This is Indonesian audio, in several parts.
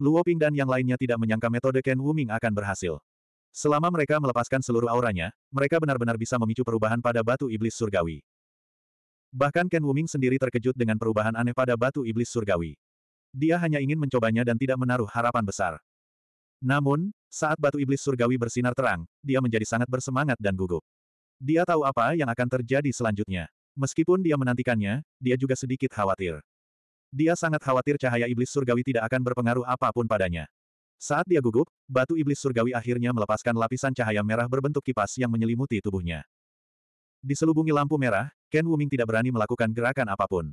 Luo Ping dan yang lainnya tidak menyangka metode Ken Wuming akan berhasil. Selama mereka melepaskan seluruh auranya, mereka benar-benar bisa memicu perubahan pada batu iblis surgawi. Bahkan Ken Wuming sendiri terkejut dengan perubahan aneh pada batu iblis surgawi. Dia hanya ingin mencobanya dan tidak menaruh harapan besar. Namun, saat batu iblis surgawi bersinar terang, dia menjadi sangat bersemangat dan gugup. Dia tahu apa yang akan terjadi selanjutnya. Meskipun dia menantikannya, dia juga sedikit khawatir. Dia sangat khawatir cahaya iblis surgawi tidak akan berpengaruh apapun padanya. Saat dia gugup, batu iblis surgawi akhirnya melepaskan lapisan cahaya merah berbentuk kipas yang menyelimuti tubuhnya. Diselubungi lampu merah, Ken Wuming tidak berani melakukan gerakan apapun.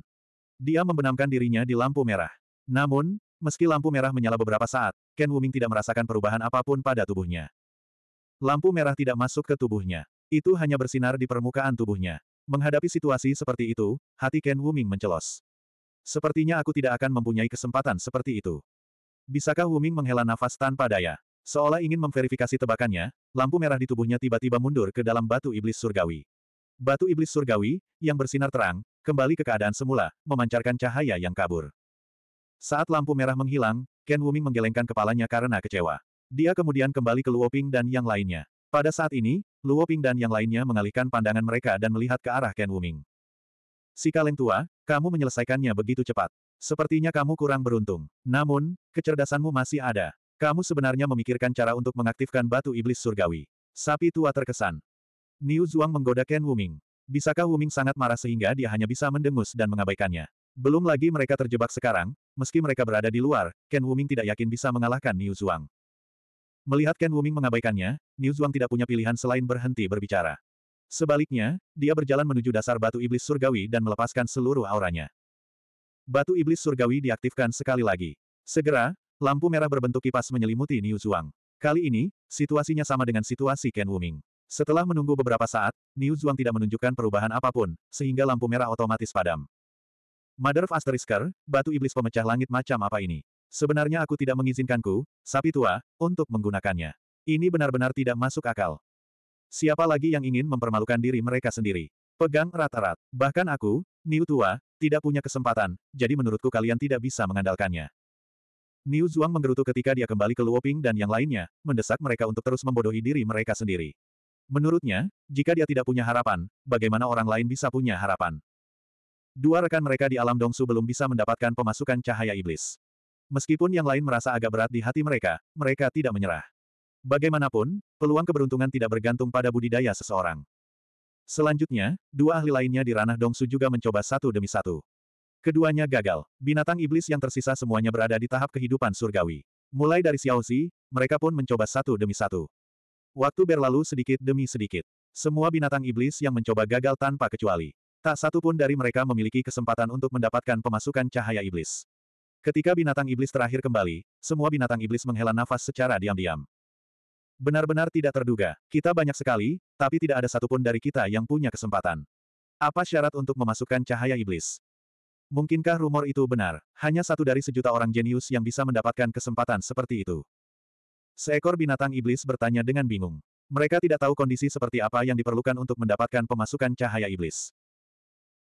Dia membenamkan dirinya di lampu merah. Namun, meski lampu merah menyala beberapa saat, Ken Wuming tidak merasakan perubahan apapun pada tubuhnya. Lampu merah tidak masuk ke tubuhnya. Itu hanya bersinar di permukaan tubuhnya. Menghadapi situasi seperti itu, hati Ken Wuming mencelos. Sepertinya aku tidak akan mempunyai kesempatan seperti itu. Bisakah Wuming menghela nafas tanpa daya? Seolah ingin memverifikasi tebakannya, lampu merah di tubuhnya tiba-tiba mundur ke dalam batu iblis surgawi. Batu iblis surgawi, yang bersinar terang, kembali ke keadaan semula, memancarkan cahaya yang kabur. Saat lampu merah menghilang, Ken Wuming menggelengkan kepalanya karena kecewa. Dia kemudian kembali ke Luoping dan yang lainnya. Pada saat ini, Luoping dan yang lainnya mengalihkan pandangan mereka dan melihat ke arah Ken Wuming. Si kaleng tua, kamu menyelesaikannya begitu cepat. Sepertinya kamu kurang beruntung. Namun, kecerdasanmu masih ada. Kamu sebenarnya memikirkan cara untuk mengaktifkan batu iblis surgawi. Sapi tua terkesan. Niu Zhuang menggoda Ken Wuming. Bisakah Wuming sangat marah sehingga dia hanya bisa mendengus dan mengabaikannya? Belum lagi mereka terjebak sekarang, meski mereka berada di luar, Ken Wuming tidak yakin bisa mengalahkan Niu Zhuang. Melihat Ken Wuming mengabaikannya, Niu Zhuang tidak punya pilihan selain berhenti berbicara. Sebaliknya, dia berjalan menuju dasar batu iblis surgawi dan melepaskan seluruh auranya. Batu iblis surgawi diaktifkan sekali lagi. Segera, lampu merah berbentuk kipas menyelimuti Niu Zhuang. Kali ini, situasinya sama dengan situasi Ken Wuming. Setelah menunggu beberapa saat, Niu Zhuang tidak menunjukkan perubahan apapun, sehingga lampu merah otomatis padam. Mother of Asterisker, batu iblis pemecah langit macam apa ini? Sebenarnya aku tidak mengizinkanku, sapi tua, untuk menggunakannya. Ini benar-benar tidak masuk akal. Siapa lagi yang ingin mempermalukan diri mereka sendiri? Pegang rata-rat. Bahkan aku, Niu tua, tidak punya kesempatan, jadi menurutku kalian tidak bisa mengandalkannya. Niu Zhuang menggerutu ketika dia kembali ke Luoping dan yang lainnya, mendesak mereka untuk terus membodohi diri mereka sendiri. Menurutnya, jika dia tidak punya harapan, bagaimana orang lain bisa punya harapan? Dua rekan mereka di alam Dongsu belum bisa mendapatkan pemasukan cahaya iblis. Meskipun yang lain merasa agak berat di hati mereka, mereka tidak menyerah. Bagaimanapun, peluang keberuntungan tidak bergantung pada budidaya seseorang. Selanjutnya, dua ahli lainnya di ranah Dongsu juga mencoba satu demi satu. Keduanya gagal. Binatang iblis yang tersisa semuanya berada di tahap kehidupan surgawi. Mulai dari Xiaozi, mereka pun mencoba satu demi satu. Waktu berlalu sedikit demi sedikit. Semua binatang iblis yang mencoba gagal tanpa kecuali. Tak satu pun dari mereka memiliki kesempatan untuk mendapatkan pemasukan cahaya iblis. Ketika binatang iblis terakhir kembali, semua binatang iblis menghela nafas secara diam-diam. Benar-benar tidak terduga, kita banyak sekali, tapi tidak ada satupun dari kita yang punya kesempatan. Apa syarat untuk memasukkan cahaya iblis? Mungkinkah rumor itu benar? Hanya satu dari sejuta orang jenius yang bisa mendapatkan kesempatan seperti itu. Seekor binatang iblis bertanya dengan bingung. Mereka tidak tahu kondisi seperti apa yang diperlukan untuk mendapatkan pemasukan cahaya iblis.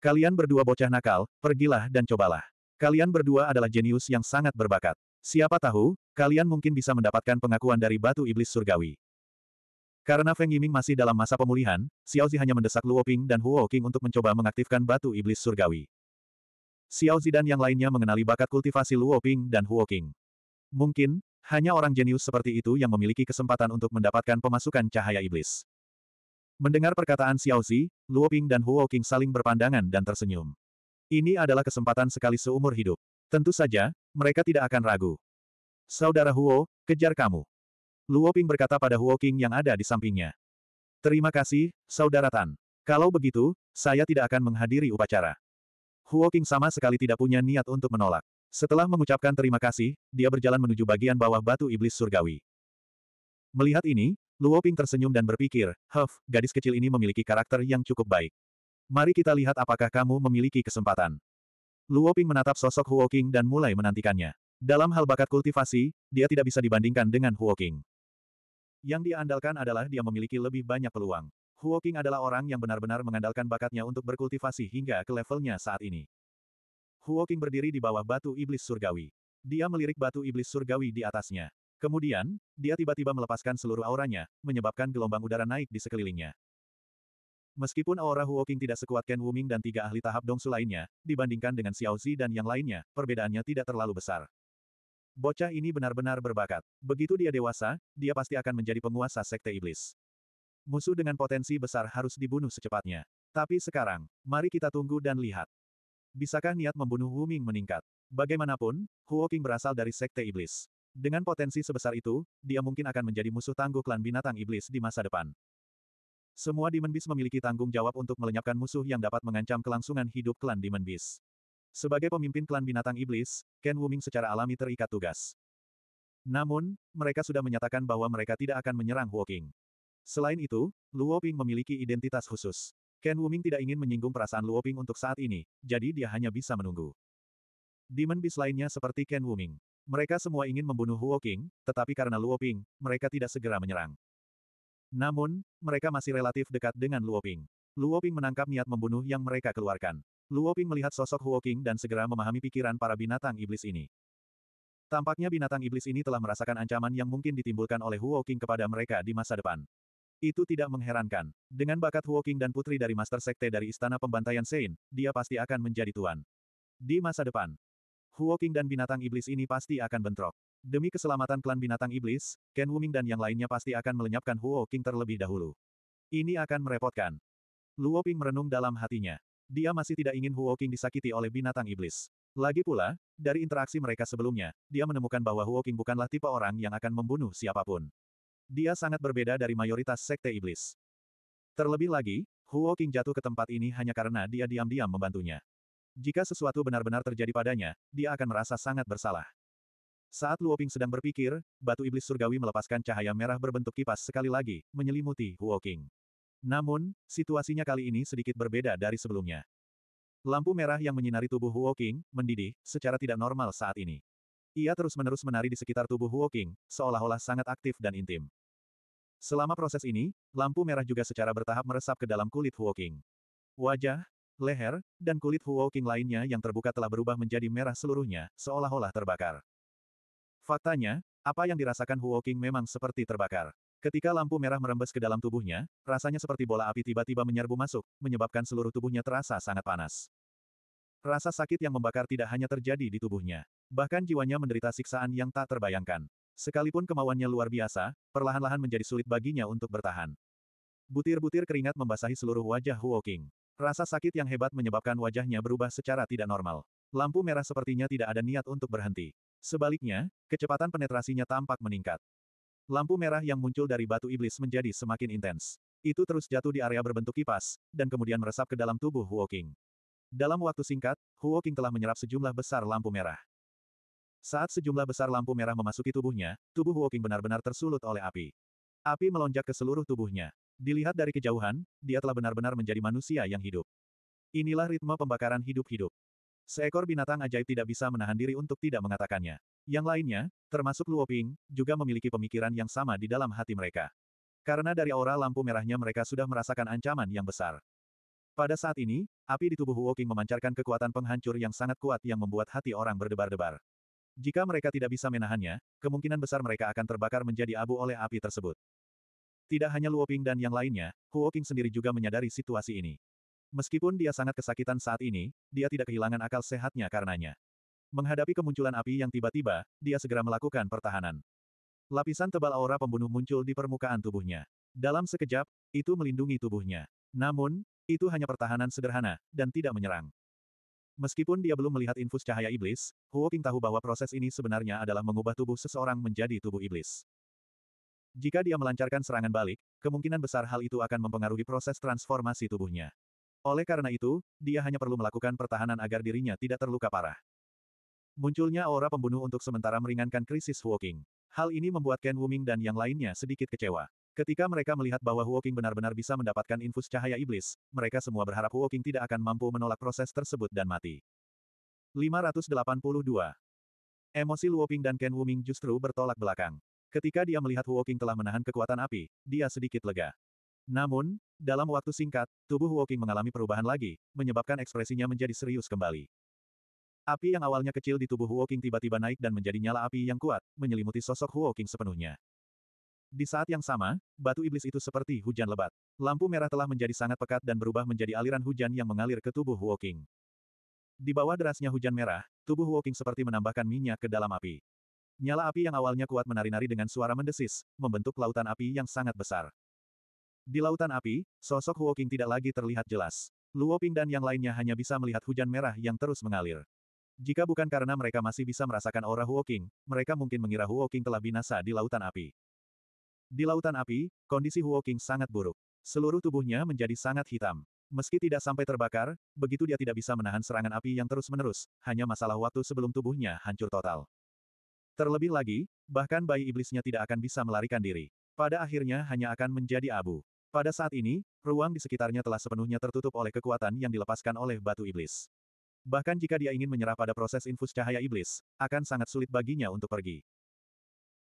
Kalian berdua bocah nakal, pergilah dan cobalah. Kalian berdua adalah jenius yang sangat berbakat. Siapa tahu, kalian mungkin bisa mendapatkan pengakuan dari batu iblis surgawi. Karena Feng Yiming masih dalam masa pemulihan, Xiao Zi hanya mendesak Luo Ping dan Huo Qing untuk mencoba mengaktifkan batu iblis surgawi. Xiao Zi dan yang lainnya mengenali bakat kultivasi Luo Ping dan Huo Qing. Mungkin, hanya orang jenius seperti itu yang memiliki kesempatan untuk mendapatkan pemasukan cahaya iblis. Mendengar perkataan Xiaozi, Luo Ping dan Huo Qing saling berpandangan dan tersenyum. Ini adalah kesempatan sekali seumur hidup. Tentu saja, mereka tidak akan ragu. Saudara Huo, kejar kamu. Luo Ping berkata pada Huo King yang ada di sampingnya. Terima kasih, Saudara Tan. Kalau begitu, saya tidak akan menghadiri upacara. Huo King sama sekali tidak punya niat untuk menolak. Setelah mengucapkan terima kasih, dia berjalan menuju bagian bawah batu iblis surgawi. Melihat ini, Luo Ping tersenyum dan berpikir, Huff, gadis kecil ini memiliki karakter yang cukup baik. Mari kita lihat apakah kamu memiliki kesempatan. Luo Ping menatap sosok Huo Qing dan mulai menantikannya. Dalam hal bakat kultivasi, dia tidak bisa dibandingkan dengan Huo Qing. Yang diandalkan adalah dia memiliki lebih banyak peluang. Huo Qing adalah orang yang benar-benar mengandalkan bakatnya untuk berkultivasi hingga ke levelnya saat ini. Huo Qing berdiri di bawah batu iblis surgawi. Dia melirik batu iblis surgawi di atasnya. Kemudian, dia tiba-tiba melepaskan seluruh auranya, menyebabkan gelombang udara naik di sekelilingnya. Meskipun aura Huoqing tidak sekuat Ken Wuming dan tiga ahli tahap Dongsu lainnya, dibandingkan dengan Xiao Zi dan yang lainnya, perbedaannya tidak terlalu besar. Bocah ini benar-benar berbakat. Begitu dia dewasa, dia pasti akan menjadi penguasa Sekte Iblis. Musuh dengan potensi besar harus dibunuh secepatnya. Tapi sekarang, mari kita tunggu dan lihat. Bisakah niat membunuh Wuming meningkat? Bagaimanapun, Huoqing berasal dari Sekte Iblis. Dengan potensi sebesar itu, dia mungkin akan menjadi musuh tangguh klan binatang iblis di masa depan. Semua Demon Beast memiliki tanggung jawab untuk melenyapkan musuh yang dapat mengancam kelangsungan hidup klan Demon Beast. Sebagai pemimpin klan binatang iblis, Ken Wuming secara alami terikat tugas. Namun, mereka sudah menyatakan bahwa mereka tidak akan menyerang Huoqing. Selain itu, Luo Ping memiliki identitas khusus. Ken Wuming tidak ingin menyinggung perasaan Luo Ping untuk saat ini, jadi dia hanya bisa menunggu. Demon Beast lainnya seperti Ken Wuming. Mereka semua ingin membunuh Huo King, tetapi karena Luo Ping, mereka tidak segera menyerang. Namun, mereka masih relatif dekat dengan Luo Ping. Luo Ping menangkap niat membunuh yang mereka keluarkan. Luo Ping melihat sosok Huoking dan segera memahami pikiran para binatang iblis ini. Tampaknya binatang iblis ini telah merasakan ancaman yang mungkin ditimbulkan oleh Huoking kepada mereka di masa depan. Itu tidak mengherankan. Dengan bakat Huoking dan putri dari Master Sekte dari Istana Pembantaian Sein, dia pasti akan menjadi tuan. Di masa depan, Huoking dan binatang iblis ini pasti akan bentrok. Demi keselamatan klan binatang iblis, Ken Wuming dan yang lainnya pasti akan melenyapkan Huo King terlebih dahulu. Ini akan merepotkan. Luo Ping merenung dalam hatinya. Dia masih tidak ingin Huo King disakiti oleh binatang iblis. Lagi pula, dari interaksi mereka sebelumnya, dia menemukan bahwa Huo King bukanlah tipe orang yang akan membunuh siapapun. Dia sangat berbeda dari mayoritas sekte iblis. Terlebih lagi, Huo King jatuh ke tempat ini hanya karena dia diam-diam membantunya. Jika sesuatu benar-benar terjadi padanya, dia akan merasa sangat bersalah. Saat Luoping sedang berpikir, batu iblis surgawi melepaskan cahaya merah berbentuk kipas sekali lagi, menyelimuti Huoking. Namun, situasinya kali ini sedikit berbeda dari sebelumnya. Lampu merah yang menyinari tubuh Huoking, mendidih, secara tidak normal saat ini. Ia terus-menerus menari di sekitar tubuh Huoking, seolah-olah sangat aktif dan intim. Selama proses ini, lampu merah juga secara bertahap meresap ke dalam kulit Huoking. Wajah, leher, dan kulit Huoking lainnya yang terbuka telah berubah menjadi merah seluruhnya, seolah-olah terbakar. Faktanya, apa yang dirasakan Huo King memang seperti terbakar. Ketika lampu merah merembes ke dalam tubuhnya, rasanya seperti bola api tiba-tiba menyerbu masuk, menyebabkan seluruh tubuhnya terasa sangat panas. Rasa sakit yang membakar tidak hanya terjadi di tubuhnya. Bahkan jiwanya menderita siksaan yang tak terbayangkan. Sekalipun kemauannya luar biasa, perlahan-lahan menjadi sulit baginya untuk bertahan. Butir-butir keringat membasahi seluruh wajah Huo King. Rasa sakit yang hebat menyebabkan wajahnya berubah secara tidak normal. Lampu merah sepertinya tidak ada niat untuk berhenti. Sebaliknya, kecepatan penetrasinya tampak meningkat. Lampu merah yang muncul dari batu iblis menjadi semakin intens. Itu terus jatuh di area berbentuk kipas, dan kemudian meresap ke dalam tubuh Huo King. Dalam waktu singkat, Huo King telah menyerap sejumlah besar lampu merah. Saat sejumlah besar lampu merah memasuki tubuhnya, tubuh Huo King benar-benar tersulut oleh api. Api melonjak ke seluruh tubuhnya. Dilihat dari kejauhan, dia telah benar-benar menjadi manusia yang hidup. Inilah ritme pembakaran hidup-hidup. Seekor binatang ajaib tidak bisa menahan diri untuk tidak mengatakannya. Yang lainnya, termasuk Luoping, juga memiliki pemikiran yang sama di dalam hati mereka. Karena dari aura lampu merahnya mereka sudah merasakan ancaman yang besar. Pada saat ini, api di tubuh Huoking memancarkan kekuatan penghancur yang sangat kuat yang membuat hati orang berdebar-debar. Jika mereka tidak bisa menahannya, kemungkinan besar mereka akan terbakar menjadi abu oleh api tersebut. Tidak hanya Luoping dan yang lainnya, Huoking sendiri juga menyadari situasi ini. Meskipun dia sangat kesakitan saat ini, dia tidak kehilangan akal sehatnya karenanya. Menghadapi kemunculan api yang tiba-tiba, dia segera melakukan pertahanan. Lapisan tebal aura pembunuh muncul di permukaan tubuhnya. Dalam sekejap, itu melindungi tubuhnya. Namun, itu hanya pertahanan sederhana, dan tidak menyerang. Meskipun dia belum melihat infus cahaya iblis, Huo tahu bahwa proses ini sebenarnya adalah mengubah tubuh seseorang menjadi tubuh iblis. Jika dia melancarkan serangan balik, kemungkinan besar hal itu akan mempengaruhi proses transformasi tubuhnya. Oleh karena itu, dia hanya perlu melakukan pertahanan agar dirinya tidak terluka parah. Munculnya aura pembunuh untuk sementara meringankan krisis Huoking. Hal ini membuat Ken Wuming dan yang lainnya sedikit kecewa. Ketika mereka melihat bahwa Huoking benar-benar bisa mendapatkan infus cahaya iblis, mereka semua berharap Huoking tidak akan mampu menolak proses tersebut dan mati. 582. Emosi Luoping dan Ken Wuming justru bertolak belakang. Ketika dia melihat Huoking telah menahan kekuatan api, dia sedikit lega. Namun, dalam waktu singkat, tubuh Woking mengalami perubahan lagi, menyebabkan ekspresinya menjadi serius kembali. Api yang awalnya kecil di tubuh Woking tiba-tiba naik dan menjadi nyala api yang kuat, menyelimuti sosok Woking sepenuhnya. Di saat yang sama, batu iblis itu seperti hujan lebat. Lampu merah telah menjadi sangat pekat dan berubah menjadi aliran hujan yang mengalir ke tubuh Woking. Di bawah derasnya hujan merah, tubuh Woking seperti menambahkan minyak ke dalam api. Nyala api yang awalnya kuat menari-nari dengan suara mendesis, membentuk lautan api yang sangat besar. Di lautan api, sosok Huoking tidak lagi terlihat jelas. Luoping dan yang lainnya hanya bisa melihat hujan merah yang terus mengalir. Jika bukan karena mereka masih bisa merasakan aura Huoking, mereka mungkin mengira Huoking telah binasa di lautan api. Di lautan api, kondisi Huoking sangat buruk. Seluruh tubuhnya menjadi sangat hitam. Meski tidak sampai terbakar, begitu dia tidak bisa menahan serangan api yang terus-menerus, hanya masalah waktu sebelum tubuhnya hancur total. Terlebih lagi, bahkan bayi iblisnya tidak akan bisa melarikan diri. Pada akhirnya hanya akan menjadi abu. Pada saat ini, ruang di sekitarnya telah sepenuhnya tertutup oleh kekuatan yang dilepaskan oleh batu iblis. Bahkan jika dia ingin menyerah pada proses infus cahaya iblis, akan sangat sulit baginya untuk pergi.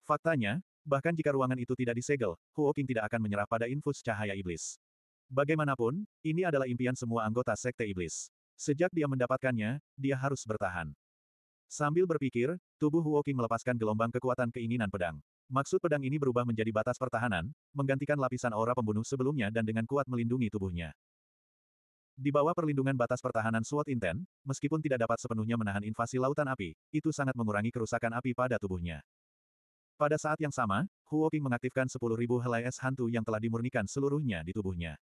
Faktanya, bahkan jika ruangan itu tidak disegel, Huo Qing tidak akan menyerah pada infus cahaya iblis. Bagaimanapun, ini adalah impian semua anggota sekte iblis. Sejak dia mendapatkannya, dia harus bertahan. Sambil berpikir, tubuh Huo Qing melepaskan gelombang kekuatan keinginan pedang. Maksud pedang ini berubah menjadi batas pertahanan, menggantikan lapisan aura pembunuh sebelumnya dan dengan kuat melindungi tubuhnya. Di bawah perlindungan batas pertahanan SWOT Inten, meskipun tidak dapat sepenuhnya menahan invasi lautan api, itu sangat mengurangi kerusakan api pada tubuhnya. Pada saat yang sama, Huo mengaktifkan mengaktifkan 10.000 helai es hantu yang telah dimurnikan seluruhnya di tubuhnya.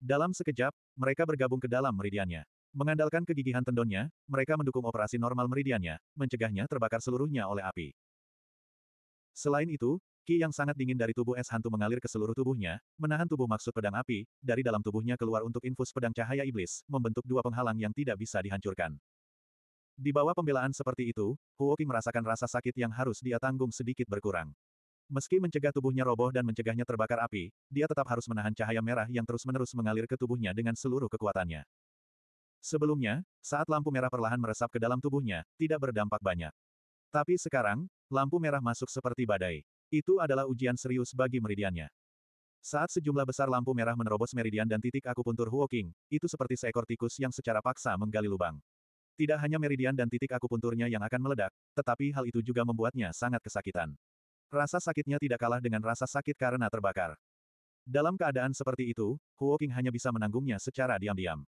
Dalam sekejap, mereka bergabung ke dalam meridiannya. Mengandalkan kegigihan tendonnya, mereka mendukung operasi normal meridiannya, mencegahnya terbakar seluruhnya oleh api. Selain itu, ki yang sangat dingin dari tubuh es hantu mengalir ke seluruh tubuhnya, menahan tubuh maksud pedang api, dari dalam tubuhnya keluar untuk infus pedang cahaya iblis, membentuk dua penghalang yang tidak bisa dihancurkan. Di bawah pembelaan seperti itu, Qi merasakan rasa sakit yang harus dia tanggung sedikit berkurang. Meski mencegah tubuhnya roboh dan mencegahnya terbakar api, dia tetap harus menahan cahaya merah yang terus-menerus mengalir ke tubuhnya dengan seluruh kekuatannya. Sebelumnya, saat lampu merah perlahan meresap ke dalam tubuhnya, tidak berdampak banyak. Tapi sekarang, lampu merah masuk seperti badai. Itu adalah ujian serius bagi meridiannya. Saat sejumlah besar lampu merah menerobos meridian dan titik akupuntur Huoking, itu seperti seekor tikus yang secara paksa menggali lubang. Tidak hanya meridian dan titik akupunturnya yang akan meledak, tetapi hal itu juga membuatnya sangat kesakitan. Rasa sakitnya tidak kalah dengan rasa sakit karena terbakar. Dalam keadaan seperti itu, Huoking hanya bisa menanggungnya secara diam-diam.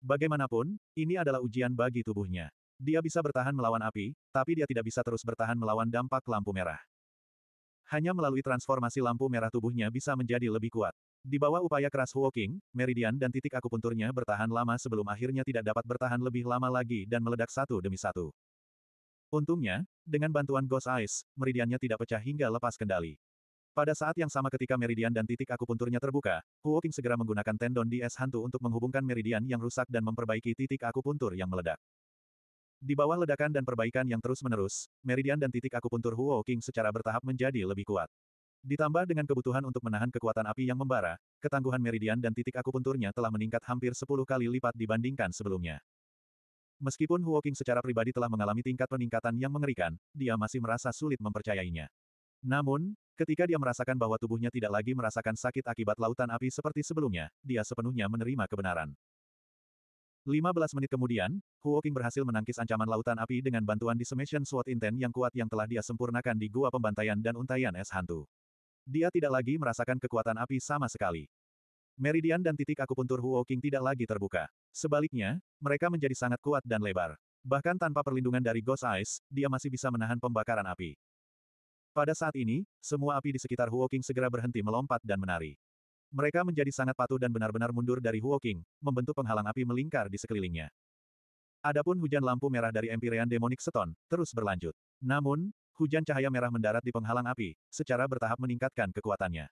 Bagaimanapun, ini adalah ujian bagi tubuhnya. Dia bisa bertahan melawan api, tapi dia tidak bisa terus bertahan melawan dampak lampu merah. Hanya melalui transformasi lampu merah tubuhnya bisa menjadi lebih kuat. Di bawah upaya keras Huoking, meridian dan titik akupunturnya bertahan lama sebelum akhirnya tidak dapat bertahan lebih lama lagi dan meledak satu demi satu. Untungnya, dengan bantuan Ghost Eyes, meridiannya tidak pecah hingga lepas kendali. Pada saat yang sama ketika meridian dan titik akupunturnya terbuka, Huoking segera menggunakan tendon di es hantu untuk menghubungkan meridian yang rusak dan memperbaiki titik akupuntur yang meledak. Di bawah ledakan dan perbaikan yang terus-menerus, meridian dan titik akupuntur Huo King secara bertahap menjadi lebih kuat. Ditambah dengan kebutuhan untuk menahan kekuatan api yang membara, ketangguhan meridian dan titik akupunturnya telah meningkat hampir 10 kali lipat dibandingkan sebelumnya. Meskipun Huo King secara pribadi telah mengalami tingkat peningkatan yang mengerikan, dia masih merasa sulit mempercayainya. Namun, ketika dia merasakan bahwa tubuhnya tidak lagi merasakan sakit akibat lautan api seperti sebelumnya, dia sepenuhnya menerima kebenaran. 15 menit kemudian, Huoking berhasil menangkis ancaman lautan api dengan bantuan Semation Sword intent yang kuat yang telah dia sempurnakan di Gua Pembantaian dan untayan Es Hantu. Dia tidak lagi merasakan kekuatan api sama sekali. Meridian dan titik akupuntur Huoking tidak lagi terbuka. Sebaliknya, mereka menjadi sangat kuat dan lebar. Bahkan tanpa perlindungan dari Ghost Ice, dia masih bisa menahan pembakaran api. Pada saat ini, semua api di sekitar Huoking segera berhenti melompat dan menari. Mereka menjadi sangat patuh dan benar-benar mundur dari Huoking, membentuk penghalang api melingkar di sekelilingnya. Adapun hujan lampu merah dari Empyrean Demonic Seton, terus berlanjut. Namun, hujan cahaya merah mendarat di penghalang api, secara bertahap meningkatkan kekuatannya.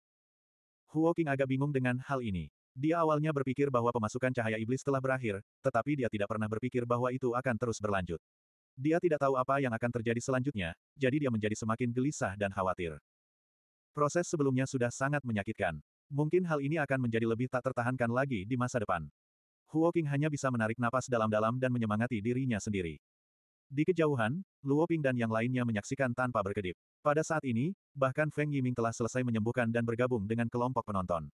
Huoking agak bingung dengan hal ini. Dia awalnya berpikir bahwa pemasukan cahaya iblis telah berakhir, tetapi dia tidak pernah berpikir bahwa itu akan terus berlanjut. Dia tidak tahu apa yang akan terjadi selanjutnya, jadi dia menjadi semakin gelisah dan khawatir. Proses sebelumnya sudah sangat menyakitkan. Mungkin hal ini akan menjadi lebih tak tertahankan lagi di masa depan. Huo Qing hanya bisa menarik napas dalam-dalam dan menyemangati dirinya sendiri. Di kejauhan, Luo Ping dan yang lainnya menyaksikan tanpa berkedip. Pada saat ini, bahkan Feng Yiming telah selesai menyembuhkan dan bergabung dengan kelompok penonton.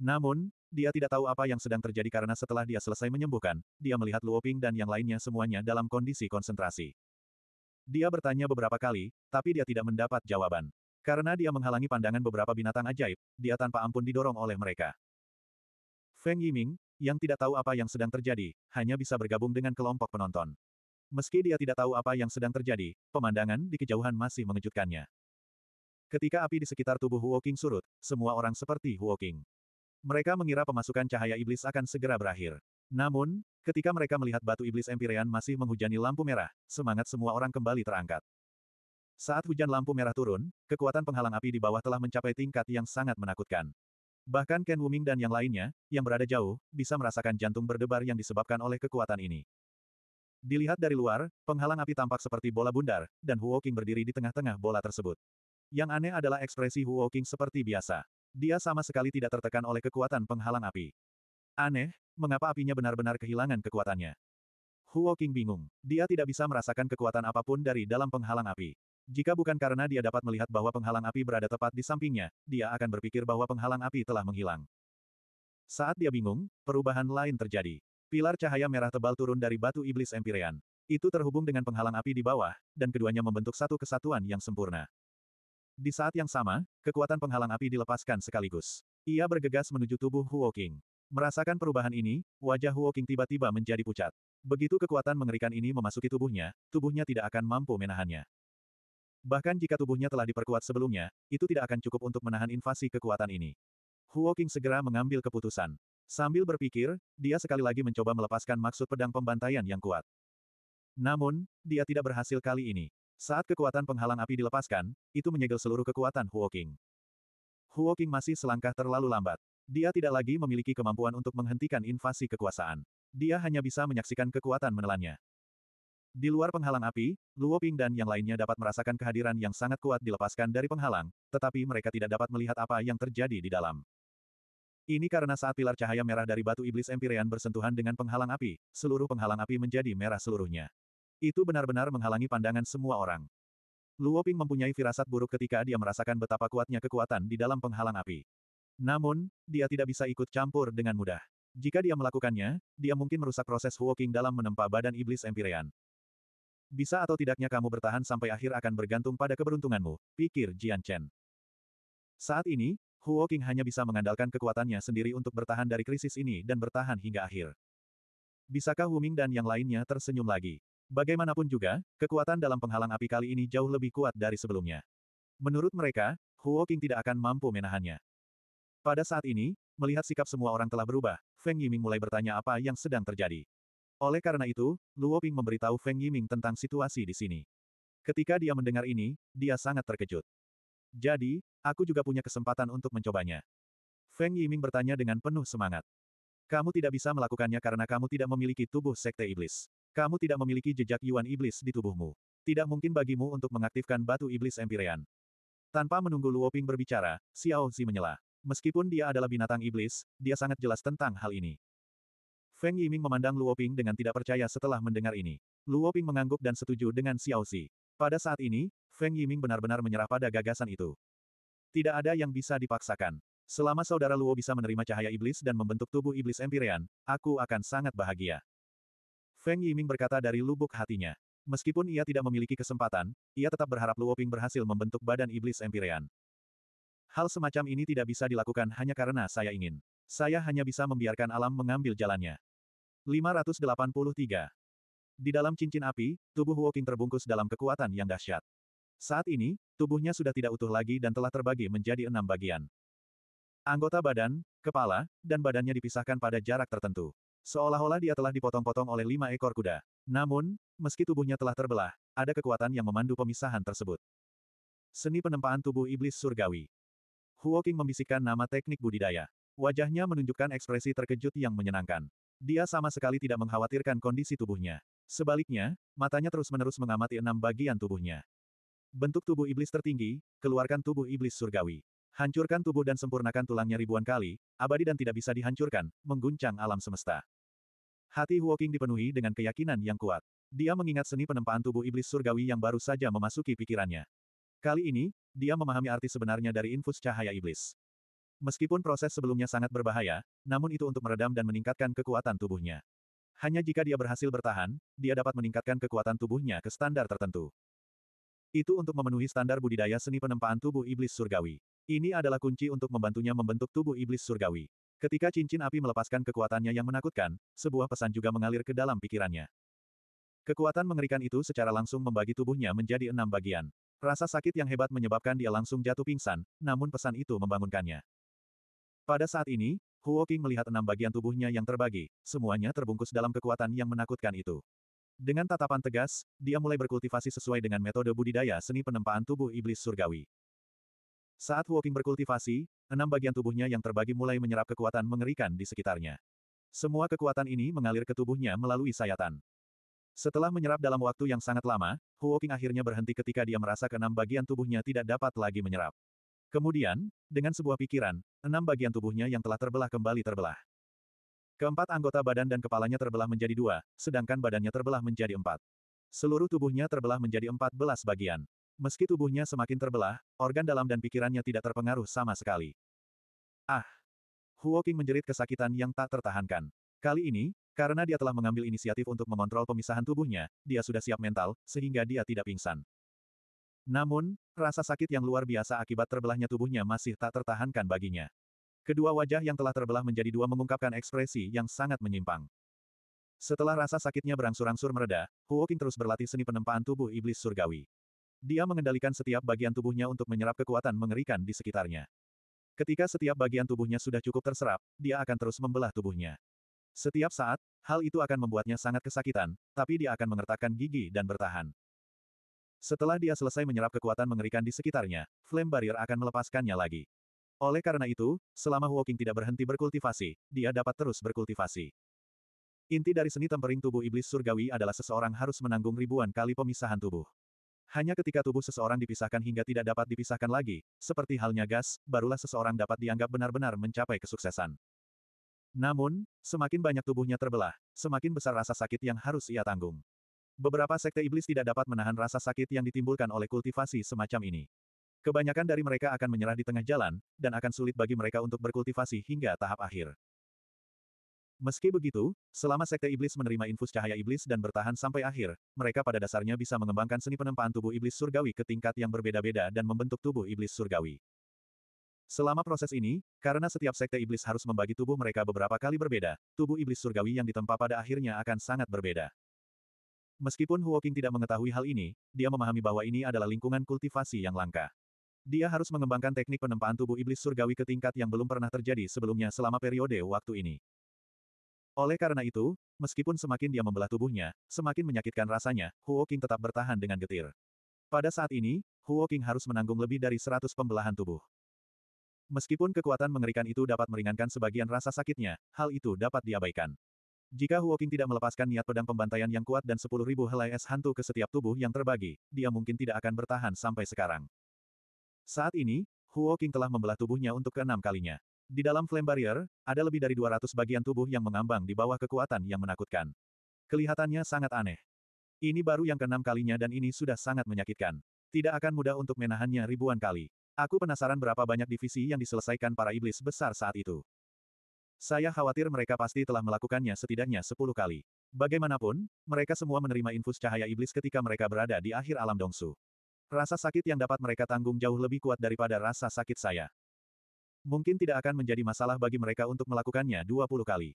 Namun, dia tidak tahu apa yang sedang terjadi karena setelah dia selesai menyembuhkan, dia melihat Luo Ping dan yang lainnya semuanya dalam kondisi konsentrasi. Dia bertanya beberapa kali, tapi dia tidak mendapat jawaban. Karena dia menghalangi pandangan beberapa binatang ajaib, dia tanpa ampun didorong oleh mereka. Feng Yiming, yang tidak tahu apa yang sedang terjadi, hanya bisa bergabung dengan kelompok penonton. Meski dia tidak tahu apa yang sedang terjadi, pemandangan di kejauhan masih mengejutkannya. Ketika api di sekitar tubuh Huoking surut, semua orang seperti Huoking. Mereka mengira pemasukan cahaya iblis akan segera berakhir. Namun, ketika mereka melihat batu iblis Empyrean masih menghujani lampu merah, semangat semua orang kembali terangkat. Saat hujan lampu merah turun, kekuatan penghalang api di bawah telah mencapai tingkat yang sangat menakutkan. Bahkan Ken Wuming dan yang lainnya, yang berada jauh, bisa merasakan jantung berdebar yang disebabkan oleh kekuatan ini. Dilihat dari luar, penghalang api tampak seperti bola bundar, dan Huo King berdiri di tengah-tengah bola tersebut. Yang aneh adalah ekspresi Huo King seperti biasa. Dia sama sekali tidak tertekan oleh kekuatan penghalang api. Aneh, mengapa apinya benar-benar kehilangan kekuatannya? Huo King bingung. Dia tidak bisa merasakan kekuatan apapun dari dalam penghalang api. Jika bukan karena dia dapat melihat bahwa penghalang api berada tepat di sampingnya, dia akan berpikir bahwa penghalang api telah menghilang. Saat dia bingung, perubahan lain terjadi. Pilar cahaya merah tebal turun dari batu iblis Empirean. Itu terhubung dengan penghalang api di bawah, dan keduanya membentuk satu kesatuan yang sempurna. Di saat yang sama, kekuatan penghalang api dilepaskan sekaligus. Ia bergegas menuju tubuh Huo King. Merasakan perubahan ini, wajah Huo King tiba-tiba menjadi pucat. Begitu kekuatan mengerikan ini memasuki tubuhnya, tubuhnya tidak akan mampu menahannya. Bahkan jika tubuhnya telah diperkuat sebelumnya, itu tidak akan cukup untuk menahan invasi kekuatan ini. Huo King segera mengambil keputusan. Sambil berpikir, dia sekali lagi mencoba melepaskan maksud pedang pembantaian yang kuat. Namun, dia tidak berhasil kali ini. Saat kekuatan penghalang api dilepaskan, itu menyegel seluruh kekuatan Huo King. Huo King masih selangkah terlalu lambat. Dia tidak lagi memiliki kemampuan untuk menghentikan invasi kekuasaan. Dia hanya bisa menyaksikan kekuatan menelannya. Di luar penghalang api, Luo Ping dan yang lainnya dapat merasakan kehadiran yang sangat kuat dilepaskan dari penghalang, tetapi mereka tidak dapat melihat apa yang terjadi di dalam. Ini karena saat pilar cahaya merah dari batu iblis Empyrean bersentuhan dengan penghalang api, seluruh penghalang api menjadi merah seluruhnya. Itu benar-benar menghalangi pandangan semua orang. Luo Ping mempunyai firasat buruk ketika dia merasakan betapa kuatnya kekuatan di dalam penghalang api. Namun, dia tidak bisa ikut campur dengan mudah. Jika dia melakukannya, dia mungkin merusak proses Huoking dalam menempa badan iblis Empyrean. Bisa atau tidaknya kamu bertahan sampai akhir akan bergantung pada keberuntunganmu, pikir Jian Chen. Saat ini, Huo King hanya bisa mengandalkan kekuatannya sendiri untuk bertahan dari krisis ini dan bertahan hingga akhir. Bisakah Ming dan yang lainnya tersenyum lagi? Bagaimanapun juga, kekuatan dalam penghalang api kali ini jauh lebih kuat dari sebelumnya. Menurut mereka, Huo King tidak akan mampu menahannya. Pada saat ini, melihat sikap semua orang telah berubah, Feng Yiming mulai bertanya apa yang sedang terjadi. Oleh karena itu, Luo Ping memberitahu Feng Yiming tentang situasi di sini. Ketika dia mendengar ini, dia sangat terkejut. Jadi, aku juga punya kesempatan untuk mencobanya. Feng Yiming bertanya dengan penuh semangat. Kamu tidak bisa melakukannya karena kamu tidak memiliki tubuh sekte iblis. Kamu tidak memiliki jejak Yuan iblis di tubuhmu. Tidak mungkin bagimu untuk mengaktifkan batu iblis empirean. Tanpa menunggu Luo Ping berbicara, Xiao Zi menyela. Meskipun dia adalah binatang iblis, dia sangat jelas tentang hal ini. Feng Yiming memandang Luoping dengan tidak percaya setelah mendengar ini. Luoping mengangguk dan setuju dengan Xiao Xi. Pada saat ini, Feng Yiming benar-benar menyerah pada gagasan itu. Tidak ada yang bisa dipaksakan. Selama saudara Luo bisa menerima cahaya iblis dan membentuk tubuh iblis empirean, aku akan sangat bahagia. Feng Yiming berkata dari lubuk hatinya. Meskipun ia tidak memiliki kesempatan, ia tetap berharap Luo Ping berhasil membentuk badan iblis empirean. Hal semacam ini tidak bisa dilakukan hanya karena saya ingin. Saya hanya bisa membiarkan alam mengambil jalannya. 583. Di dalam cincin api, tubuh Woking terbungkus dalam kekuatan yang dahsyat. Saat ini, tubuhnya sudah tidak utuh lagi dan telah terbagi menjadi enam bagian. Anggota badan, kepala, dan badannya dipisahkan pada jarak tertentu. Seolah-olah dia telah dipotong-potong oleh lima ekor kuda. Namun, meski tubuhnya telah terbelah, ada kekuatan yang memandu pemisahan tersebut. Seni penempaan tubuh iblis surgawi. Huoking membisikkan nama teknik budidaya. Wajahnya menunjukkan ekspresi terkejut yang menyenangkan. Dia sama sekali tidak mengkhawatirkan kondisi tubuhnya. Sebaliknya, matanya terus-menerus mengamati enam bagian tubuhnya. Bentuk tubuh iblis tertinggi, keluarkan tubuh iblis surgawi. Hancurkan tubuh dan sempurnakan tulangnya ribuan kali, abadi dan tidak bisa dihancurkan, mengguncang alam semesta. Hati Huoking dipenuhi dengan keyakinan yang kuat. Dia mengingat seni penempaan tubuh iblis surgawi yang baru saja memasuki pikirannya. Kali ini, dia memahami arti sebenarnya dari infus cahaya iblis. Meskipun proses sebelumnya sangat berbahaya, namun itu untuk meredam dan meningkatkan kekuatan tubuhnya. Hanya jika dia berhasil bertahan, dia dapat meningkatkan kekuatan tubuhnya ke standar tertentu. Itu untuk memenuhi standar budidaya seni penempaan tubuh iblis surgawi. Ini adalah kunci untuk membantunya membentuk tubuh iblis surgawi. Ketika cincin api melepaskan kekuatannya yang menakutkan, sebuah pesan juga mengalir ke dalam pikirannya. Kekuatan mengerikan itu secara langsung membagi tubuhnya menjadi enam bagian. Rasa sakit yang hebat menyebabkan dia langsung jatuh pingsan, namun pesan itu membangunkannya. Pada saat ini, Huo Qing melihat enam bagian tubuhnya yang terbagi, semuanya terbungkus dalam kekuatan yang menakutkan itu. Dengan tatapan tegas, dia mulai berkultivasi sesuai dengan metode budidaya seni penempaan tubuh iblis surgawi. Saat Huo Qing berkultivasi, enam bagian tubuhnya yang terbagi mulai menyerap kekuatan mengerikan di sekitarnya. Semua kekuatan ini mengalir ke tubuhnya melalui sayatan. Setelah menyerap dalam waktu yang sangat lama, Huo Qing akhirnya berhenti ketika dia merasa keenam bagian tubuhnya tidak dapat lagi menyerap. Kemudian, dengan sebuah pikiran, enam bagian tubuhnya yang telah terbelah kembali terbelah. Keempat anggota badan dan kepalanya terbelah menjadi dua, sedangkan badannya terbelah menjadi empat. Seluruh tubuhnya terbelah menjadi empat belas bagian. Meski tubuhnya semakin terbelah, organ dalam dan pikirannya tidak terpengaruh sama sekali. Ah! Huo King menjerit kesakitan yang tak tertahankan. Kali ini, karena dia telah mengambil inisiatif untuk mengontrol pemisahan tubuhnya, dia sudah siap mental, sehingga dia tidak pingsan. Namun, rasa sakit yang luar biasa akibat terbelahnya tubuhnya masih tak tertahankan baginya. Kedua wajah yang telah terbelah menjadi dua mengungkapkan ekspresi yang sangat menyimpang. Setelah rasa sakitnya berangsur-angsur mereda, Huo Qing terus berlatih seni penempaan tubuh iblis surgawi. Dia mengendalikan setiap bagian tubuhnya untuk menyerap kekuatan mengerikan di sekitarnya. Ketika setiap bagian tubuhnya sudah cukup terserap, dia akan terus membelah tubuhnya. Setiap saat, hal itu akan membuatnya sangat kesakitan, tapi dia akan mengertakkan gigi dan bertahan. Setelah dia selesai menyerap kekuatan mengerikan di sekitarnya, Flame Barrier akan melepaskannya lagi. Oleh karena itu, selama Huoking tidak berhenti berkultivasi, dia dapat terus berkultivasi. Inti dari seni tempering tubuh iblis surgawi adalah seseorang harus menanggung ribuan kali pemisahan tubuh. Hanya ketika tubuh seseorang dipisahkan hingga tidak dapat dipisahkan lagi, seperti halnya gas, barulah seseorang dapat dianggap benar-benar mencapai kesuksesan. Namun, semakin banyak tubuhnya terbelah, semakin besar rasa sakit yang harus ia tanggung. Beberapa sekte iblis tidak dapat menahan rasa sakit yang ditimbulkan oleh kultivasi semacam ini. Kebanyakan dari mereka akan menyerah di tengah jalan, dan akan sulit bagi mereka untuk berkultivasi hingga tahap akhir. Meski begitu, selama sekte iblis menerima infus cahaya iblis dan bertahan sampai akhir, mereka pada dasarnya bisa mengembangkan seni penempaan tubuh iblis surgawi ke tingkat yang berbeda-beda dan membentuk tubuh iblis surgawi. Selama proses ini, karena setiap sekte iblis harus membagi tubuh mereka beberapa kali berbeda, tubuh iblis surgawi yang ditempa pada akhirnya akan sangat berbeda. Meskipun Huoking tidak mengetahui hal ini, dia memahami bahwa ini adalah lingkungan kultivasi yang langka. Dia harus mengembangkan teknik penempaan tubuh iblis surgawi ke tingkat yang belum pernah terjadi sebelumnya selama periode waktu ini. Oleh karena itu, meskipun semakin dia membelah tubuhnya, semakin menyakitkan rasanya, Huoking tetap bertahan dengan getir. Pada saat ini, Huoking harus menanggung lebih dari 100 pembelahan tubuh. Meskipun kekuatan mengerikan itu dapat meringankan sebagian rasa sakitnya, hal itu dapat diabaikan. Jika Huoking tidak melepaskan niat pedang pembantaian yang kuat dan sepuluh ribu helai es hantu ke setiap tubuh yang terbagi, dia mungkin tidak akan bertahan sampai sekarang. Saat ini, Huoking telah membelah tubuhnya untuk keenam kalinya. Di dalam flame barrier, ada lebih dari 200 bagian tubuh yang mengambang di bawah kekuatan yang menakutkan. Kelihatannya sangat aneh. Ini baru yang keenam kalinya dan ini sudah sangat menyakitkan. Tidak akan mudah untuk menahannya ribuan kali. Aku penasaran berapa banyak divisi yang diselesaikan para iblis besar saat itu. Saya khawatir mereka pasti telah melakukannya setidaknya sepuluh kali. Bagaimanapun, mereka semua menerima infus cahaya iblis ketika mereka berada di akhir alam dongsu. Rasa sakit yang dapat mereka tanggung jauh lebih kuat daripada rasa sakit saya. Mungkin tidak akan menjadi masalah bagi mereka untuk melakukannya dua puluh kali.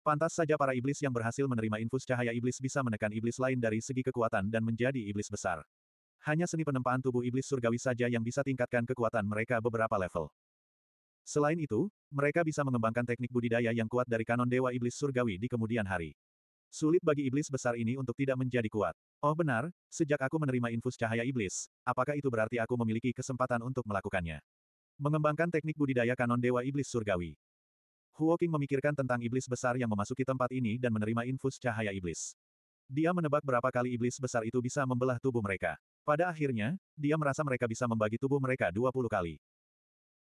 Pantas saja para iblis yang berhasil menerima infus cahaya iblis bisa menekan iblis lain dari segi kekuatan dan menjadi iblis besar. Hanya seni penempaan tubuh iblis surgawi saja yang bisa tingkatkan kekuatan mereka beberapa level. Selain itu, mereka bisa mengembangkan teknik budidaya yang kuat dari kanon Dewa Iblis Surgawi di kemudian hari. Sulit bagi iblis besar ini untuk tidak menjadi kuat. Oh benar, sejak aku menerima infus cahaya iblis, apakah itu berarti aku memiliki kesempatan untuk melakukannya? Mengembangkan teknik budidaya kanon Dewa Iblis Surgawi. Huoking memikirkan tentang iblis besar yang memasuki tempat ini dan menerima infus cahaya iblis. Dia menebak berapa kali iblis besar itu bisa membelah tubuh mereka. Pada akhirnya, dia merasa mereka bisa membagi tubuh mereka 20 kali.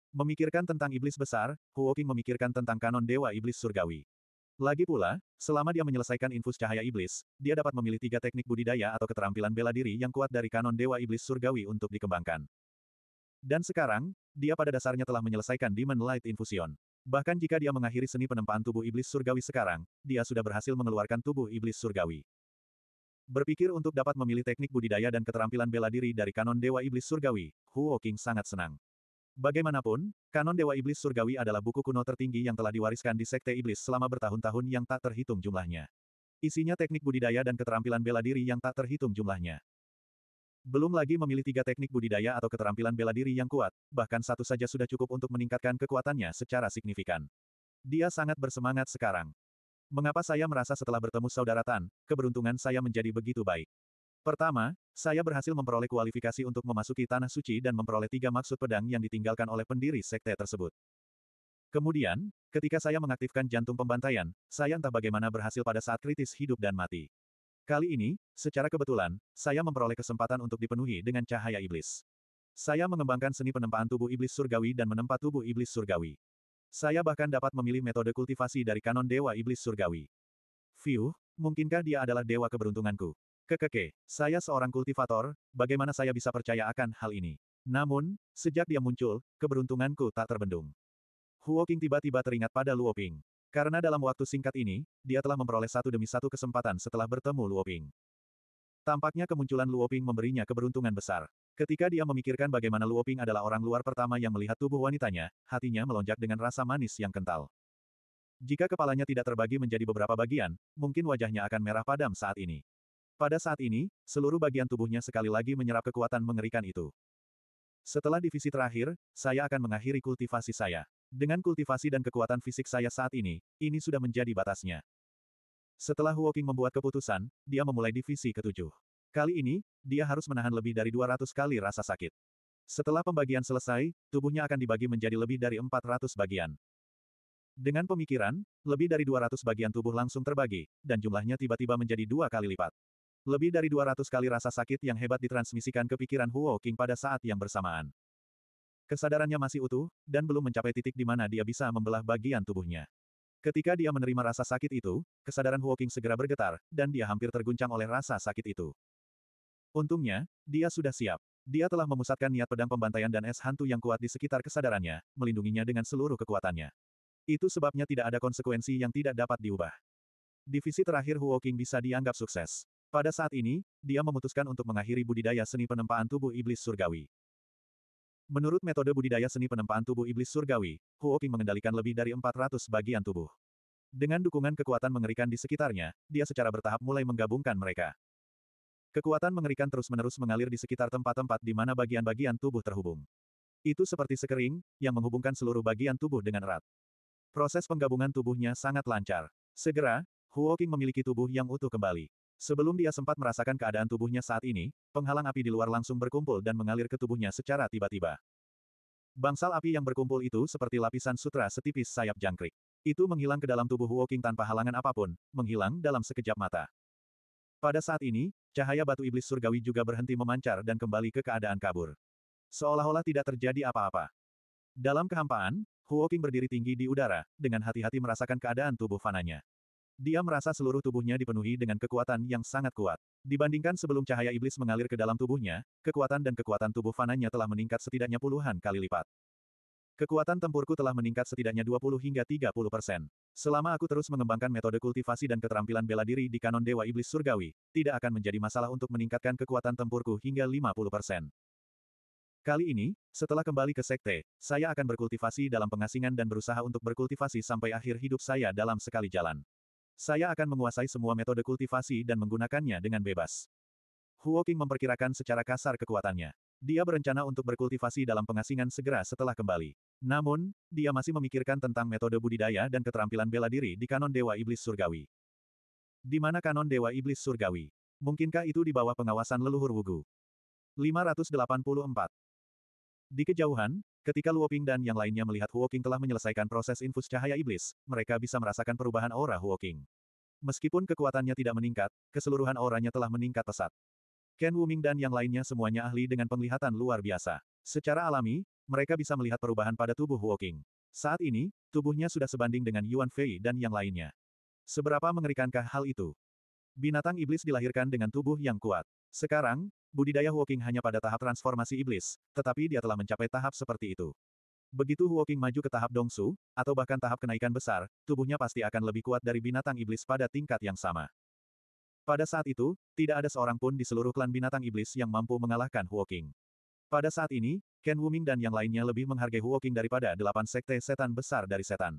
Memikirkan tentang iblis besar, Huoking memikirkan tentang kanon dewa iblis surgawi. Lagi pula, selama dia menyelesaikan infus cahaya iblis, dia dapat memilih tiga teknik budidaya atau keterampilan bela diri yang kuat dari kanon dewa iblis surgawi untuk dikembangkan. Dan sekarang, dia pada dasarnya telah menyelesaikan Demon Light Infusion. Bahkan jika dia mengakhiri seni penempaan tubuh iblis surgawi sekarang, dia sudah berhasil mengeluarkan tubuh iblis surgawi. Berpikir untuk dapat memilih teknik budidaya dan keterampilan bela diri dari kanon Dewa Iblis Surgawi, Huo King sangat senang. Bagaimanapun, kanon Dewa Iblis Surgawi adalah buku kuno tertinggi yang telah diwariskan di Sekte Iblis selama bertahun-tahun yang tak terhitung jumlahnya. Isinya teknik budidaya dan keterampilan bela diri yang tak terhitung jumlahnya. Belum lagi memilih tiga teknik budidaya atau keterampilan bela diri yang kuat, bahkan satu saja sudah cukup untuk meningkatkan kekuatannya secara signifikan. Dia sangat bersemangat sekarang. Mengapa saya merasa setelah bertemu saudara Tan, keberuntungan saya menjadi begitu baik? Pertama, saya berhasil memperoleh kualifikasi untuk memasuki Tanah Suci dan memperoleh tiga maksud pedang yang ditinggalkan oleh pendiri sekte tersebut. Kemudian, ketika saya mengaktifkan jantung pembantaian, saya entah bagaimana berhasil pada saat kritis hidup dan mati. Kali ini, secara kebetulan, saya memperoleh kesempatan untuk dipenuhi dengan cahaya iblis. Saya mengembangkan seni penempaan tubuh iblis surgawi dan menempa tubuh iblis surgawi. Saya bahkan dapat memilih metode kultivasi dari kanon dewa iblis surgawi. View, mungkinkah dia adalah dewa keberuntunganku? Kekeke, saya seorang kultivator, bagaimana saya bisa percaya akan hal ini? Namun, sejak dia muncul, keberuntunganku tak terbendung. Huo King tiba-tiba teringat pada Luo Ping. Karena dalam waktu singkat ini, dia telah memperoleh satu demi satu kesempatan setelah bertemu Luo Ping. Tampaknya kemunculan Luo Ping memberinya keberuntungan besar. Ketika dia memikirkan bagaimana Luo Ping adalah orang luar pertama yang melihat tubuh wanitanya, hatinya melonjak dengan rasa manis yang kental. Jika kepalanya tidak terbagi menjadi beberapa bagian, mungkin wajahnya akan merah padam saat ini. Pada saat ini, seluruh bagian tubuhnya sekali lagi menyerap kekuatan mengerikan itu. Setelah divisi terakhir, saya akan mengakhiri kultivasi saya. Dengan kultivasi dan kekuatan fisik saya saat ini, ini sudah menjadi batasnya. Setelah Huoking membuat keputusan, dia memulai divisi ketujuh. Kali ini, dia harus menahan lebih dari 200 kali rasa sakit. Setelah pembagian selesai, tubuhnya akan dibagi menjadi lebih dari 400 bagian. Dengan pemikiran, lebih dari 200 bagian tubuh langsung terbagi, dan jumlahnya tiba-tiba menjadi dua kali lipat. Lebih dari 200 kali rasa sakit yang hebat ditransmisikan ke pikiran Huo King pada saat yang bersamaan. Kesadarannya masih utuh, dan belum mencapai titik di mana dia bisa membelah bagian tubuhnya. Ketika dia menerima rasa sakit itu, kesadaran Huo King segera bergetar, dan dia hampir terguncang oleh rasa sakit itu. Untungnya, dia sudah siap. Dia telah memusatkan niat pedang pembantaian dan es hantu yang kuat di sekitar kesadarannya, melindunginya dengan seluruh kekuatannya. Itu sebabnya tidak ada konsekuensi yang tidak dapat diubah. Divisi terakhir Huo King bisa dianggap sukses. Pada saat ini, dia memutuskan untuk mengakhiri budidaya seni penempaan tubuh iblis surgawi. Menurut metode budidaya seni penempaan tubuh iblis surgawi, Huoqing mengendalikan lebih dari 400 bagian tubuh. Dengan dukungan kekuatan mengerikan di sekitarnya, dia secara bertahap mulai menggabungkan mereka. Kekuatan mengerikan terus-menerus mengalir di sekitar tempat-tempat di mana bagian-bagian tubuh terhubung. Itu seperti sekering, yang menghubungkan seluruh bagian tubuh dengan erat. Proses penggabungan tubuhnya sangat lancar. Segera, Huoqing memiliki tubuh yang utuh kembali. Sebelum dia sempat merasakan keadaan tubuhnya saat ini, penghalang api di luar langsung berkumpul dan mengalir ke tubuhnya secara tiba-tiba. Bangsal api yang berkumpul itu seperti lapisan sutra setipis sayap jangkrik. Itu menghilang ke dalam tubuh Woking tanpa halangan apapun, menghilang dalam sekejap mata. Pada saat ini, cahaya batu iblis surgawi juga berhenti memancar dan kembali ke keadaan kabur. Seolah-olah tidak terjadi apa-apa. Dalam kehampaan, Huoking berdiri tinggi di udara, dengan hati-hati merasakan keadaan tubuh fananya. Dia merasa seluruh tubuhnya dipenuhi dengan kekuatan yang sangat kuat. Dibandingkan sebelum cahaya iblis mengalir ke dalam tubuhnya, kekuatan dan kekuatan tubuh fananya telah meningkat setidaknya puluhan kali lipat. Kekuatan tempurku telah meningkat setidaknya 20 hingga 30 persen. Selama aku terus mengembangkan metode kultivasi dan keterampilan bela diri di kanon Dewa Iblis Surgawi, tidak akan menjadi masalah untuk meningkatkan kekuatan tempurku hingga 50 persen. Kali ini, setelah kembali ke sekte, saya akan berkultivasi dalam pengasingan dan berusaha untuk berkultivasi sampai akhir hidup saya dalam sekali jalan. Saya akan menguasai semua metode kultivasi dan menggunakannya dengan bebas. Huo King memperkirakan secara kasar kekuatannya. Dia berencana untuk berkultivasi dalam pengasingan segera setelah kembali. Namun, dia masih memikirkan tentang metode budidaya dan keterampilan bela diri di kanon Dewa Iblis Surgawi. Di mana kanon Dewa Iblis Surgawi? Mungkinkah itu di bawah pengawasan leluhur Wugu? 584 Di kejauhan, Ketika Luoping dan yang lainnya melihat Huoking telah menyelesaikan proses infus cahaya iblis, mereka bisa merasakan perubahan aura Huoking. Meskipun kekuatannya tidak meningkat, keseluruhan auranya telah meningkat pesat. Ken Wuming dan yang lainnya semuanya ahli dengan penglihatan luar biasa. Secara alami, mereka bisa melihat perubahan pada tubuh Huoking. Saat ini, tubuhnya sudah sebanding dengan Yuan Fei dan yang lainnya. Seberapa mengerikankah hal itu? Binatang iblis dilahirkan dengan tubuh yang kuat. Sekarang, budidaya Huoking hanya pada tahap transformasi iblis, tetapi dia telah mencapai tahap seperti itu. Begitu Huoking maju ke tahap dongsu, atau bahkan tahap kenaikan besar, tubuhnya pasti akan lebih kuat dari binatang iblis pada tingkat yang sama. Pada saat itu, tidak ada seorang pun di seluruh klan binatang iblis yang mampu mengalahkan Huoking. Pada saat ini, Ken Wuming dan yang lainnya lebih menghargai Huoking daripada delapan sekte setan besar dari setan.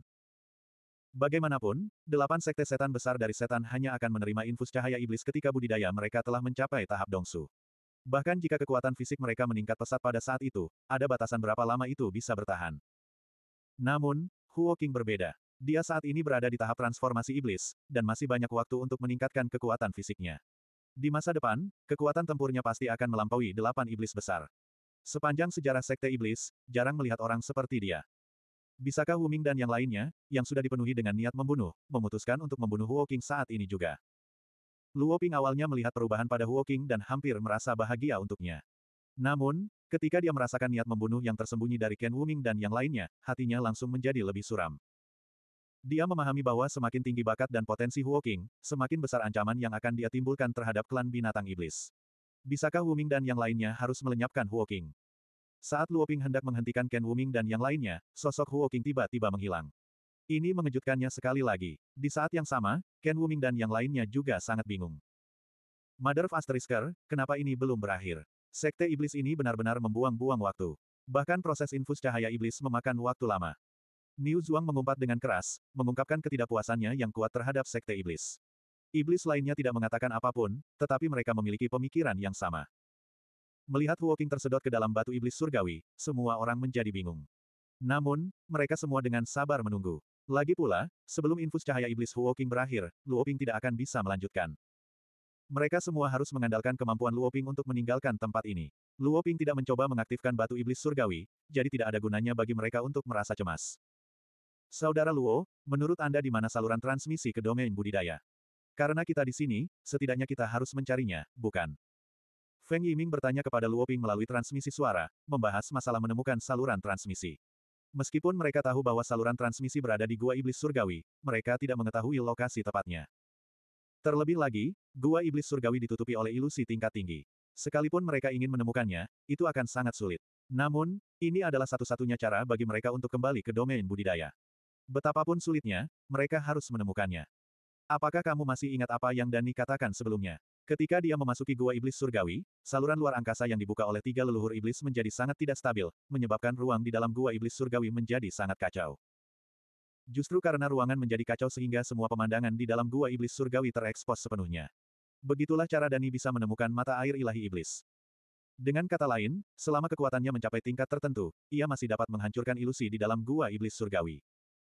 Bagaimanapun, delapan sekte setan besar dari setan hanya akan menerima infus cahaya iblis ketika budidaya mereka telah mencapai tahap dongsu. Bahkan jika kekuatan fisik mereka meningkat pesat pada saat itu, ada batasan berapa lama itu bisa bertahan. Namun, Huo King berbeda. Dia saat ini berada di tahap transformasi iblis, dan masih banyak waktu untuk meningkatkan kekuatan fisiknya. Di masa depan, kekuatan tempurnya pasti akan melampaui delapan iblis besar. Sepanjang sejarah sekte iblis, jarang melihat orang seperti dia. Bisakah Wuming dan yang lainnya, yang sudah dipenuhi dengan niat membunuh, memutuskan untuk membunuh Huo King saat ini juga? Luo Ping awalnya melihat perubahan pada Huo Qing dan hampir merasa bahagia untuknya. Namun, ketika dia merasakan niat membunuh yang tersembunyi dari Ken Wuming dan yang lainnya, hatinya langsung menjadi lebih suram. Dia memahami bahwa semakin tinggi bakat dan potensi Huo Qing, semakin besar ancaman yang akan dia timbulkan terhadap klan binatang iblis. Bisakah Wuming dan yang lainnya harus melenyapkan Huo Qing? Saat Luo Ping hendak menghentikan Ken Wuming dan yang lainnya, sosok Huo Qing tiba-tiba menghilang. Ini mengejutkannya sekali lagi. Di saat yang sama, Ken Wuming dan yang lainnya juga sangat bingung. Mother of Asterisker, kenapa ini belum berakhir? Sekte Iblis ini benar-benar membuang-buang waktu. Bahkan proses infus cahaya iblis memakan waktu lama. Niu Zhuang mengumpat dengan keras, mengungkapkan ketidakpuasannya yang kuat terhadap Sekte Iblis. Iblis lainnya tidak mengatakan apapun, tetapi mereka memiliki pemikiran yang sama. Melihat Huoking tersedot ke dalam batu iblis surgawi, semua orang menjadi bingung. Namun, mereka semua dengan sabar menunggu. Lagi pula, sebelum infus cahaya iblis Huoping berakhir, Luoping tidak akan bisa melanjutkan. Mereka semua harus mengandalkan kemampuan Luoping untuk meninggalkan tempat ini. Luoping tidak mencoba mengaktifkan batu iblis surgawi, jadi tidak ada gunanya bagi mereka untuk merasa cemas. Saudara Luo, menurut Anda di mana saluran transmisi ke domain budidaya? Karena kita di sini, setidaknya kita harus mencarinya, bukan? Feng Yiming bertanya kepada Luoping melalui transmisi suara, membahas masalah menemukan saluran transmisi. Meskipun mereka tahu bahwa saluran transmisi berada di Gua Iblis Surgawi, mereka tidak mengetahui lokasi tepatnya. Terlebih lagi, Gua Iblis Surgawi ditutupi oleh ilusi tingkat tinggi. Sekalipun mereka ingin menemukannya, itu akan sangat sulit. Namun, ini adalah satu-satunya cara bagi mereka untuk kembali ke domain budidaya. Betapapun sulitnya, mereka harus menemukannya. Apakah kamu masih ingat apa yang Dani katakan sebelumnya? Ketika dia memasuki gua iblis surgawi, saluran luar angkasa yang dibuka oleh tiga leluhur iblis menjadi sangat tidak stabil, menyebabkan ruang di dalam gua iblis surgawi menjadi sangat kacau. Justru karena ruangan menjadi kacau sehingga semua pemandangan di dalam gua iblis surgawi terekspos sepenuhnya. Begitulah cara Dani bisa menemukan mata air ilahi iblis. Dengan kata lain, selama kekuatannya mencapai tingkat tertentu, ia masih dapat menghancurkan ilusi di dalam gua iblis surgawi.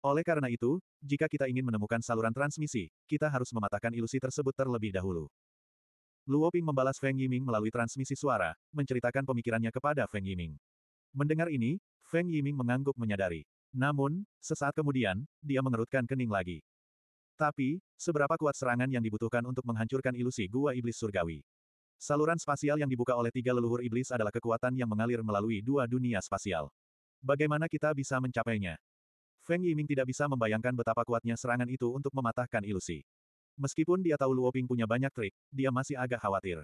Oleh karena itu, jika kita ingin menemukan saluran transmisi, kita harus mematahkan ilusi tersebut terlebih dahulu. Luo Ping membalas Feng Yiming melalui transmisi suara, menceritakan pemikirannya kepada Feng Yiming. Mendengar ini, Feng Yiming mengangguk menyadari. Namun, sesaat kemudian, dia mengerutkan kening lagi. Tapi, seberapa kuat serangan yang dibutuhkan untuk menghancurkan ilusi gua iblis surgawi? Saluran spasial yang dibuka oleh tiga leluhur iblis adalah kekuatan yang mengalir melalui dua dunia spasial. Bagaimana kita bisa mencapainya? Feng Yiming tidak bisa membayangkan betapa kuatnya serangan itu untuk mematahkan ilusi. Meskipun dia tahu Luoping punya banyak trik, dia masih agak khawatir.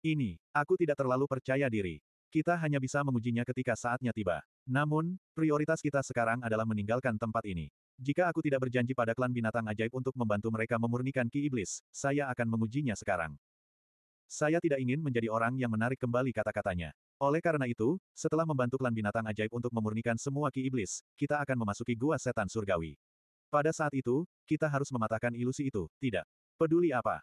Ini, aku tidak terlalu percaya diri. Kita hanya bisa mengujinya ketika saatnya tiba. Namun, prioritas kita sekarang adalah meninggalkan tempat ini. Jika aku tidak berjanji pada klan binatang ajaib untuk membantu mereka memurnikan ki iblis, saya akan mengujinya sekarang. Saya tidak ingin menjadi orang yang menarik kembali kata-katanya. Oleh karena itu, setelah membantu klan binatang ajaib untuk memurnikan semua ki iblis, kita akan memasuki gua setan surgawi. Pada saat itu, kita harus mematahkan ilusi itu, tidak. Peduli apa.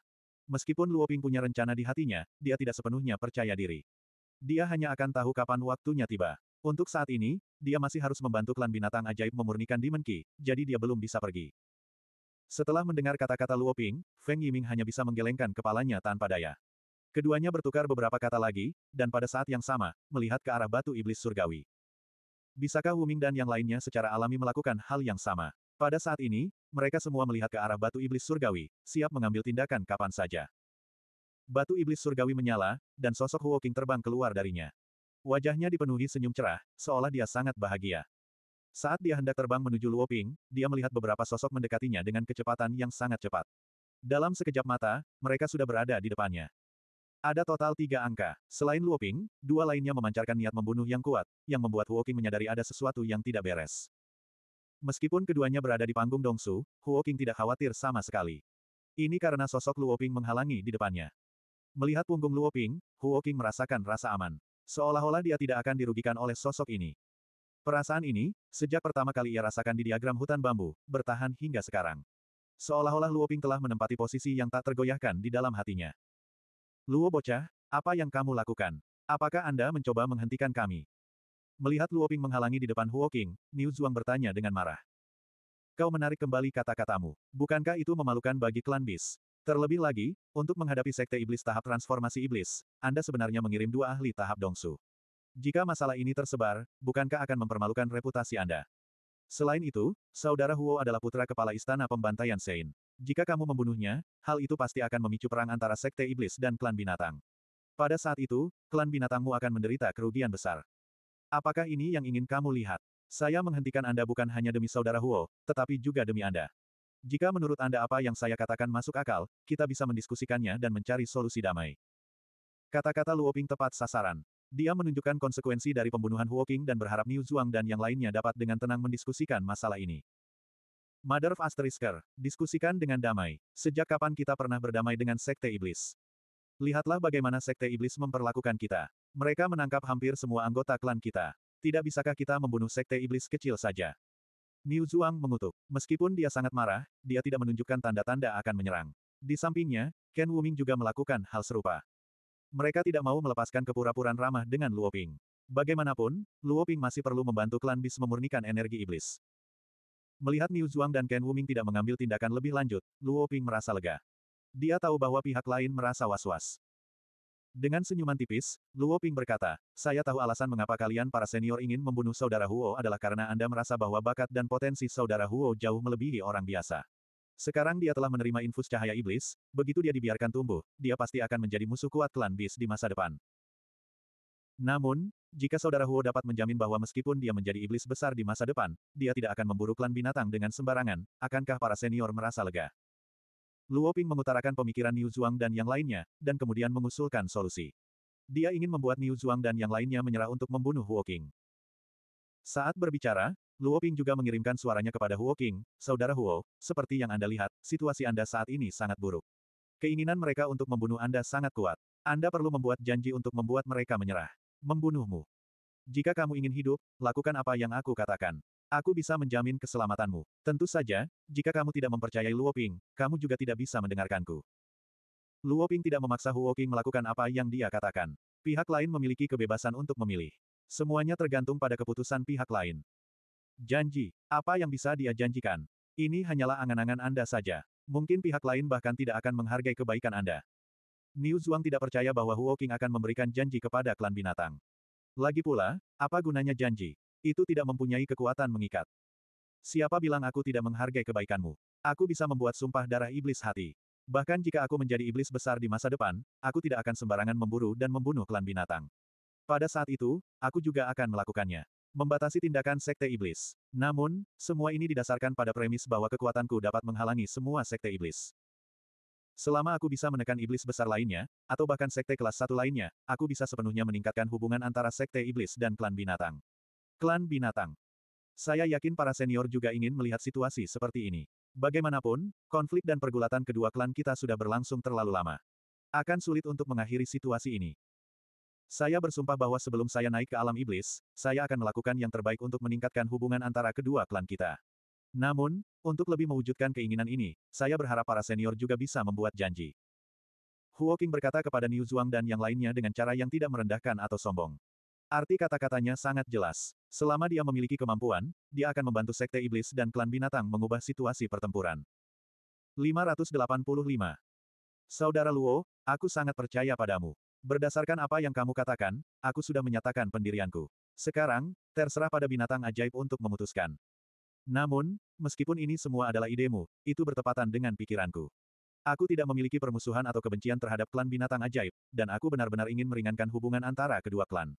Meskipun Luoping punya rencana di hatinya, dia tidak sepenuhnya percaya diri. Dia hanya akan tahu kapan waktunya tiba. Untuk saat ini, dia masih harus membantu klan binatang ajaib memurnikan Demon jadi dia belum bisa pergi. Setelah mendengar kata-kata Luoping, Feng Yiming hanya bisa menggelengkan kepalanya tanpa daya. Keduanya bertukar beberapa kata lagi, dan pada saat yang sama, melihat ke arah batu iblis surgawi. Bisakah Wuming dan yang lainnya secara alami melakukan hal yang sama? Pada saat ini, mereka semua melihat ke arah batu iblis surgawi, siap mengambil tindakan kapan saja. Batu iblis surgawi menyala, dan sosok Huoking terbang keluar darinya. Wajahnya dipenuhi senyum cerah, seolah dia sangat bahagia. Saat dia hendak terbang menuju Luoping, dia melihat beberapa sosok mendekatinya dengan kecepatan yang sangat cepat. Dalam sekejap mata, mereka sudah berada di depannya. Ada total tiga angka. Selain Luoping, dua lainnya memancarkan niat membunuh yang kuat, yang membuat Huoking menyadari ada sesuatu yang tidak beres. Meskipun keduanya berada di panggung Dongsu, Huo King tidak khawatir sama sekali. Ini karena sosok Luo Ping menghalangi di depannya. Melihat punggung Luo Ping, Huo King merasakan rasa aman. Seolah-olah dia tidak akan dirugikan oleh sosok ini. Perasaan ini, sejak pertama kali ia rasakan di diagram hutan bambu, bertahan hingga sekarang. Seolah-olah Luo Ping telah menempati posisi yang tak tergoyahkan di dalam hatinya. Luo bocah, apa yang kamu lakukan? Apakah Anda mencoba menghentikan kami? Melihat Luoping menghalangi di depan Huoking, King, Niu Zhuang bertanya dengan marah. Kau menarik kembali kata-katamu. Bukankah itu memalukan bagi klan bis? Terlebih lagi, untuk menghadapi sekte iblis tahap transformasi iblis, Anda sebenarnya mengirim dua ahli tahap dongsu. Jika masalah ini tersebar, bukankah akan mempermalukan reputasi Anda? Selain itu, saudara Huo adalah putra kepala istana pembantaian Sein. Jika kamu membunuhnya, hal itu pasti akan memicu perang antara sekte iblis dan klan binatang. Pada saat itu, klan binatangmu akan menderita kerugian besar. Apakah ini yang ingin kamu lihat? Saya menghentikan Anda bukan hanya demi saudara Huo, tetapi juga demi Anda. Jika menurut Anda apa yang saya katakan masuk akal, kita bisa mendiskusikannya dan mencari solusi damai. Kata-kata Luoping tepat sasaran. Dia menunjukkan konsekuensi dari pembunuhan Huo dan berharap Niu Zhuang dan yang lainnya dapat dengan tenang mendiskusikan masalah ini. Mother of Asterisker, diskusikan dengan damai. Sejak kapan kita pernah berdamai dengan Sekte Iblis? Lihatlah bagaimana sekte iblis memperlakukan kita. Mereka menangkap hampir semua anggota klan kita. Tidak bisakah kita membunuh sekte iblis kecil saja? Niu Zhuang mengutuk. Meskipun dia sangat marah, dia tidak menunjukkan tanda-tanda akan menyerang. Di sampingnya, Ken Wuming juga melakukan hal serupa. Mereka tidak mau melepaskan kepura-puraan ramah dengan Luo Ping. Bagaimanapun, Luo Ping masih perlu membantu klan bis memurnikan energi iblis. Melihat Niu Zhuang dan Ken Wuming tidak mengambil tindakan lebih lanjut, Luo Ping merasa lega. Dia tahu bahwa pihak lain merasa was-was. Dengan senyuman tipis, Luo Ping berkata, saya tahu alasan mengapa kalian para senior ingin membunuh saudara Huo adalah karena Anda merasa bahwa bakat dan potensi saudara Huo jauh melebihi orang biasa. Sekarang dia telah menerima infus cahaya iblis, begitu dia dibiarkan tumbuh, dia pasti akan menjadi musuh kuat klan bis di masa depan. Namun, jika saudara Huo dapat menjamin bahwa meskipun dia menjadi iblis besar di masa depan, dia tidak akan memburu klan binatang dengan sembarangan, akankah para senior merasa lega? Luo Ping mengutarakan pemikiran Niu Zhuang dan yang lainnya, dan kemudian mengusulkan solusi. Dia ingin membuat Niu Zhuang dan yang lainnya menyerah untuk membunuh Huo Qing. Saat berbicara, Luo Ping juga mengirimkan suaranya kepada Huo Qing, Saudara Huo, seperti yang Anda lihat, situasi Anda saat ini sangat buruk. Keinginan mereka untuk membunuh Anda sangat kuat. Anda perlu membuat janji untuk membuat mereka menyerah. Membunuhmu. Jika kamu ingin hidup, lakukan apa yang aku katakan. Aku bisa menjamin keselamatanmu. Tentu saja, jika kamu tidak mempercayai Luoping, kamu juga tidak bisa mendengarkanku. Luoping tidak memaksa Huoqing melakukan apa yang dia katakan. Pihak lain memiliki kebebasan untuk memilih. Semuanya tergantung pada keputusan pihak lain. Janji, apa yang bisa dia janjikan? Ini hanyalah angan-angan Anda saja. Mungkin pihak lain bahkan tidak akan menghargai kebaikan Anda. Niu Zhuang tidak percaya bahwa Huoqing akan memberikan janji kepada klan binatang. Lagi pula, apa gunanya janji? Itu tidak mempunyai kekuatan mengikat. Siapa bilang aku tidak menghargai kebaikanmu? Aku bisa membuat sumpah darah iblis hati. Bahkan jika aku menjadi iblis besar di masa depan, aku tidak akan sembarangan memburu dan membunuh klan binatang. Pada saat itu, aku juga akan melakukannya. Membatasi tindakan sekte iblis. Namun, semua ini didasarkan pada premis bahwa kekuatanku dapat menghalangi semua sekte iblis. Selama aku bisa menekan iblis besar lainnya, atau bahkan sekte kelas satu lainnya, aku bisa sepenuhnya meningkatkan hubungan antara sekte iblis dan klan binatang. Klan Binatang. Saya yakin para senior juga ingin melihat situasi seperti ini. Bagaimanapun, konflik dan pergulatan kedua klan kita sudah berlangsung terlalu lama. Akan sulit untuk mengakhiri situasi ini. Saya bersumpah bahwa sebelum saya naik ke alam iblis, saya akan melakukan yang terbaik untuk meningkatkan hubungan antara kedua klan kita. Namun, untuk lebih mewujudkan keinginan ini, saya berharap para senior juga bisa membuat janji. Huoking berkata kepada Niu Zhuang dan yang lainnya dengan cara yang tidak merendahkan atau sombong. Arti kata-katanya sangat jelas. Selama dia memiliki kemampuan, dia akan membantu Sekte Iblis dan Klan Binatang mengubah situasi pertempuran. 585. Saudara Luo, aku sangat percaya padamu. Berdasarkan apa yang kamu katakan, aku sudah menyatakan pendirianku. Sekarang, terserah pada binatang ajaib untuk memutuskan. Namun, meskipun ini semua adalah idemu, itu bertepatan dengan pikiranku. Aku tidak memiliki permusuhan atau kebencian terhadap klan binatang ajaib, dan aku benar-benar ingin meringankan hubungan antara kedua klan.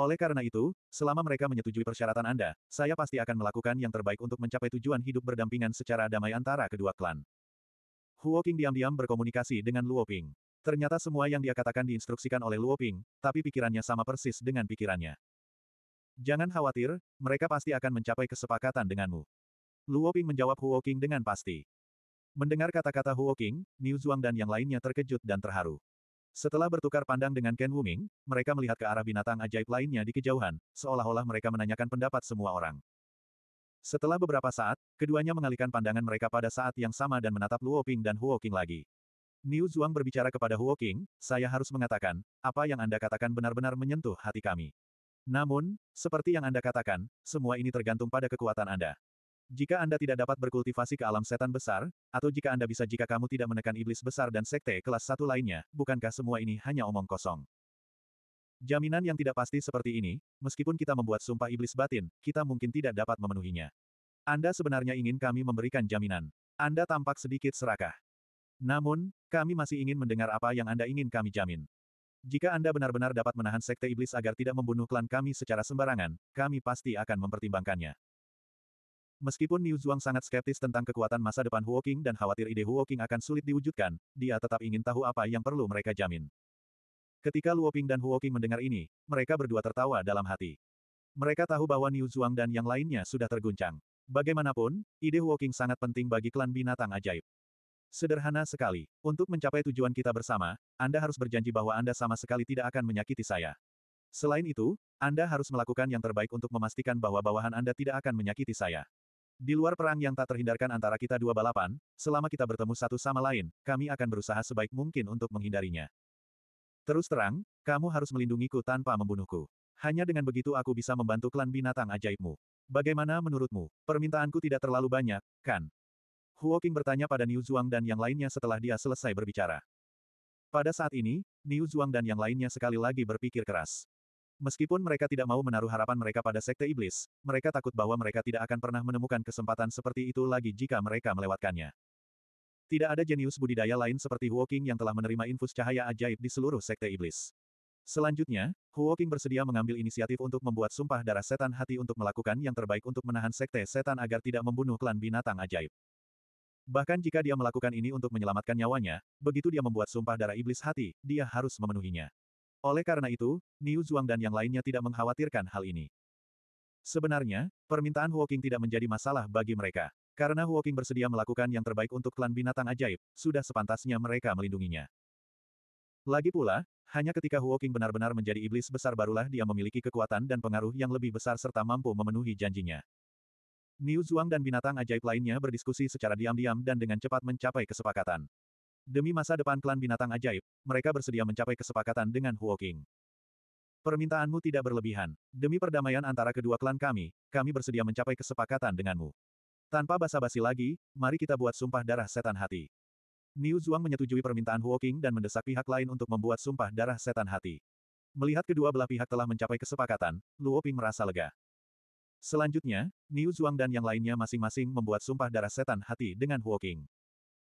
Oleh karena itu, selama mereka menyetujui persyaratan Anda, saya pasti akan melakukan yang terbaik untuk mencapai tujuan hidup berdampingan secara damai antara kedua klan. Huo diam-diam berkomunikasi dengan Luo Ping. Ternyata semua yang dia katakan diinstruksikan oleh Luo Ping, tapi pikirannya sama persis dengan pikirannya. Jangan khawatir, mereka pasti akan mencapai kesepakatan denganmu. Luo Ping menjawab Huo dengan pasti. Mendengar kata-kata Huo Qing, Niu Zhuang dan yang lainnya terkejut dan terharu. Setelah bertukar pandang dengan Ken Wuming, mereka melihat ke arah binatang ajaib lainnya di kejauhan, seolah-olah mereka menanyakan pendapat semua orang. Setelah beberapa saat, keduanya mengalihkan pandangan mereka pada saat yang sama dan menatap Luo Ping dan Huo Qing lagi. Niu Zhuang berbicara kepada Huo Qing, saya harus mengatakan, apa yang Anda katakan benar-benar menyentuh hati kami. Namun, seperti yang Anda katakan, semua ini tergantung pada kekuatan Anda. Jika Anda tidak dapat berkultivasi ke alam setan besar, atau jika Anda bisa jika kamu tidak menekan iblis besar dan sekte kelas satu lainnya, bukankah semua ini hanya omong kosong? Jaminan yang tidak pasti seperti ini, meskipun kita membuat sumpah iblis batin, kita mungkin tidak dapat memenuhinya. Anda sebenarnya ingin kami memberikan jaminan. Anda tampak sedikit serakah. Namun, kami masih ingin mendengar apa yang Anda ingin kami jamin. Jika Anda benar-benar dapat menahan sekte iblis agar tidak membunuh klan kami secara sembarangan, kami pasti akan mempertimbangkannya. Meskipun Niu Zhuang sangat skeptis tentang kekuatan masa depan Huo King dan khawatir ide Huo King akan sulit diwujudkan, dia tetap ingin tahu apa yang perlu mereka jamin. Ketika Luo Ping dan Huo King mendengar ini, mereka berdua tertawa dalam hati. Mereka tahu bahwa Niu Zhuang dan yang lainnya sudah terguncang. Bagaimanapun, ide Huo King sangat penting bagi klan binatang ajaib. Sederhana sekali. Untuk mencapai tujuan kita bersama, Anda harus berjanji bahwa Anda sama sekali tidak akan menyakiti saya. Selain itu, Anda harus melakukan yang terbaik untuk memastikan bahwa bawahan Anda tidak akan menyakiti saya. Di luar perang yang tak terhindarkan antara kita dua balapan, selama kita bertemu satu sama lain, kami akan berusaha sebaik mungkin untuk menghindarinya. Terus terang, kamu harus melindungiku tanpa membunuhku. Hanya dengan begitu aku bisa membantu klan binatang ajaibmu. Bagaimana menurutmu, permintaanku tidak terlalu banyak, kan? Huoking bertanya pada Niu Zhuang dan yang lainnya setelah dia selesai berbicara. Pada saat ini, Niu Zhuang dan yang lainnya sekali lagi berpikir keras. Meskipun mereka tidak mau menaruh harapan mereka pada Sekte Iblis, mereka takut bahwa mereka tidak akan pernah menemukan kesempatan seperti itu lagi jika mereka melewatkannya. Tidak ada jenius budidaya lain seperti Huoking yang telah menerima infus cahaya ajaib di seluruh Sekte Iblis. Selanjutnya, Huoking bersedia mengambil inisiatif untuk membuat sumpah darah setan hati untuk melakukan yang terbaik untuk menahan Sekte Setan agar tidak membunuh klan binatang ajaib. Bahkan jika dia melakukan ini untuk menyelamatkan nyawanya, begitu dia membuat sumpah darah iblis hati, dia harus memenuhinya. Oleh karena itu, Niu Zhuang dan yang lainnya tidak mengkhawatirkan hal ini. Sebenarnya, permintaan Huoqing tidak menjadi masalah bagi mereka. Karena Huoqing bersedia melakukan yang terbaik untuk klan binatang ajaib, sudah sepantasnya mereka melindunginya. Lagi pula, hanya ketika Huoqing benar-benar menjadi iblis besar barulah dia memiliki kekuatan dan pengaruh yang lebih besar serta mampu memenuhi janjinya. Niu Zhuang dan binatang ajaib lainnya berdiskusi secara diam-diam dan dengan cepat mencapai kesepakatan. Demi masa depan klan binatang ajaib, mereka bersedia mencapai kesepakatan dengan Huo King. Permintaanmu tidak berlebihan. Demi perdamaian antara kedua klan kami, kami bersedia mencapai kesepakatan denganmu. Tanpa basa-basi lagi, mari kita buat sumpah darah setan hati. Niu Zhuang menyetujui permintaan Huo King dan mendesak pihak lain untuk membuat sumpah darah setan hati. Melihat kedua belah pihak telah mencapai kesepakatan, Luo Ping merasa lega. Selanjutnya, Niu Zhuang dan yang lainnya masing-masing membuat sumpah darah setan hati dengan Huo King.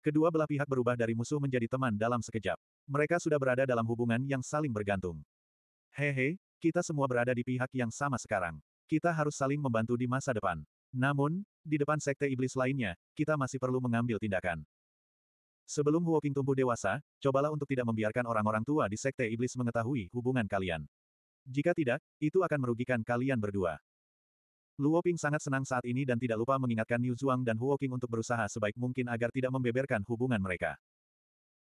Kedua belah pihak berubah dari musuh menjadi teman dalam sekejap. Mereka sudah berada dalam hubungan yang saling bergantung. Hehe, kita semua berada di pihak yang sama sekarang. Kita harus saling membantu di masa depan. Namun, di depan sekte iblis lainnya, kita masih perlu mengambil tindakan. Sebelum Huoking tumbuh dewasa, cobalah untuk tidak membiarkan orang-orang tua di sekte iblis mengetahui hubungan kalian. Jika tidak, itu akan merugikan kalian berdua. Luo Ping sangat senang saat ini dan tidak lupa mengingatkan Niu Zhuang dan Huo untuk berusaha sebaik mungkin agar tidak membeberkan hubungan mereka.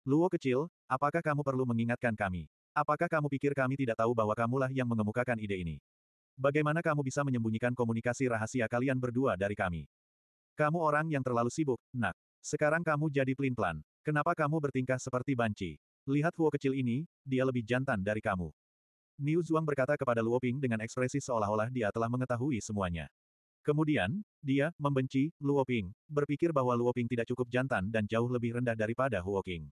Luo kecil, apakah kamu perlu mengingatkan kami? Apakah kamu pikir kami tidak tahu bahwa kamulah yang mengemukakan ide ini? Bagaimana kamu bisa menyembunyikan komunikasi rahasia kalian berdua dari kami? Kamu orang yang terlalu sibuk, nak. Sekarang kamu jadi pelin plan Kenapa kamu bertingkah seperti banci? Lihat Huo kecil ini, dia lebih jantan dari kamu. Niu Zhuang berkata kepada Luo Ping dengan ekspresi seolah-olah dia telah mengetahui semuanya. Kemudian, dia, membenci, Luo Ping, berpikir bahwa Luo Ping tidak cukup jantan dan jauh lebih rendah daripada Huo Qing.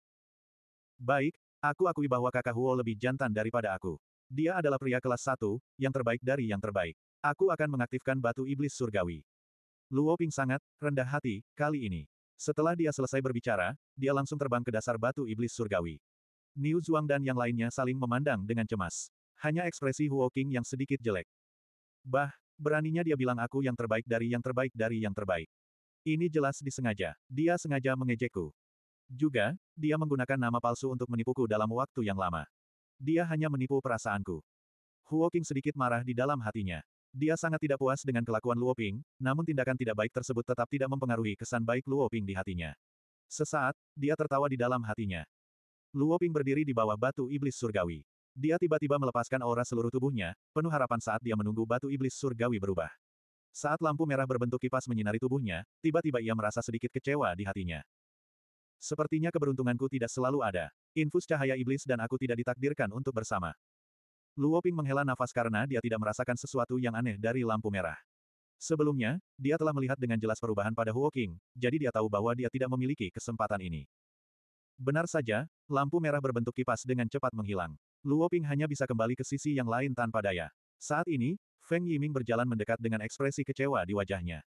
Baik, aku akui bahwa kakak Huo lebih jantan daripada aku. Dia adalah pria kelas satu, yang terbaik dari yang terbaik. Aku akan mengaktifkan batu iblis surgawi. Luo Ping sangat, rendah hati, kali ini. Setelah dia selesai berbicara, dia langsung terbang ke dasar batu iblis surgawi. Niu Zhuang dan yang lainnya saling memandang dengan cemas. Hanya ekspresi Huo King yang sedikit jelek. Bah, beraninya dia bilang aku yang terbaik dari yang terbaik dari yang terbaik. Ini jelas disengaja. Dia sengaja mengejekku. Juga, dia menggunakan nama palsu untuk menipuku dalam waktu yang lama. Dia hanya menipu perasaanku. Huo King sedikit marah di dalam hatinya. Dia sangat tidak puas dengan kelakuan Luo Ping, namun tindakan tidak baik tersebut tetap tidak mempengaruhi kesan baik Luo Ping di hatinya. Sesaat, dia tertawa di dalam hatinya. Luo Ping berdiri di bawah batu iblis surgawi. Dia tiba-tiba melepaskan aura seluruh tubuhnya, penuh harapan saat dia menunggu batu iblis surgawi berubah. Saat lampu merah berbentuk kipas menyinari tubuhnya, tiba-tiba ia merasa sedikit kecewa di hatinya. Sepertinya keberuntunganku tidak selalu ada. Infus cahaya iblis dan aku tidak ditakdirkan untuk bersama. Luo Ping menghela nafas karena dia tidak merasakan sesuatu yang aneh dari lampu merah. Sebelumnya, dia telah melihat dengan jelas perubahan pada Huo Qing, jadi dia tahu bahwa dia tidak memiliki kesempatan ini. Benar saja, lampu merah berbentuk kipas dengan cepat menghilang. Luo Ping hanya bisa kembali ke sisi yang lain tanpa daya. Saat ini, Feng Yiming berjalan mendekat dengan ekspresi kecewa di wajahnya.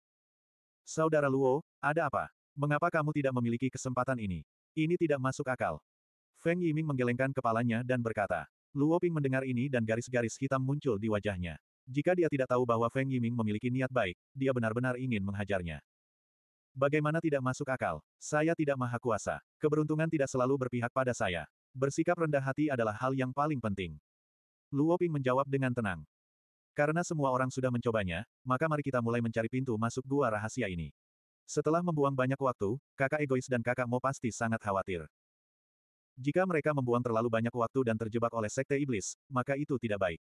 Saudara Luo, ada apa? Mengapa kamu tidak memiliki kesempatan ini? Ini tidak masuk akal. Feng Yiming menggelengkan kepalanya dan berkata. Luo Ping mendengar ini dan garis-garis hitam muncul di wajahnya. Jika dia tidak tahu bahwa Feng Yiming memiliki niat baik, dia benar-benar ingin menghajarnya. Bagaimana tidak masuk akal? Saya tidak maha kuasa. Keberuntungan tidak selalu berpihak pada saya. Bersikap rendah hati adalah hal yang paling penting. Luo Ping menjawab dengan tenang. Karena semua orang sudah mencobanya, maka mari kita mulai mencari pintu masuk gua rahasia ini. Setelah membuang banyak waktu, kakak egois dan kakak Mo pasti sangat khawatir. Jika mereka membuang terlalu banyak waktu dan terjebak oleh sekte iblis, maka itu tidak baik.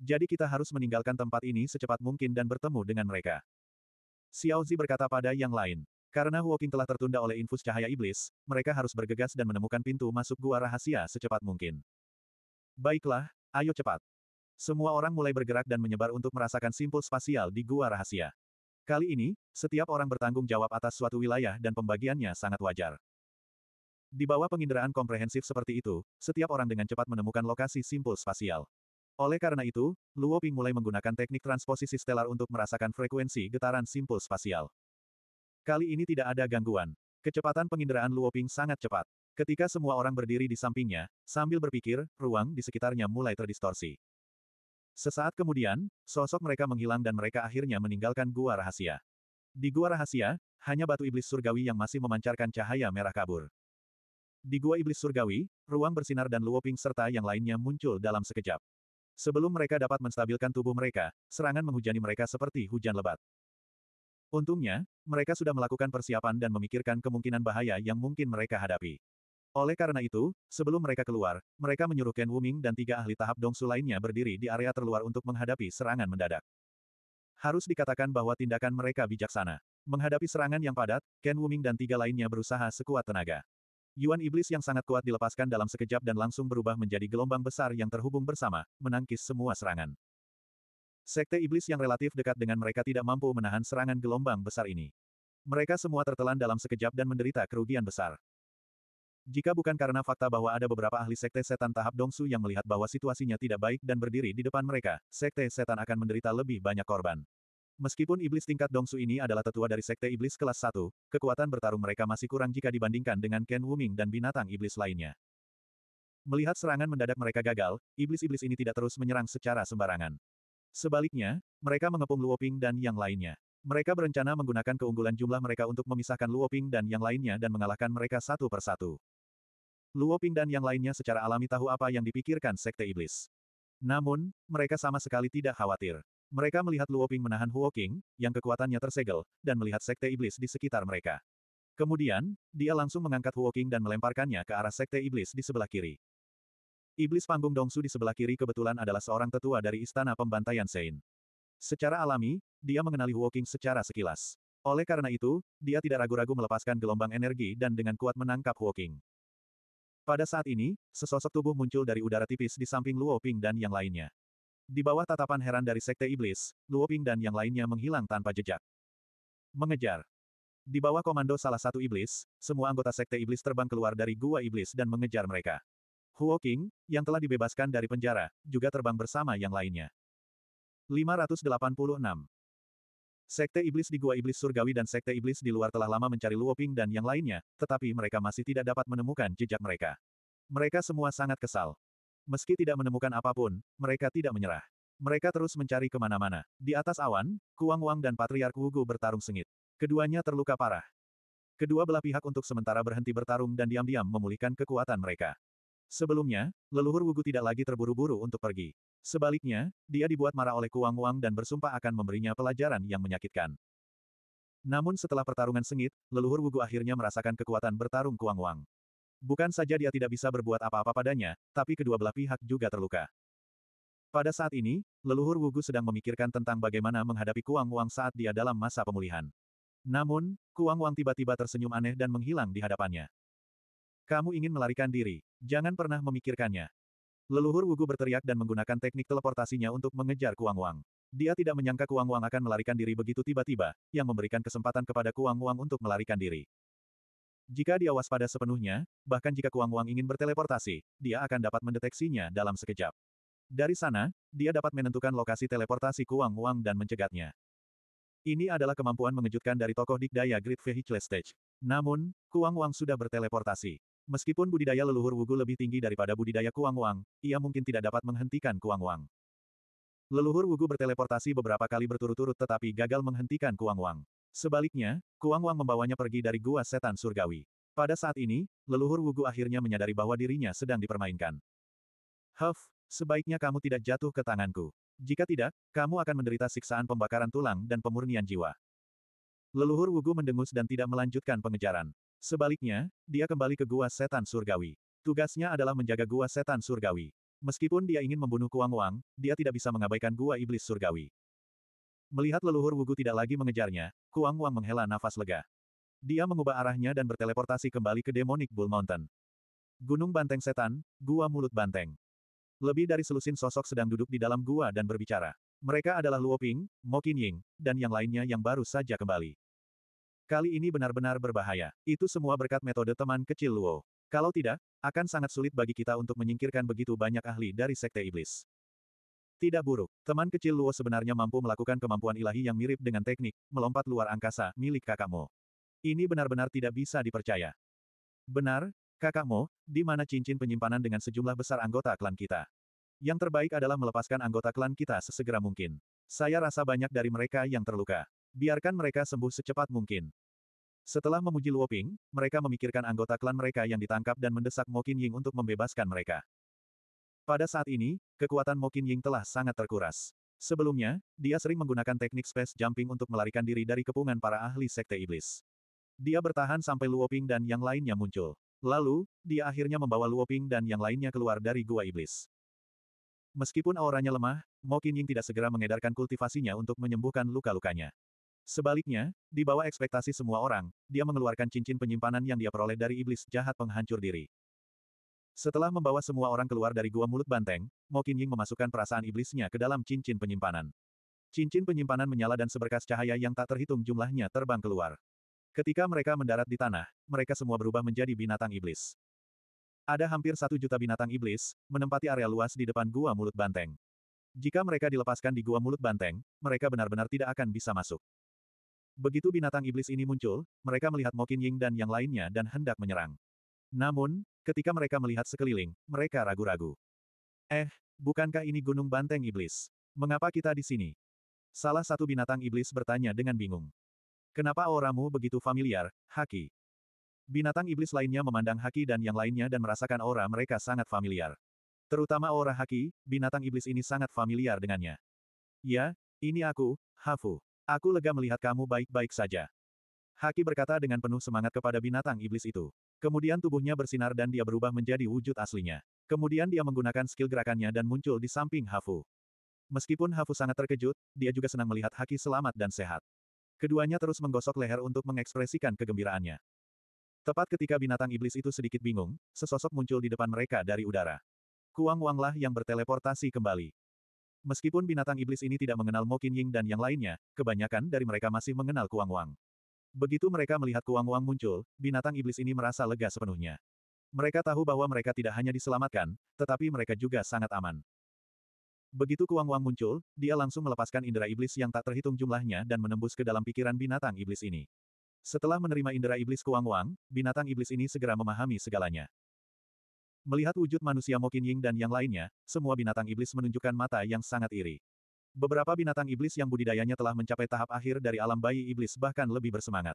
Jadi kita harus meninggalkan tempat ini secepat mungkin dan bertemu dengan mereka. Xiao Zi berkata pada yang lain. Karena Huoping telah tertunda oleh infus cahaya iblis, mereka harus bergegas dan menemukan pintu masuk gua rahasia secepat mungkin. Baiklah, ayo cepat. Semua orang mulai bergerak dan menyebar untuk merasakan simpul spasial di gua rahasia. Kali ini, setiap orang bertanggung jawab atas suatu wilayah dan pembagiannya sangat wajar. Di bawah penginderaan komprehensif seperti itu, setiap orang dengan cepat menemukan lokasi simpul spasial. Oleh karena itu, Luo Ping mulai menggunakan teknik transposisi stellar untuk merasakan frekuensi getaran simpul spasial. Kali ini tidak ada gangguan. Kecepatan penginderaan Luoping sangat cepat. Ketika semua orang berdiri di sampingnya, sambil berpikir, ruang di sekitarnya mulai terdistorsi. Sesaat kemudian, sosok mereka menghilang dan mereka akhirnya meninggalkan gua rahasia. Di gua rahasia, hanya batu iblis surgawi yang masih memancarkan cahaya merah kabur. Di gua iblis surgawi, ruang bersinar dan Luoping serta yang lainnya muncul dalam sekejap. Sebelum mereka dapat menstabilkan tubuh mereka, serangan menghujani mereka seperti hujan lebat. Untungnya, mereka sudah melakukan persiapan dan memikirkan kemungkinan bahaya yang mungkin mereka hadapi. Oleh karena itu, sebelum mereka keluar, mereka menyuruh Ken Wuming dan tiga ahli tahap dongsu lainnya berdiri di area terluar untuk menghadapi serangan mendadak. Harus dikatakan bahwa tindakan mereka bijaksana. Menghadapi serangan yang padat, Ken Wuming dan tiga lainnya berusaha sekuat tenaga. Yuan iblis yang sangat kuat dilepaskan dalam sekejap dan langsung berubah menjadi gelombang besar yang terhubung bersama, menangkis semua serangan. Sekte iblis yang relatif dekat dengan mereka tidak mampu menahan serangan gelombang besar ini. Mereka semua tertelan dalam sekejap dan menderita kerugian besar. Jika bukan karena fakta bahwa ada beberapa ahli sekte setan tahap Dongsu yang melihat bahwa situasinya tidak baik dan berdiri di depan mereka, sekte setan akan menderita lebih banyak korban. Meskipun iblis tingkat Dongsu ini adalah tetua dari sekte iblis kelas 1, kekuatan bertarung mereka masih kurang jika dibandingkan dengan Ken Wuming dan binatang iblis lainnya. Melihat serangan mendadak mereka gagal, iblis-iblis ini tidak terus menyerang secara sembarangan. Sebaliknya, mereka mengepung Luoping dan yang lainnya. Mereka berencana menggunakan keunggulan jumlah mereka untuk memisahkan Luoping dan yang lainnya dan mengalahkan mereka satu persatu. Luoping dan yang lainnya secara alami tahu apa yang dipikirkan Sekte Iblis. Namun, mereka sama sekali tidak khawatir. Mereka melihat Luoping menahan Huoking, yang kekuatannya tersegel, dan melihat Sekte Iblis di sekitar mereka. Kemudian, dia langsung mengangkat Huoking dan melemparkannya ke arah Sekte Iblis di sebelah kiri. Iblis panggung Dongsu di sebelah kiri kebetulan adalah seorang tetua dari Istana Pembantaian Sein. Secara alami, dia mengenali Huoking secara sekilas. Oleh karena itu, dia tidak ragu-ragu melepaskan gelombang energi dan dengan kuat menangkap Huoking. Pada saat ini, sesosok tubuh muncul dari udara tipis di samping Luo Ping dan yang lainnya. Di bawah tatapan heran dari Sekte Iblis, Luo Ping dan yang lainnya menghilang tanpa jejak. Mengejar. Di bawah komando salah satu iblis, semua anggota Sekte Iblis terbang keluar dari Gua Iblis dan mengejar mereka. Huo King, yang telah dibebaskan dari penjara, juga terbang bersama yang lainnya. 586. Sekte Iblis di Gua Iblis Surgawi dan Sekte Iblis di luar telah lama mencari Luo Luoping dan yang lainnya, tetapi mereka masih tidak dapat menemukan jejak mereka. Mereka semua sangat kesal. Meski tidak menemukan apapun, mereka tidak menyerah. Mereka terus mencari kemana-mana. Di atas awan, Kuang Wang dan Patriark Wugu bertarung sengit. Keduanya terluka parah. Kedua belah pihak untuk sementara berhenti bertarung dan diam-diam memulihkan kekuatan mereka. Sebelumnya, leluhur Wugu tidak lagi terburu-buru untuk pergi. Sebaliknya, dia dibuat marah oleh Kuang Wang dan bersumpah akan memberinya pelajaran yang menyakitkan. Namun setelah pertarungan sengit, leluhur Wugu akhirnya merasakan kekuatan bertarung Kuang Wang. Bukan saja dia tidak bisa berbuat apa-apa padanya, tapi kedua belah pihak juga terluka. Pada saat ini, leluhur Wugu sedang memikirkan tentang bagaimana menghadapi Kuang Wang saat dia dalam masa pemulihan. Namun, Kuang Wang tiba-tiba tersenyum aneh dan menghilang di hadapannya. Kamu ingin melarikan diri. Jangan pernah memikirkannya. Leluhur Wugu berteriak dan menggunakan teknik teleportasinya untuk mengejar Kuang Wang. Dia tidak menyangka Kuang Wang akan melarikan diri begitu tiba-tiba, yang memberikan kesempatan kepada Kuang Wang untuk melarikan diri. Jika dia waspada sepenuhnya, bahkan jika Kuang Wang ingin berteleportasi, dia akan dapat mendeteksinya dalam sekejap. Dari sana, dia dapat menentukan lokasi teleportasi Kuang Wang dan mencegatnya. Ini adalah kemampuan mengejutkan dari tokoh dikdaya Great Vehicle Stage. Namun, Kuang Wang sudah berteleportasi. Meskipun budidaya leluhur Wugu lebih tinggi daripada budidaya Kuang Wang, ia mungkin tidak dapat menghentikan Kuang Wang. Leluhur Wugu berteleportasi beberapa kali berturut-turut tetapi gagal menghentikan Kuang Wang. Sebaliknya, Kuang Wang membawanya pergi dari gua setan surgawi. Pada saat ini, leluhur Wugu akhirnya menyadari bahwa dirinya sedang dipermainkan. Huff, sebaiknya kamu tidak jatuh ke tanganku. Jika tidak, kamu akan menderita siksaan pembakaran tulang dan pemurnian jiwa. Leluhur Wugu mendengus dan tidak melanjutkan pengejaran. Sebaliknya, dia kembali ke gua setan surgawi. Tugasnya adalah menjaga gua setan surgawi. Meskipun dia ingin membunuh Kuang Wang, dia tidak bisa mengabaikan gua iblis surgawi. Melihat leluhur Wugu tidak lagi mengejarnya, Kuang Wang menghela nafas lega. Dia mengubah arahnya dan berteleportasi kembali ke Demonic Bull Mountain. Gunung Banteng Setan, Gua Mulut Banteng. Lebih dari selusin sosok sedang duduk di dalam gua dan berbicara. Mereka adalah Luo Ping, Mo Qin Ying, dan yang lainnya yang baru saja kembali. Kali ini benar-benar berbahaya. Itu semua berkat metode teman kecil Luo. Kalau tidak, akan sangat sulit bagi kita untuk menyingkirkan begitu banyak ahli dari Sekte Iblis. Tidak buruk, teman kecil Luo sebenarnya mampu melakukan kemampuan ilahi yang mirip dengan teknik, melompat luar angkasa, milik kakakmu. Ini benar-benar tidak bisa dipercaya. Benar, kakakmu, di mana cincin penyimpanan dengan sejumlah besar anggota klan kita. Yang terbaik adalah melepaskan anggota klan kita sesegera mungkin. Saya rasa banyak dari mereka yang terluka. Biarkan mereka sembuh secepat mungkin. Setelah memuji Luoping, mereka memikirkan anggota klan mereka yang ditangkap dan mendesak Mokin Ying untuk membebaskan mereka. Pada saat ini, kekuatan Mokin Ying telah sangat terkuras. Sebelumnya, dia sering menggunakan teknik space jumping untuk melarikan diri dari kepungan para ahli sekte iblis. Dia bertahan sampai Luoping dan yang lainnya muncul. Lalu, dia akhirnya membawa Luoping dan yang lainnya keluar dari gua iblis. Meskipun auranya lemah, Mokin Ying tidak segera mengedarkan kultivasinya untuk menyembuhkan luka-lukanya. Sebaliknya, di bawah ekspektasi semua orang, dia mengeluarkan cincin penyimpanan yang dia peroleh dari iblis jahat penghancur diri. Setelah membawa semua orang keluar dari gua mulut banteng, Mo Qin Ying memasukkan perasaan iblisnya ke dalam cincin penyimpanan. Cincin penyimpanan menyala dan seberkas cahaya yang tak terhitung jumlahnya terbang keluar. Ketika mereka mendarat di tanah, mereka semua berubah menjadi binatang iblis. Ada hampir satu juta binatang iblis, menempati area luas di depan gua mulut banteng. Jika mereka dilepaskan di gua mulut banteng, mereka benar-benar tidak akan bisa masuk. Begitu binatang iblis ini muncul, mereka melihat Mokin Ying dan yang lainnya dan hendak menyerang. Namun, ketika mereka melihat sekeliling, mereka ragu-ragu. Eh, bukankah ini gunung banteng iblis? Mengapa kita di sini? Salah satu binatang iblis bertanya dengan bingung. Kenapa auramu begitu familiar, Haki? Binatang iblis lainnya memandang Haki dan yang lainnya dan merasakan aura mereka sangat familiar. Terutama aura Haki, binatang iblis ini sangat familiar dengannya. Ya, ini aku, Hafu. Aku lega melihat kamu baik-baik saja. Haki berkata dengan penuh semangat kepada binatang iblis itu. Kemudian tubuhnya bersinar dan dia berubah menjadi wujud aslinya. Kemudian dia menggunakan skill gerakannya dan muncul di samping Hafu. Meskipun Hafu sangat terkejut, dia juga senang melihat Haki selamat dan sehat. Keduanya terus menggosok leher untuk mengekspresikan kegembiraannya. Tepat ketika binatang iblis itu sedikit bingung, sesosok muncul di depan mereka dari udara. Kuang Wanglah yang berteleportasi kembali. Meskipun binatang iblis ini tidak mengenal Mo Qingying dan yang lainnya, kebanyakan dari mereka masih mengenal Kuang Wang. Begitu mereka melihat Kuang Wang muncul, binatang iblis ini merasa lega sepenuhnya. Mereka tahu bahwa mereka tidak hanya diselamatkan, tetapi mereka juga sangat aman. Begitu Kuang Wang muncul, dia langsung melepaskan indera iblis yang tak terhitung jumlahnya dan menembus ke dalam pikiran binatang iblis ini. Setelah menerima indera iblis Kuang Wang, binatang iblis ini segera memahami segalanya. Melihat wujud manusia Mokin Ying dan yang lainnya, semua binatang iblis menunjukkan mata yang sangat iri. Beberapa binatang iblis yang budidayanya telah mencapai tahap akhir dari alam bayi iblis bahkan lebih bersemangat.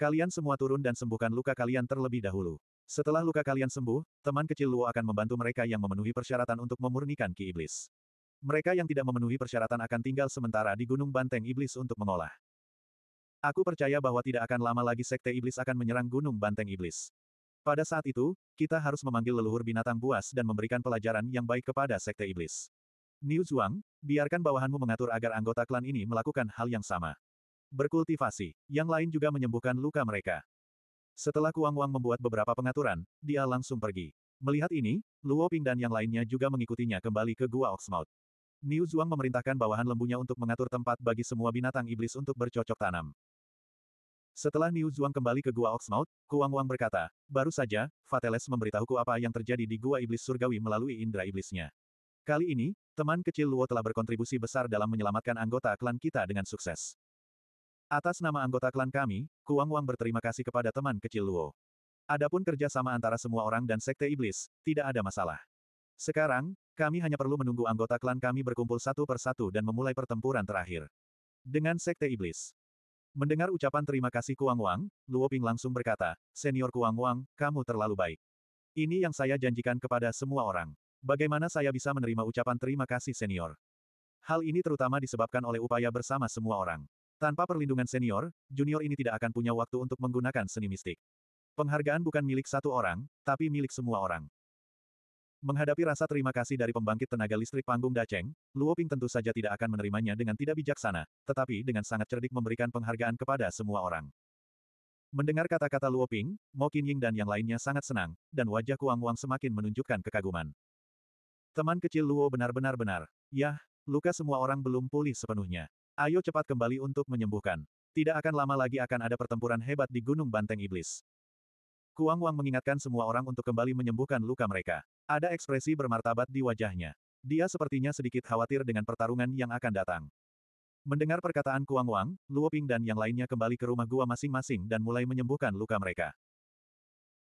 Kalian semua turun dan sembuhkan luka kalian terlebih dahulu. Setelah luka kalian sembuh, teman kecil Luo akan membantu mereka yang memenuhi persyaratan untuk memurnikan ki iblis. Mereka yang tidak memenuhi persyaratan akan tinggal sementara di Gunung Banteng Iblis untuk mengolah. Aku percaya bahwa tidak akan lama lagi Sekte Iblis akan menyerang Gunung Banteng Iblis. Pada saat itu, kita harus memanggil leluhur binatang buas dan memberikan pelajaran yang baik kepada Sekte Iblis. Niu Zhuang, biarkan bawahanmu mengatur agar anggota klan ini melakukan hal yang sama. Berkultivasi, yang lain juga menyembuhkan luka mereka. Setelah Kuang Wang membuat beberapa pengaturan, dia langsung pergi. Melihat ini, Luo Ping dan yang lainnya juga mengikutinya kembali ke Gua Oxmouth. Niu Zhuang memerintahkan bawahan lembunya untuk mengatur tempat bagi semua binatang iblis untuk bercocok tanam. Setelah Niu Zhuang kembali ke Gua Oxmouth, Kuang Wang berkata, baru saja, Fateles memberitahuku apa yang terjadi di Gua Iblis Surgawi melalui indera iblisnya. Kali ini, teman kecil Luo telah berkontribusi besar dalam menyelamatkan anggota klan kita dengan sukses. Atas nama anggota klan kami, Kuang Wang berterima kasih kepada teman kecil Luo. Adapun kerja sama antara semua orang dan sekte iblis, tidak ada masalah. Sekarang, kami hanya perlu menunggu anggota klan kami berkumpul satu persatu dan memulai pertempuran terakhir. Dengan sekte iblis, Mendengar ucapan terima kasih Kuang Wang, Luo Ping langsung berkata, Senior Kuang Wang, kamu terlalu baik. Ini yang saya janjikan kepada semua orang. Bagaimana saya bisa menerima ucapan terima kasih senior? Hal ini terutama disebabkan oleh upaya bersama semua orang. Tanpa perlindungan senior, junior ini tidak akan punya waktu untuk menggunakan seni mistik. Penghargaan bukan milik satu orang, tapi milik semua orang. Menghadapi rasa terima kasih dari pembangkit tenaga listrik panggung Daceng, Luo Ping tentu saja tidak akan menerimanya dengan tidak bijaksana, tetapi dengan sangat cerdik memberikan penghargaan kepada semua orang. Mendengar kata-kata Luo Ping, Mo Qin dan yang lainnya sangat senang, dan wajah Kuang Wang semakin menunjukkan kekaguman. Teman kecil Luo benar-benar benar. Yah, luka semua orang belum pulih sepenuhnya. Ayo cepat kembali untuk menyembuhkan. Tidak akan lama lagi akan ada pertempuran hebat di Gunung Banteng Iblis. Kuang Wang mengingatkan semua orang untuk kembali menyembuhkan luka mereka. Ada ekspresi bermartabat di wajahnya. Dia sepertinya sedikit khawatir dengan pertarungan yang akan datang. Mendengar perkataan Kuang Wang, Luo Ping dan yang lainnya kembali ke rumah gua masing-masing dan mulai menyembuhkan luka mereka.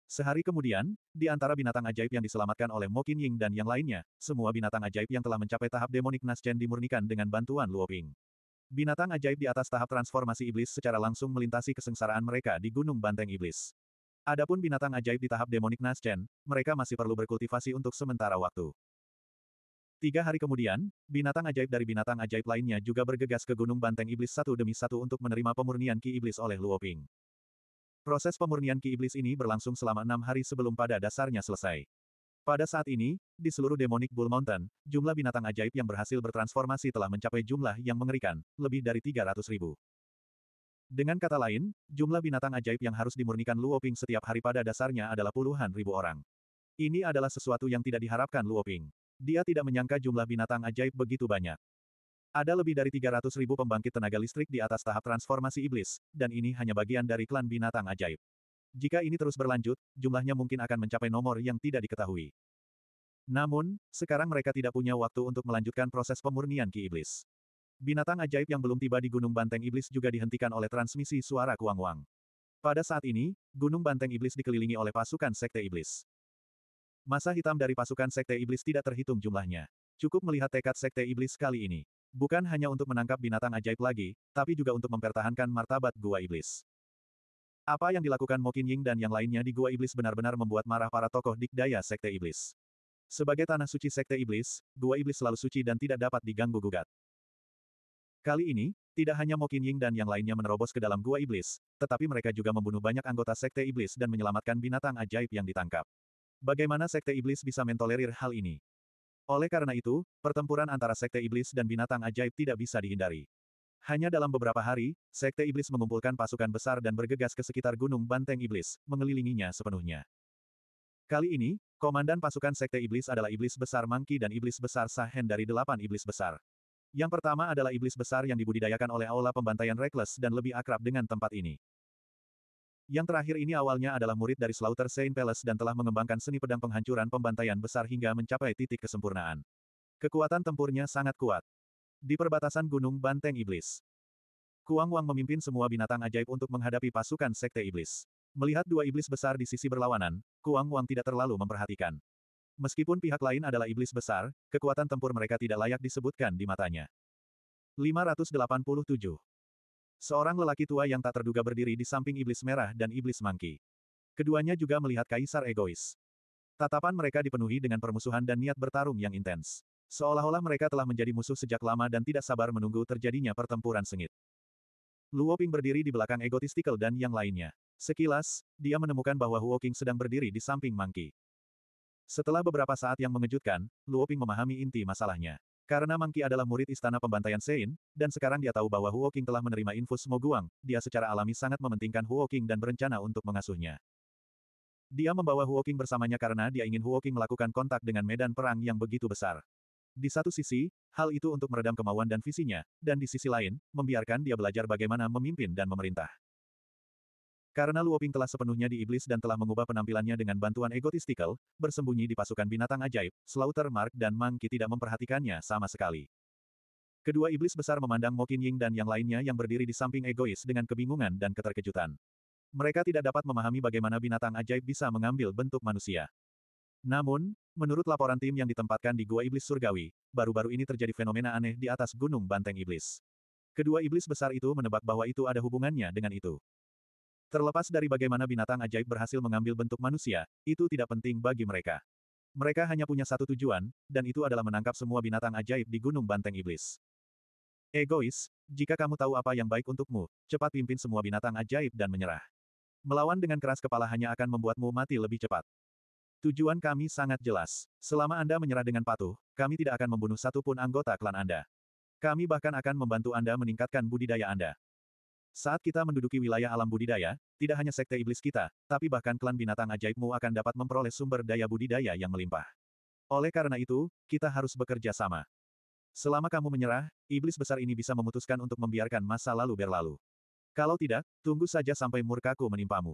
Sehari kemudian, di antara binatang ajaib yang diselamatkan oleh Mo Qin dan yang lainnya, semua binatang ajaib yang telah mencapai tahap demonik Naschen dimurnikan dengan bantuan Luo Ping. Binatang ajaib di atas tahap transformasi iblis secara langsung melintasi kesengsaraan mereka di Gunung Banteng Iblis. Adapun binatang ajaib di tahap demonik Naschen, mereka masih perlu berkultivasi untuk sementara waktu. Tiga hari kemudian, binatang ajaib dari binatang ajaib lainnya juga bergegas ke Gunung Banteng Iblis satu demi satu untuk menerima pemurnian Ki Iblis oleh Luoping. Proses pemurnian Ki Iblis ini berlangsung selama enam hari sebelum pada dasarnya selesai. Pada saat ini, di seluruh Demonic Bull Mountain, jumlah binatang ajaib yang berhasil bertransformasi telah mencapai jumlah yang mengerikan, lebih dari 300 ribu. Dengan kata lain, jumlah binatang ajaib yang harus dimurnikan Luoping setiap hari pada dasarnya adalah puluhan ribu orang. Ini adalah sesuatu yang tidak diharapkan Luoping. Dia tidak menyangka jumlah binatang ajaib begitu banyak. Ada lebih dari 300 ribu pembangkit tenaga listrik di atas tahap transformasi iblis, dan ini hanya bagian dari klan binatang ajaib. Jika ini terus berlanjut, jumlahnya mungkin akan mencapai nomor yang tidak diketahui. Namun, sekarang mereka tidak punya waktu untuk melanjutkan proses pemurnian ki iblis. Binatang ajaib yang belum tiba di Gunung Banteng Iblis juga dihentikan oleh transmisi suara kuang-wang. Pada saat ini, Gunung Banteng Iblis dikelilingi oleh pasukan Sekte Iblis. Masa hitam dari pasukan Sekte Iblis tidak terhitung jumlahnya. Cukup melihat tekad Sekte Iblis kali ini. Bukan hanya untuk menangkap binatang ajaib lagi, tapi juga untuk mempertahankan martabat Gua Iblis. Apa yang dilakukan Mokin Ying dan yang lainnya di Gua Iblis benar-benar membuat marah para tokoh dikdaya Sekte Iblis. Sebagai tanah suci Sekte Iblis, Gua Iblis selalu suci dan tidak dapat diganggu-gugat. Kali ini, tidak hanya Mokin Ying dan yang lainnya menerobos ke dalam gua iblis, tetapi mereka juga membunuh banyak anggota sekte iblis dan menyelamatkan binatang ajaib yang ditangkap. Bagaimana sekte iblis bisa mentolerir hal ini? Oleh karena itu, pertempuran antara sekte iblis dan binatang ajaib tidak bisa dihindari. Hanya dalam beberapa hari, sekte iblis mengumpulkan pasukan besar dan bergegas ke sekitar Gunung Banteng Iblis, mengelilinginya sepenuhnya. Kali ini, komandan pasukan sekte iblis adalah iblis besar Mangki dan iblis besar Sahen dari delapan iblis besar. Yang pertama adalah iblis besar yang dibudidayakan oleh aula pembantaian Reckless dan lebih akrab dengan tempat ini. Yang terakhir ini awalnya adalah murid dari Slaughter Saint Palace dan telah mengembangkan seni pedang penghancuran pembantaian besar hingga mencapai titik kesempurnaan. Kekuatan tempurnya sangat kuat. Di perbatasan Gunung Banteng Iblis. Kuang Wang memimpin semua binatang ajaib untuk menghadapi pasukan Sekte Iblis. Melihat dua iblis besar di sisi berlawanan, Kuang Wang tidak terlalu memperhatikan. Meskipun pihak lain adalah iblis besar, kekuatan tempur mereka tidak layak disebutkan di matanya. 587. Seorang lelaki tua yang tak terduga berdiri di samping iblis merah dan iblis mangki. Keduanya juga melihat kaisar egois. Tatapan mereka dipenuhi dengan permusuhan dan niat bertarung yang intens. Seolah-olah mereka telah menjadi musuh sejak lama dan tidak sabar menunggu terjadinya pertempuran sengit. Luo Ping berdiri di belakang egotistical dan yang lainnya. Sekilas, dia menemukan bahwa Huo sedang berdiri di samping Mangki. Setelah beberapa saat yang mengejutkan, Luoping memahami inti masalahnya. Karena Mangki adalah murid istana pembantaian Sein, dan sekarang dia tahu bahwa Huo Qing telah menerima infus Moguang, dia secara alami sangat mementingkan Huo Qing dan berencana untuk mengasuhnya. Dia membawa Huo Qing bersamanya karena dia ingin Huo Qing melakukan kontak dengan medan perang yang begitu besar. Di satu sisi, hal itu untuk meredam kemauan dan visinya, dan di sisi lain, membiarkan dia belajar bagaimana memimpin dan memerintah. Karena Luoping telah sepenuhnya di iblis dan telah mengubah penampilannya dengan bantuan egotistikal, bersembunyi di pasukan binatang ajaib, Slaughter Mark dan Mangki tidak memperhatikannya sama sekali. Kedua iblis besar memandang Mokin Ying dan yang lainnya yang berdiri di samping egois dengan kebingungan dan keterkejutan. Mereka tidak dapat memahami bagaimana binatang ajaib bisa mengambil bentuk manusia. Namun, menurut laporan tim yang ditempatkan di Gua Iblis Surgawi, baru-baru ini terjadi fenomena aneh di atas Gunung Banteng Iblis. Kedua iblis besar itu menebak bahwa itu ada hubungannya dengan itu. Terlepas dari bagaimana binatang ajaib berhasil mengambil bentuk manusia, itu tidak penting bagi mereka. Mereka hanya punya satu tujuan, dan itu adalah menangkap semua binatang ajaib di Gunung Banteng Iblis. Egois, jika kamu tahu apa yang baik untukmu, cepat pimpin semua binatang ajaib dan menyerah. Melawan dengan keras kepala hanya akan membuatmu mati lebih cepat. Tujuan kami sangat jelas. Selama Anda menyerah dengan patuh, kami tidak akan membunuh satupun anggota klan Anda. Kami bahkan akan membantu Anda meningkatkan budidaya Anda. Saat kita menduduki wilayah alam budidaya, tidak hanya sekte iblis kita, tapi bahkan klan binatang ajaibmu akan dapat memperoleh sumber daya budidaya yang melimpah. Oleh karena itu, kita harus bekerja sama. Selama kamu menyerah, iblis besar ini bisa memutuskan untuk membiarkan masa lalu berlalu. Kalau tidak, tunggu saja sampai murkaku menimpamu.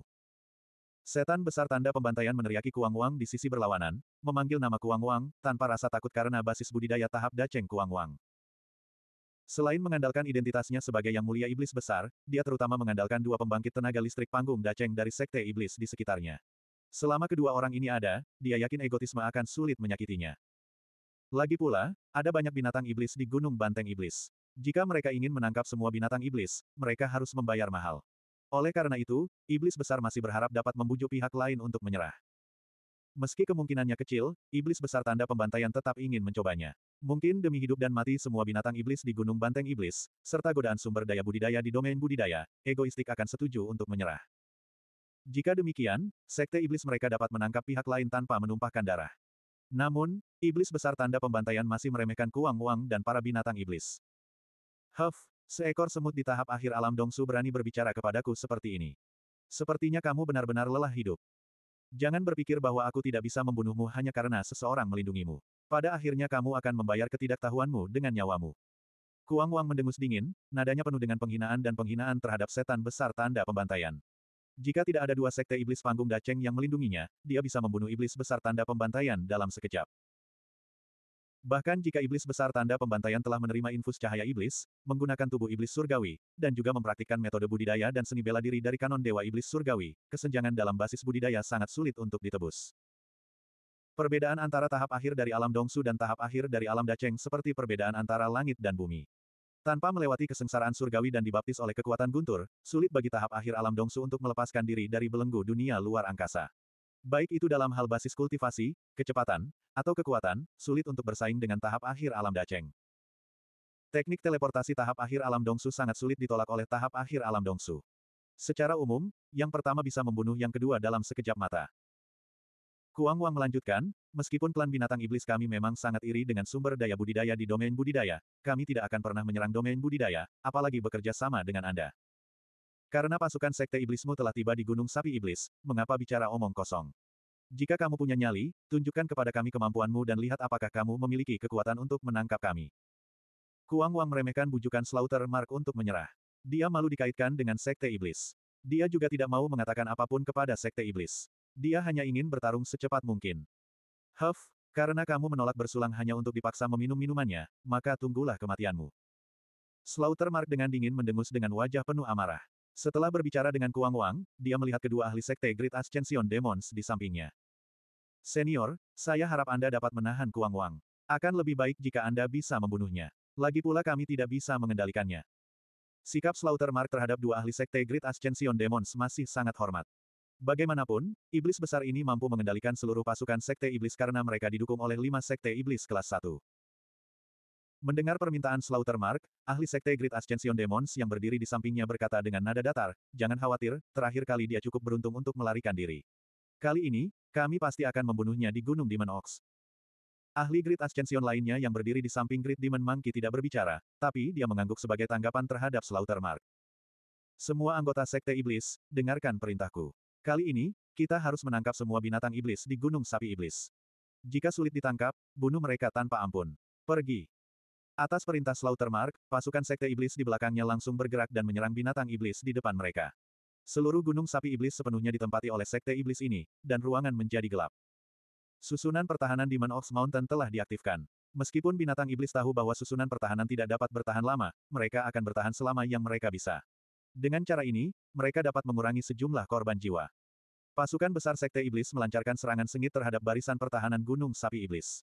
Setan besar tanda pembantaian meneriaki Kuang Wang di sisi berlawanan, memanggil nama Kuang Wang, tanpa rasa takut karena basis budidaya tahap Daceng Kuang Wang. Selain mengandalkan identitasnya sebagai yang mulia iblis besar, dia terutama mengandalkan dua pembangkit tenaga listrik panggung Daceng dari sekte iblis di sekitarnya. Selama kedua orang ini ada, dia yakin egotisme akan sulit menyakitinya. Lagi pula, ada banyak binatang iblis di Gunung Banteng Iblis. Jika mereka ingin menangkap semua binatang iblis, mereka harus membayar mahal. Oleh karena itu, iblis besar masih berharap dapat membujuk pihak lain untuk menyerah. Meski kemungkinannya kecil, iblis besar tanda pembantaian tetap ingin mencobanya. Mungkin demi hidup dan mati semua binatang iblis di Gunung Banteng Iblis, serta godaan sumber daya budidaya di domain budidaya, egoistik akan setuju untuk menyerah. Jika demikian, sekte iblis mereka dapat menangkap pihak lain tanpa menumpahkan darah. Namun, iblis besar tanda pembantaian masih meremehkan Kuang Wang dan para binatang iblis. Huff, seekor semut di tahap akhir alam Dongsu berani berbicara kepadaku seperti ini. Sepertinya kamu benar-benar lelah hidup. Jangan berpikir bahwa aku tidak bisa membunuhmu hanya karena seseorang melindungimu. Pada akhirnya kamu akan membayar ketidaktahuanmu dengan nyawamu. Kuang Wang mendengus dingin, nadanya penuh dengan penghinaan dan penghinaan terhadap setan besar tanda pembantaian. Jika tidak ada dua sekte iblis panggung Daceng yang melindunginya, dia bisa membunuh iblis besar tanda pembantaian dalam sekejap. Bahkan jika iblis besar tanda pembantaian telah menerima infus cahaya iblis, menggunakan tubuh iblis surgawi, dan juga mempraktikkan metode budidaya dan seni bela diri dari kanon dewa iblis surgawi, kesenjangan dalam basis budidaya sangat sulit untuk ditebus. Perbedaan antara tahap akhir dari alam Dongsu dan tahap akhir dari alam Daceng seperti perbedaan antara langit dan bumi. Tanpa melewati kesengsaraan surgawi dan dibaptis oleh kekuatan guntur, sulit bagi tahap akhir alam Dongsu untuk melepaskan diri dari belenggu dunia luar angkasa. Baik itu dalam hal basis kultivasi, kecepatan, atau kekuatan, sulit untuk bersaing dengan tahap akhir alam Daceng. Teknik teleportasi tahap akhir alam Dongsu sangat sulit ditolak oleh tahap akhir alam Dongsu. Secara umum, yang pertama bisa membunuh yang kedua dalam sekejap mata. Kuang Wang melanjutkan, meskipun klan binatang iblis kami memang sangat iri dengan sumber daya budidaya di domain budidaya, kami tidak akan pernah menyerang domain budidaya, apalagi bekerja sama dengan Anda. Karena pasukan Sekte Iblismu telah tiba di Gunung Sapi Iblis, mengapa bicara omong kosong? Jika kamu punya nyali, tunjukkan kepada kami kemampuanmu dan lihat apakah kamu memiliki kekuatan untuk menangkap kami. Kuang Wang meremehkan bujukan Slaughter Mark untuk menyerah. Dia malu dikaitkan dengan Sekte Iblis. Dia juga tidak mau mengatakan apapun kepada Sekte Iblis. Dia hanya ingin bertarung secepat mungkin. Huff, karena kamu menolak bersulang hanya untuk dipaksa meminum minumannya, maka tunggulah kematianmu. Slaughter Mark dengan dingin mendengus dengan wajah penuh amarah. Setelah berbicara dengan Kuang Wang, dia melihat kedua ahli sekte Great Ascension Demons di sampingnya. Senior, saya harap Anda dapat menahan Kuang Wang. Akan lebih baik jika Anda bisa membunuhnya. Lagi pula kami tidak bisa mengendalikannya. Sikap Slaughter Mark terhadap dua ahli sekte Great Ascension Demons masih sangat hormat. Bagaimanapun, iblis besar ini mampu mengendalikan seluruh pasukan sekte iblis karena mereka didukung oleh lima sekte iblis kelas 1. Mendengar permintaan Slaughtermark, ahli sekte Great Ascension Demons yang berdiri di sampingnya berkata dengan nada datar, jangan khawatir, terakhir kali dia cukup beruntung untuk melarikan diri. Kali ini, kami pasti akan membunuhnya di Gunung Demon Ox. Ahli Great Ascension lainnya yang berdiri di samping Great Demon Monkey tidak berbicara, tapi dia mengangguk sebagai tanggapan terhadap Slaughtermark. Semua anggota sekte iblis, dengarkan perintahku. Kali ini, kita harus menangkap semua binatang iblis di Gunung Sapi Iblis. Jika sulit ditangkap, bunuh mereka tanpa ampun. Pergi. Atas perintah Slaughtermark, pasukan Sekte Iblis di belakangnya langsung bergerak dan menyerang binatang iblis di depan mereka. Seluruh gunung sapi iblis sepenuhnya ditempati oleh Sekte Iblis ini, dan ruangan menjadi gelap. Susunan pertahanan Demon Ox Mountain telah diaktifkan. Meskipun binatang iblis tahu bahwa susunan pertahanan tidak dapat bertahan lama, mereka akan bertahan selama yang mereka bisa. Dengan cara ini, mereka dapat mengurangi sejumlah korban jiwa. Pasukan besar Sekte Iblis melancarkan serangan sengit terhadap barisan pertahanan Gunung Sapi Iblis.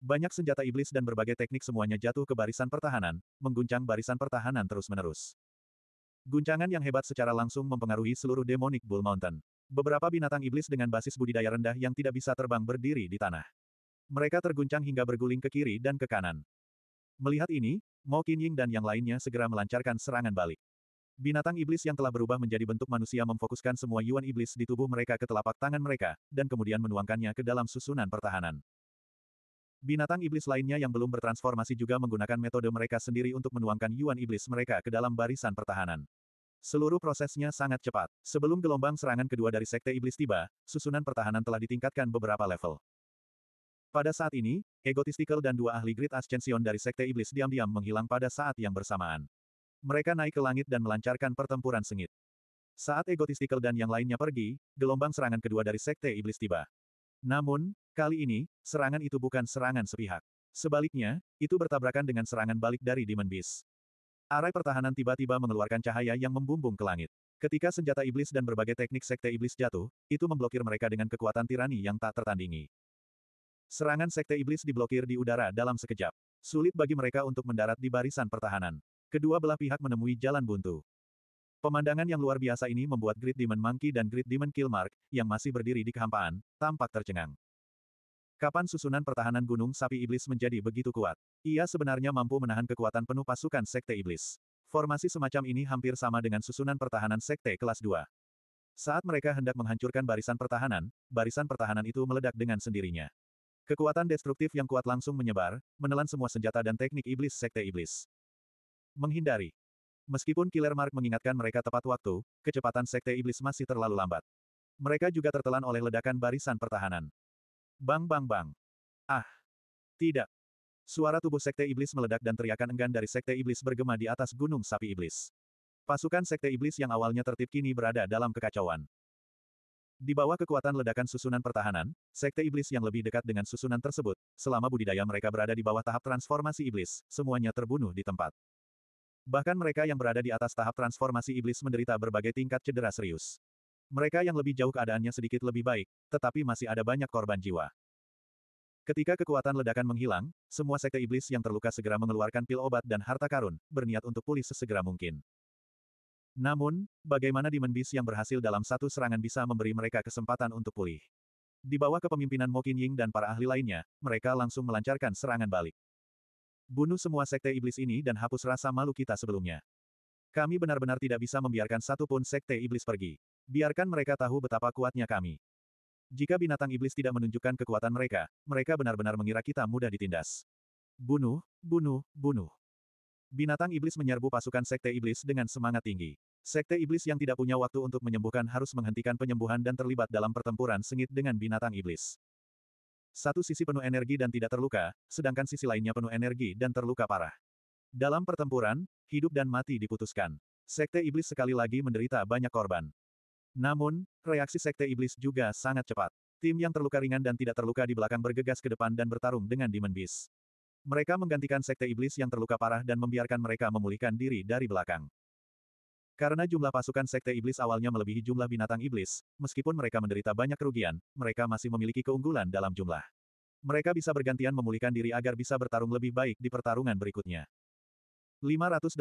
Banyak senjata iblis dan berbagai teknik semuanya jatuh ke barisan pertahanan, mengguncang barisan pertahanan terus-menerus. Guncangan yang hebat secara langsung mempengaruhi seluruh demonic Bull Mountain. Beberapa binatang iblis dengan basis budidaya rendah yang tidak bisa terbang berdiri di tanah. Mereka terguncang hingga berguling ke kiri dan ke kanan. Melihat ini, Mo Qin dan yang lainnya segera melancarkan serangan balik. Binatang iblis yang telah berubah menjadi bentuk manusia memfokuskan semua yuan iblis di tubuh mereka ke telapak tangan mereka, dan kemudian menuangkannya ke dalam susunan pertahanan. Binatang iblis lainnya yang belum bertransformasi juga menggunakan metode mereka sendiri untuk menuangkan yuan iblis mereka ke dalam barisan pertahanan. Seluruh prosesnya sangat cepat. Sebelum gelombang serangan kedua dari Sekte Iblis tiba, susunan pertahanan telah ditingkatkan beberapa level. Pada saat ini, egotistikal dan dua ahli Grid Ascension dari Sekte Iblis diam-diam menghilang pada saat yang bersamaan. Mereka naik ke langit dan melancarkan pertempuran sengit. Saat egotistikal dan yang lainnya pergi, gelombang serangan kedua dari Sekte Iblis tiba. Namun, kali ini, serangan itu bukan serangan sepihak. Sebaliknya, itu bertabrakan dengan serangan balik dari Demon Beast. Arai pertahanan tiba-tiba mengeluarkan cahaya yang membumbung ke langit. Ketika senjata iblis dan berbagai teknik sekte iblis jatuh, itu memblokir mereka dengan kekuatan tirani yang tak tertandingi. Serangan sekte iblis diblokir di udara dalam sekejap. Sulit bagi mereka untuk mendarat di barisan pertahanan. Kedua belah pihak menemui jalan buntu. Pemandangan yang luar biasa ini membuat Great Demon Monkey dan Great Demon Killmark, yang masih berdiri di kehampaan, tampak tercengang. Kapan susunan pertahanan Gunung Sapi Iblis menjadi begitu kuat? Ia sebenarnya mampu menahan kekuatan penuh pasukan Sekte Iblis. Formasi semacam ini hampir sama dengan susunan pertahanan Sekte kelas 2. Saat mereka hendak menghancurkan barisan pertahanan, barisan pertahanan itu meledak dengan sendirinya. Kekuatan destruktif yang kuat langsung menyebar, menelan semua senjata dan teknik iblis Sekte Iblis. Menghindari Meskipun Killer Mark mengingatkan mereka tepat waktu, kecepatan Sekte Iblis masih terlalu lambat. Mereka juga tertelan oleh ledakan barisan pertahanan. Bang bang bang. Ah. Tidak. Suara tubuh Sekte Iblis meledak dan teriakan enggan dari Sekte Iblis bergema di atas Gunung Sapi Iblis. Pasukan Sekte Iblis yang awalnya tertib kini berada dalam kekacauan. Di bawah kekuatan ledakan susunan pertahanan, Sekte Iblis yang lebih dekat dengan susunan tersebut, selama budidaya mereka berada di bawah tahap transformasi iblis, semuanya terbunuh di tempat. Bahkan mereka yang berada di atas tahap transformasi iblis menderita berbagai tingkat cedera serius. Mereka yang lebih jauh keadaannya sedikit lebih baik, tetapi masih ada banyak korban jiwa. Ketika kekuatan ledakan menghilang, semua sekte iblis yang terluka segera mengeluarkan pil obat dan harta karun, berniat untuk pulih sesegera mungkin. Namun, bagaimana Demon Beast yang berhasil dalam satu serangan bisa memberi mereka kesempatan untuk pulih? Di bawah kepemimpinan Mo Ying dan para ahli lainnya, mereka langsung melancarkan serangan balik. Bunuh semua sekte iblis ini dan hapus rasa malu kita sebelumnya. Kami benar-benar tidak bisa membiarkan satu pun sekte iblis pergi. Biarkan mereka tahu betapa kuatnya kami. Jika binatang iblis tidak menunjukkan kekuatan mereka, mereka benar-benar mengira kita mudah ditindas. Bunuh, bunuh, bunuh. Binatang iblis menyerbu pasukan sekte iblis dengan semangat tinggi. Sekte iblis yang tidak punya waktu untuk menyembuhkan harus menghentikan penyembuhan dan terlibat dalam pertempuran sengit dengan binatang iblis. Satu sisi penuh energi dan tidak terluka, sedangkan sisi lainnya penuh energi dan terluka parah. Dalam pertempuran, hidup dan mati diputuskan. Sekte Iblis sekali lagi menderita banyak korban. Namun, reaksi Sekte Iblis juga sangat cepat. Tim yang terluka ringan dan tidak terluka di belakang bergegas ke depan dan bertarung dengan Demon Beast. Mereka menggantikan Sekte Iblis yang terluka parah dan membiarkan mereka memulihkan diri dari belakang. Karena jumlah pasukan Sekte Iblis awalnya melebihi jumlah binatang iblis, meskipun mereka menderita banyak kerugian, mereka masih memiliki keunggulan dalam jumlah. Mereka bisa bergantian memulihkan diri agar bisa bertarung lebih baik di pertarungan berikutnya. 588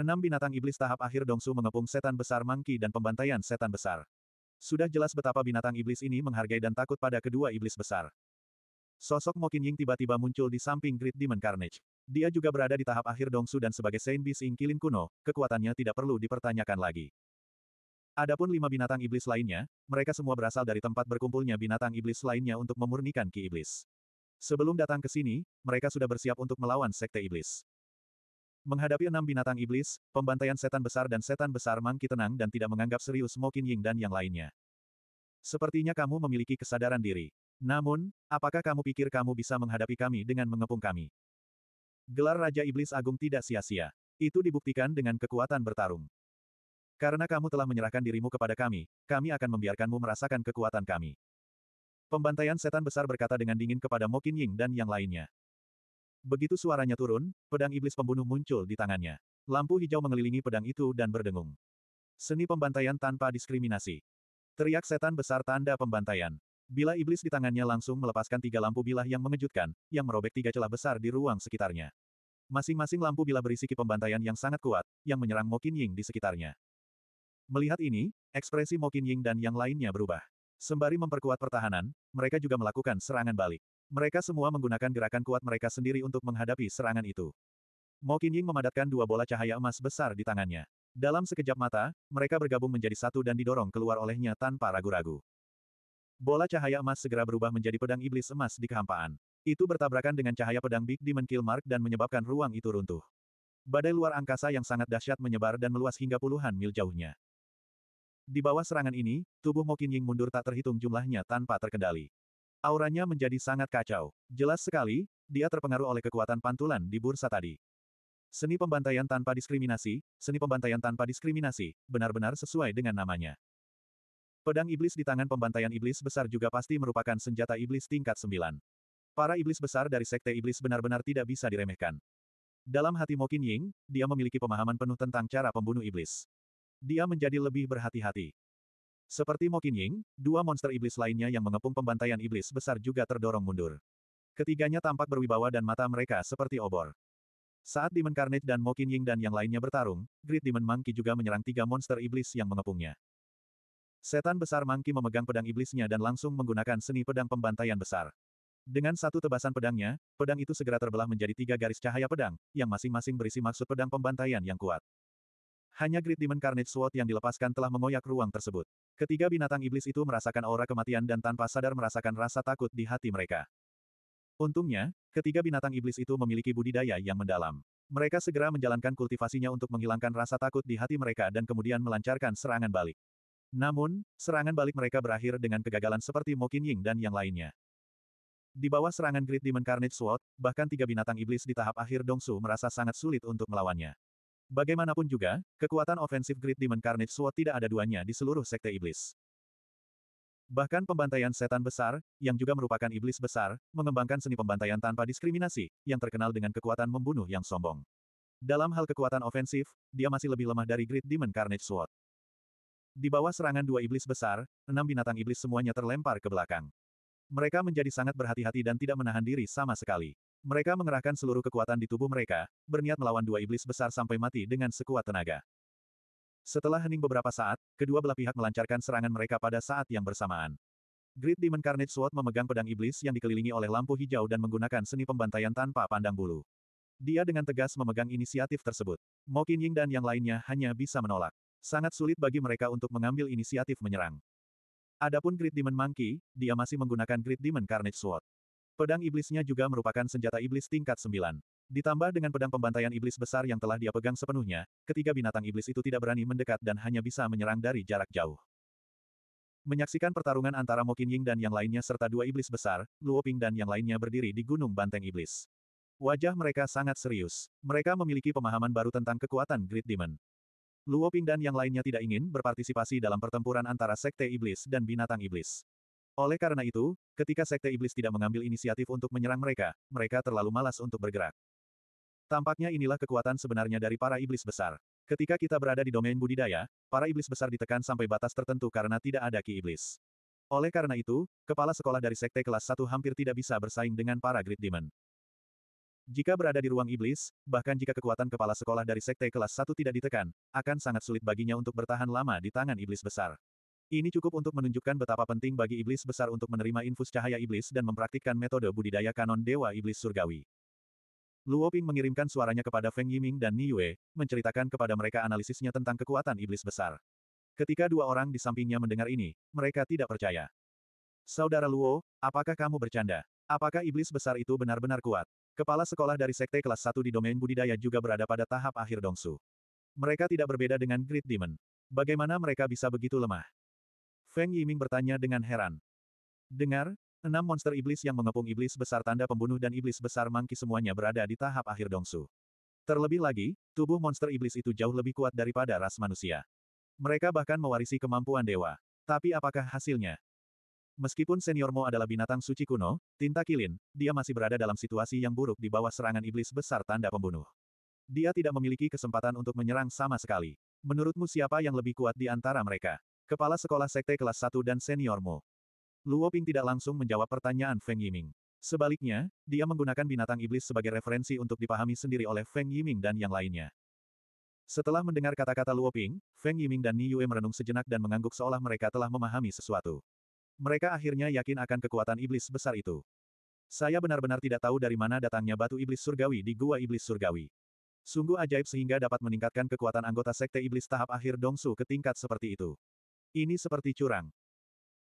Enam binatang iblis tahap akhir Dongsu mengepung setan besar Mangki dan pembantaian setan besar. Sudah jelas betapa binatang iblis ini menghargai dan takut pada kedua iblis besar. Sosok Mokin Ying tiba-tiba muncul di samping Great Demon Carnage. Dia juga berada di tahap akhir Dongsu dan sebagai Saint Beast Kilin kuno, kekuatannya tidak perlu dipertanyakan lagi. Adapun lima binatang iblis lainnya, mereka semua berasal dari tempat berkumpulnya binatang iblis lainnya untuk memurnikan ki iblis. Sebelum datang ke sini, mereka sudah bersiap untuk melawan sekte iblis. Menghadapi enam binatang iblis, pembantaian setan besar dan setan besar mangki tenang dan tidak menganggap serius Mokin Ying dan yang lainnya. Sepertinya kamu memiliki kesadaran diri. Namun, apakah kamu pikir kamu bisa menghadapi kami dengan mengepung kami? Gelar Raja Iblis Agung tidak sia-sia. Itu dibuktikan dengan kekuatan bertarung. Karena kamu telah menyerahkan dirimu kepada kami, kami akan membiarkanmu merasakan kekuatan kami. Pembantaian setan besar berkata dengan dingin kepada Mokin Ying dan yang lainnya. Begitu suaranya turun, pedang iblis pembunuh muncul di tangannya. Lampu hijau mengelilingi pedang itu dan berdengung. Seni pembantaian tanpa diskriminasi. Teriak setan besar tanda pembantaian. Bila iblis di tangannya langsung melepaskan tiga lampu bilah yang mengejutkan, yang merobek tiga celah besar di ruang sekitarnya. Masing-masing lampu bilah berisi pembantaian yang sangat kuat, yang menyerang Mokin Ying di sekitarnya. Melihat ini, ekspresi Mokin Ying dan yang lainnya berubah. Sembari memperkuat pertahanan, mereka juga melakukan serangan balik. Mereka semua menggunakan gerakan kuat mereka sendiri untuk menghadapi serangan itu. Mokin Ying memadatkan dua bola cahaya emas besar di tangannya. Dalam sekejap mata, mereka bergabung menjadi satu dan didorong keluar olehnya tanpa ragu-ragu. Bola cahaya emas segera berubah menjadi pedang iblis emas di kehampaan. Itu bertabrakan dengan cahaya pedang Big Demon Kill Mark dan menyebabkan ruang itu runtuh. Badai luar angkasa yang sangat dahsyat menyebar dan meluas hingga puluhan mil jauhnya. Di bawah serangan ini, tubuh Mokin Ying mundur tak terhitung jumlahnya tanpa terkendali. Auranya menjadi sangat kacau. Jelas sekali, dia terpengaruh oleh kekuatan pantulan di bursa tadi. Seni pembantaian tanpa diskriminasi, seni pembantaian tanpa diskriminasi, benar-benar sesuai dengan namanya. Pedang iblis di tangan pembantaian iblis besar juga pasti merupakan senjata iblis tingkat sembilan. Para iblis besar dari sekte iblis benar-benar tidak bisa diremehkan. Dalam hati Mokin Ying, dia memiliki pemahaman penuh tentang cara pembunuh iblis. Dia menjadi lebih berhati-hati. Seperti Mokin Ying, dua monster iblis lainnya yang mengepung pembantaian iblis besar juga terdorong mundur. Ketiganya tampak berwibawa dan mata mereka seperti obor. Saat Demon Carnage dan Mokin Ying dan yang lainnya bertarung, Great Demon Monkey juga menyerang tiga monster iblis yang mengepungnya. Setan besar Mangki memegang pedang iblisnya dan langsung menggunakan seni pedang pembantaian besar. Dengan satu tebasan pedangnya, pedang itu segera terbelah menjadi tiga garis cahaya pedang, yang masing-masing berisi maksud pedang pembantaian yang kuat. Hanya Great Demon Carnage Sword yang dilepaskan telah mengoyak ruang tersebut. Ketiga binatang iblis itu merasakan aura kematian dan tanpa sadar merasakan rasa takut di hati mereka. Untungnya, ketiga binatang iblis itu memiliki budidaya yang mendalam. Mereka segera menjalankan kultivasinya untuk menghilangkan rasa takut di hati mereka dan kemudian melancarkan serangan balik. Namun, serangan balik mereka berakhir dengan kegagalan seperti Mokin Ying dan yang lainnya. Di bawah serangan Great Demon Carnage Sword, bahkan tiga binatang iblis di tahap akhir Dongsu merasa sangat sulit untuk melawannya. Bagaimanapun juga, kekuatan ofensif Great Demon Carnage Sword tidak ada duanya di seluruh sekte iblis. Bahkan pembantaian setan besar, yang juga merupakan iblis besar, mengembangkan seni pembantaian tanpa diskriminasi, yang terkenal dengan kekuatan membunuh yang sombong. Dalam hal kekuatan ofensif, dia masih lebih lemah dari Great Demon Carnage Sword. Di bawah serangan dua iblis besar, enam binatang iblis semuanya terlempar ke belakang. Mereka menjadi sangat berhati-hati dan tidak menahan diri sama sekali. Mereka mengerahkan seluruh kekuatan di tubuh mereka, berniat melawan dua iblis besar sampai mati dengan sekuat tenaga. Setelah hening beberapa saat, kedua belah pihak melancarkan serangan mereka pada saat yang bersamaan. Great Demon Carnage Sword memegang pedang iblis yang dikelilingi oleh lampu hijau dan menggunakan seni pembantaian tanpa pandang bulu. Dia dengan tegas memegang inisiatif tersebut. Mokin Ying dan yang lainnya hanya bisa menolak. Sangat sulit bagi mereka untuk mengambil inisiatif menyerang. Adapun Great Demon Monkey, dia masih menggunakan Great Demon Carnage Sword. Pedang iblisnya juga merupakan senjata iblis tingkat 9. Ditambah dengan pedang pembantaian iblis besar yang telah dia pegang sepenuhnya, ketiga binatang iblis itu tidak berani mendekat dan hanya bisa menyerang dari jarak jauh. Menyaksikan pertarungan antara Mokin Ying dan yang lainnya serta dua iblis besar, Luo Ping dan yang lainnya berdiri di Gunung Banteng Iblis. Wajah mereka sangat serius. Mereka memiliki pemahaman baru tentang kekuatan Great Demon. Luo Ping dan yang lainnya tidak ingin berpartisipasi dalam pertempuran antara Sekte Iblis dan Binatang Iblis. Oleh karena itu, ketika Sekte Iblis tidak mengambil inisiatif untuk menyerang mereka, mereka terlalu malas untuk bergerak. Tampaknya inilah kekuatan sebenarnya dari para iblis besar. Ketika kita berada di domain budidaya, para iblis besar ditekan sampai batas tertentu karena tidak ada ki iblis. Oleh karena itu, kepala sekolah dari sekte kelas 1 hampir tidak bisa bersaing dengan para Grid Demon. Jika berada di ruang iblis, bahkan jika kekuatan kepala sekolah dari sekte kelas 1 tidak ditekan, akan sangat sulit baginya untuk bertahan lama di tangan iblis besar. Ini cukup untuk menunjukkan betapa penting bagi iblis besar untuk menerima infus cahaya iblis dan mempraktikkan metode budidaya kanon dewa iblis surgawi. Luo Ping mengirimkan suaranya kepada Feng Yiming dan Ni Yue, menceritakan kepada mereka analisisnya tentang kekuatan iblis besar. Ketika dua orang di sampingnya mendengar ini, mereka tidak percaya. Saudara Luo, apakah kamu bercanda? Apakah iblis besar itu benar-benar kuat? Kepala sekolah dari sekte kelas 1 di domain budidaya juga berada pada tahap akhir Dongsu. Mereka tidak berbeda dengan Great Demon. Bagaimana mereka bisa begitu lemah? Feng Yiming bertanya dengan heran. Dengar, enam monster iblis yang mengepung iblis besar tanda pembunuh dan iblis besar mangki semuanya berada di tahap akhir Dongsu. Terlebih lagi, tubuh monster iblis itu jauh lebih kuat daripada ras manusia. Mereka bahkan mewarisi kemampuan dewa. Tapi apakah hasilnya? Meskipun seniormu adalah binatang suci kuno, tinta kilin, dia masih berada dalam situasi yang buruk di bawah serangan iblis besar tanda pembunuh. Dia tidak memiliki kesempatan untuk menyerang sama sekali. Menurutmu siapa yang lebih kuat di antara mereka? Kepala sekolah sekte kelas 1 dan seniormu. Luo Ping tidak langsung menjawab pertanyaan Feng Yiming. Sebaliknya, dia menggunakan binatang iblis sebagai referensi untuk dipahami sendiri oleh Feng Yiming dan yang lainnya. Setelah mendengar kata-kata Luo Ping, Feng Yiming dan Ni Yue merenung sejenak dan mengangguk seolah mereka telah memahami sesuatu. Mereka akhirnya yakin akan kekuatan iblis besar itu. Saya benar-benar tidak tahu dari mana datangnya batu iblis surgawi di gua iblis surgawi. Sungguh ajaib sehingga dapat meningkatkan kekuatan anggota sekte iblis tahap akhir Dongsu ke tingkat seperti itu. Ini seperti curang.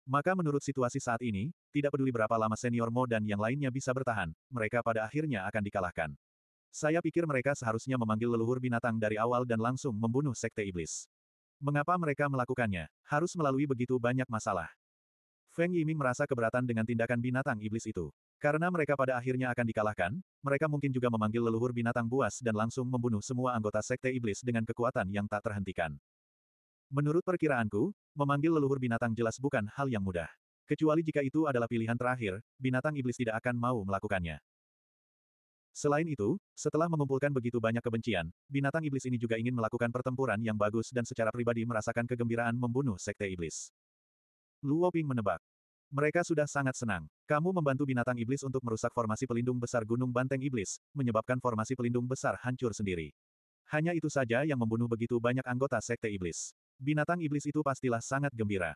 Maka menurut situasi saat ini, tidak peduli berapa lama senior Mo dan yang lainnya bisa bertahan, mereka pada akhirnya akan dikalahkan. Saya pikir mereka seharusnya memanggil leluhur binatang dari awal dan langsung membunuh sekte iblis. Mengapa mereka melakukannya? Harus melalui begitu banyak masalah. Feng Yiming merasa keberatan dengan tindakan binatang iblis itu. Karena mereka pada akhirnya akan dikalahkan, mereka mungkin juga memanggil leluhur binatang buas dan langsung membunuh semua anggota sekte iblis dengan kekuatan yang tak terhentikan. Menurut perkiraanku, memanggil leluhur binatang jelas bukan hal yang mudah. Kecuali jika itu adalah pilihan terakhir, binatang iblis tidak akan mau melakukannya. Selain itu, setelah mengumpulkan begitu banyak kebencian, binatang iblis ini juga ingin melakukan pertempuran yang bagus dan secara pribadi merasakan kegembiraan membunuh sekte iblis. Luo Ping menebak. Mereka sudah sangat senang. Kamu membantu binatang iblis untuk merusak formasi pelindung besar Gunung Banteng Iblis, menyebabkan formasi pelindung besar hancur sendiri. Hanya itu saja yang membunuh begitu banyak anggota sekte iblis. Binatang iblis itu pastilah sangat gembira.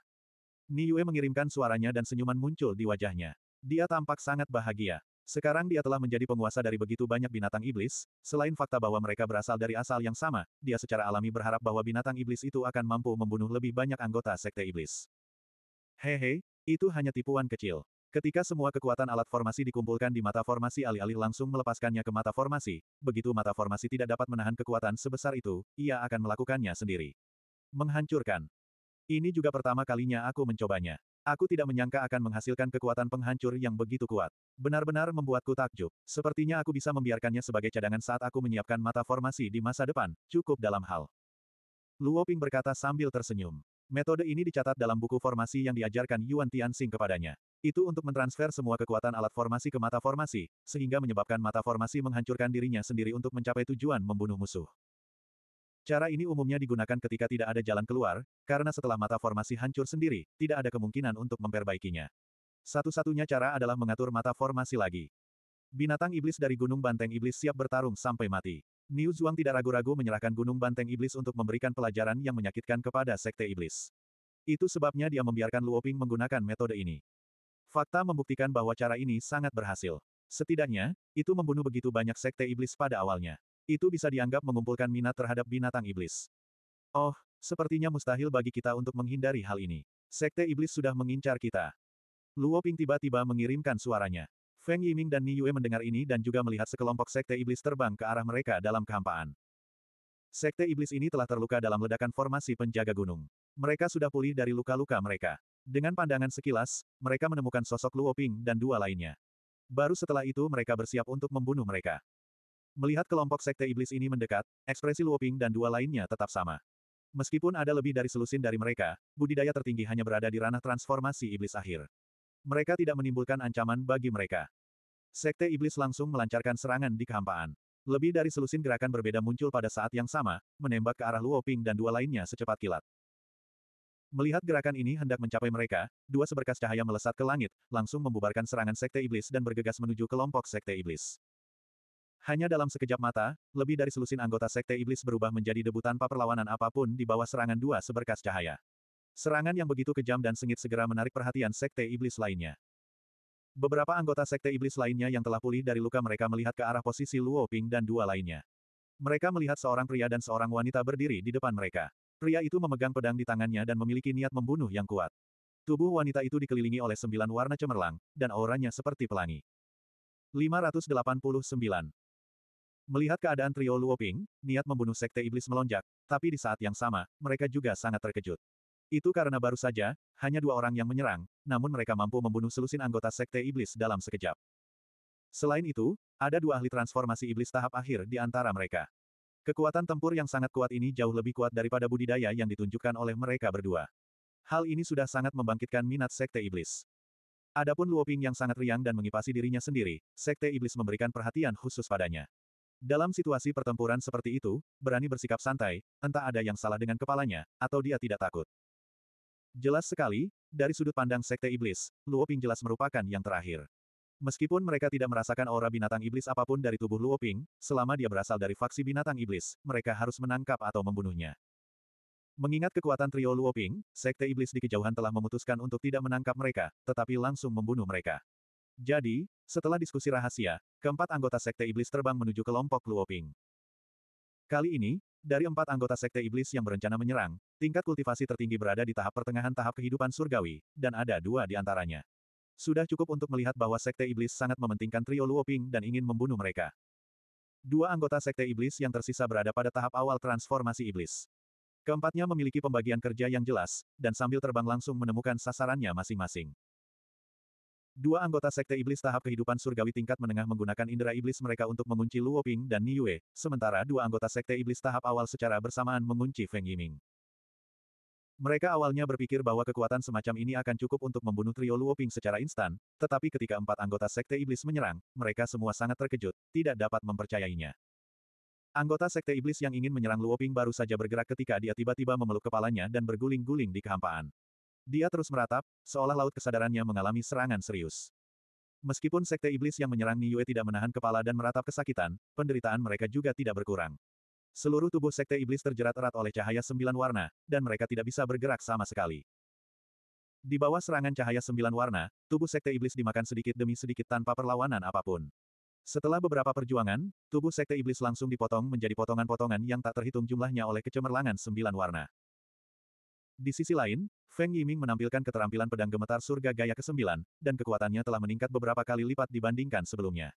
Yue mengirimkan suaranya dan senyuman muncul di wajahnya. Dia tampak sangat bahagia. Sekarang dia telah menjadi penguasa dari begitu banyak binatang iblis, selain fakta bahwa mereka berasal dari asal yang sama, dia secara alami berharap bahwa binatang iblis itu akan mampu membunuh lebih banyak anggota sekte iblis. Hehe, itu hanya tipuan kecil. Ketika semua kekuatan alat formasi dikumpulkan di mata formasi alih-alih langsung melepaskannya ke mata formasi, begitu mata formasi tidak dapat menahan kekuatan sebesar itu, ia akan melakukannya sendiri. Menghancurkan. Ini juga pertama kalinya aku mencobanya. Aku tidak menyangka akan menghasilkan kekuatan penghancur yang begitu kuat. Benar-benar membuatku takjub. Sepertinya aku bisa membiarkannya sebagai cadangan saat aku menyiapkan mata formasi di masa depan, cukup dalam hal. Luoping berkata sambil tersenyum. Metode ini dicatat dalam buku formasi yang diajarkan Yuan Tianxing kepadanya. Itu untuk mentransfer semua kekuatan alat formasi ke mata formasi, sehingga menyebabkan mata formasi menghancurkan dirinya sendiri untuk mencapai tujuan membunuh musuh. Cara ini umumnya digunakan ketika tidak ada jalan keluar, karena setelah mata formasi hancur sendiri, tidak ada kemungkinan untuk memperbaikinya. Satu-satunya cara adalah mengatur mata formasi lagi. Binatang iblis dari Gunung Banteng Iblis siap bertarung sampai mati. Niu Zhuang tidak ragu-ragu menyerahkan Gunung Banteng Iblis untuk memberikan pelajaran yang menyakitkan kepada Sekte Iblis. Itu sebabnya dia membiarkan Luoping menggunakan metode ini. Fakta membuktikan bahwa cara ini sangat berhasil. Setidaknya, itu membunuh begitu banyak Sekte Iblis pada awalnya. Itu bisa dianggap mengumpulkan minat terhadap binatang iblis. Oh, sepertinya mustahil bagi kita untuk menghindari hal ini. Sekte Iblis sudah mengincar kita. Luoping tiba-tiba mengirimkan suaranya. Feng Yiming dan Ni Yue mendengar ini dan juga melihat sekelompok sekte iblis terbang ke arah mereka dalam kehampaan. Sekte iblis ini telah terluka dalam ledakan formasi penjaga gunung. Mereka sudah pulih dari luka-luka mereka. Dengan pandangan sekilas, mereka menemukan sosok Luo Ping dan dua lainnya. Baru setelah itu mereka bersiap untuk membunuh mereka. Melihat kelompok sekte iblis ini mendekat, ekspresi Luo Ping dan dua lainnya tetap sama. Meskipun ada lebih dari selusin dari mereka, budidaya tertinggi hanya berada di ranah transformasi iblis akhir. Mereka tidak menimbulkan ancaman bagi mereka. Sekte Iblis langsung melancarkan serangan di kehampaan. Lebih dari selusin gerakan berbeda muncul pada saat yang sama, menembak ke arah Luo Ping dan dua lainnya secepat kilat. Melihat gerakan ini hendak mencapai mereka, dua seberkas cahaya melesat ke langit, langsung membubarkan serangan Sekte Iblis dan bergegas menuju kelompok Sekte Iblis. Hanya dalam sekejap mata, lebih dari selusin anggota Sekte Iblis berubah menjadi debu tanpa perlawanan apapun di bawah serangan dua seberkas cahaya. Serangan yang begitu kejam dan sengit segera menarik perhatian Sekte Iblis lainnya. Beberapa anggota Sekte Iblis lainnya yang telah pulih dari luka mereka melihat ke arah posisi Luo Ping dan dua lainnya. Mereka melihat seorang pria dan seorang wanita berdiri di depan mereka. Pria itu memegang pedang di tangannya dan memiliki niat membunuh yang kuat. Tubuh wanita itu dikelilingi oleh sembilan warna cemerlang, dan auranya seperti pelangi. 589. Melihat keadaan trio Luo Ping, niat membunuh sekte iblis melonjak, tapi di saat yang sama, mereka juga sangat terkejut. Itu karena baru saja, hanya dua orang yang menyerang, namun mereka mampu membunuh selusin anggota Sekte Iblis dalam sekejap. Selain itu, ada dua ahli transformasi iblis tahap akhir di antara mereka. Kekuatan tempur yang sangat kuat ini jauh lebih kuat daripada budidaya yang ditunjukkan oleh mereka berdua. Hal ini sudah sangat membangkitkan minat Sekte Iblis. Adapun Luoping yang sangat riang dan mengipasi dirinya sendiri, Sekte Iblis memberikan perhatian khusus padanya. Dalam situasi pertempuran seperti itu, berani bersikap santai, entah ada yang salah dengan kepalanya, atau dia tidak takut. Jelas sekali, dari sudut pandang Sekte Iblis, Luoping jelas merupakan yang terakhir. Meskipun mereka tidak merasakan aura binatang iblis apapun dari tubuh Luoping, selama dia berasal dari faksi binatang iblis, mereka harus menangkap atau membunuhnya. Mengingat kekuatan trio Luoping, Sekte Iblis di kejauhan telah memutuskan untuk tidak menangkap mereka, tetapi langsung membunuh mereka. Jadi, setelah diskusi rahasia, keempat anggota Sekte Iblis terbang menuju kelompok Luoping. Kali ini, dari empat anggota Sekte Iblis yang berencana menyerang, tingkat kultivasi tertinggi berada di tahap pertengahan tahap kehidupan surgawi, dan ada dua di antaranya. Sudah cukup untuk melihat bahwa Sekte Iblis sangat mementingkan trio Luoping dan ingin membunuh mereka. Dua anggota Sekte Iblis yang tersisa berada pada tahap awal transformasi Iblis. Keempatnya memiliki pembagian kerja yang jelas, dan sambil terbang langsung menemukan sasarannya masing-masing. Dua anggota Sekte Iblis tahap kehidupan surgawi tingkat menengah menggunakan indera iblis mereka untuk mengunci Luo Ping dan Yue, sementara dua anggota Sekte Iblis tahap awal secara bersamaan mengunci Feng Yiming. Mereka awalnya berpikir bahwa kekuatan semacam ini akan cukup untuk membunuh trio Luo Ping secara instan, tetapi ketika empat anggota Sekte Iblis menyerang, mereka semua sangat terkejut, tidak dapat mempercayainya. Anggota Sekte Iblis yang ingin menyerang Luo Ping baru saja bergerak ketika dia tiba-tiba memeluk kepalanya dan berguling-guling di kehampaan. Dia terus meratap, seolah laut kesadarannya mengalami serangan serius. Meskipun sekte iblis yang menyerang Niue tidak menahan kepala dan meratap kesakitan, penderitaan mereka juga tidak berkurang. Seluruh tubuh sekte iblis terjerat erat oleh cahaya sembilan warna, dan mereka tidak bisa bergerak sama sekali. Di bawah serangan cahaya sembilan warna, tubuh sekte iblis dimakan sedikit demi sedikit tanpa perlawanan apapun. Setelah beberapa perjuangan, tubuh sekte iblis langsung dipotong menjadi potongan-potongan yang tak terhitung jumlahnya oleh kecemerlangan sembilan warna. Di sisi lain, Feng Yiming menampilkan keterampilan pedang gemetar surga gaya ke-9, dan kekuatannya telah meningkat beberapa kali lipat dibandingkan sebelumnya.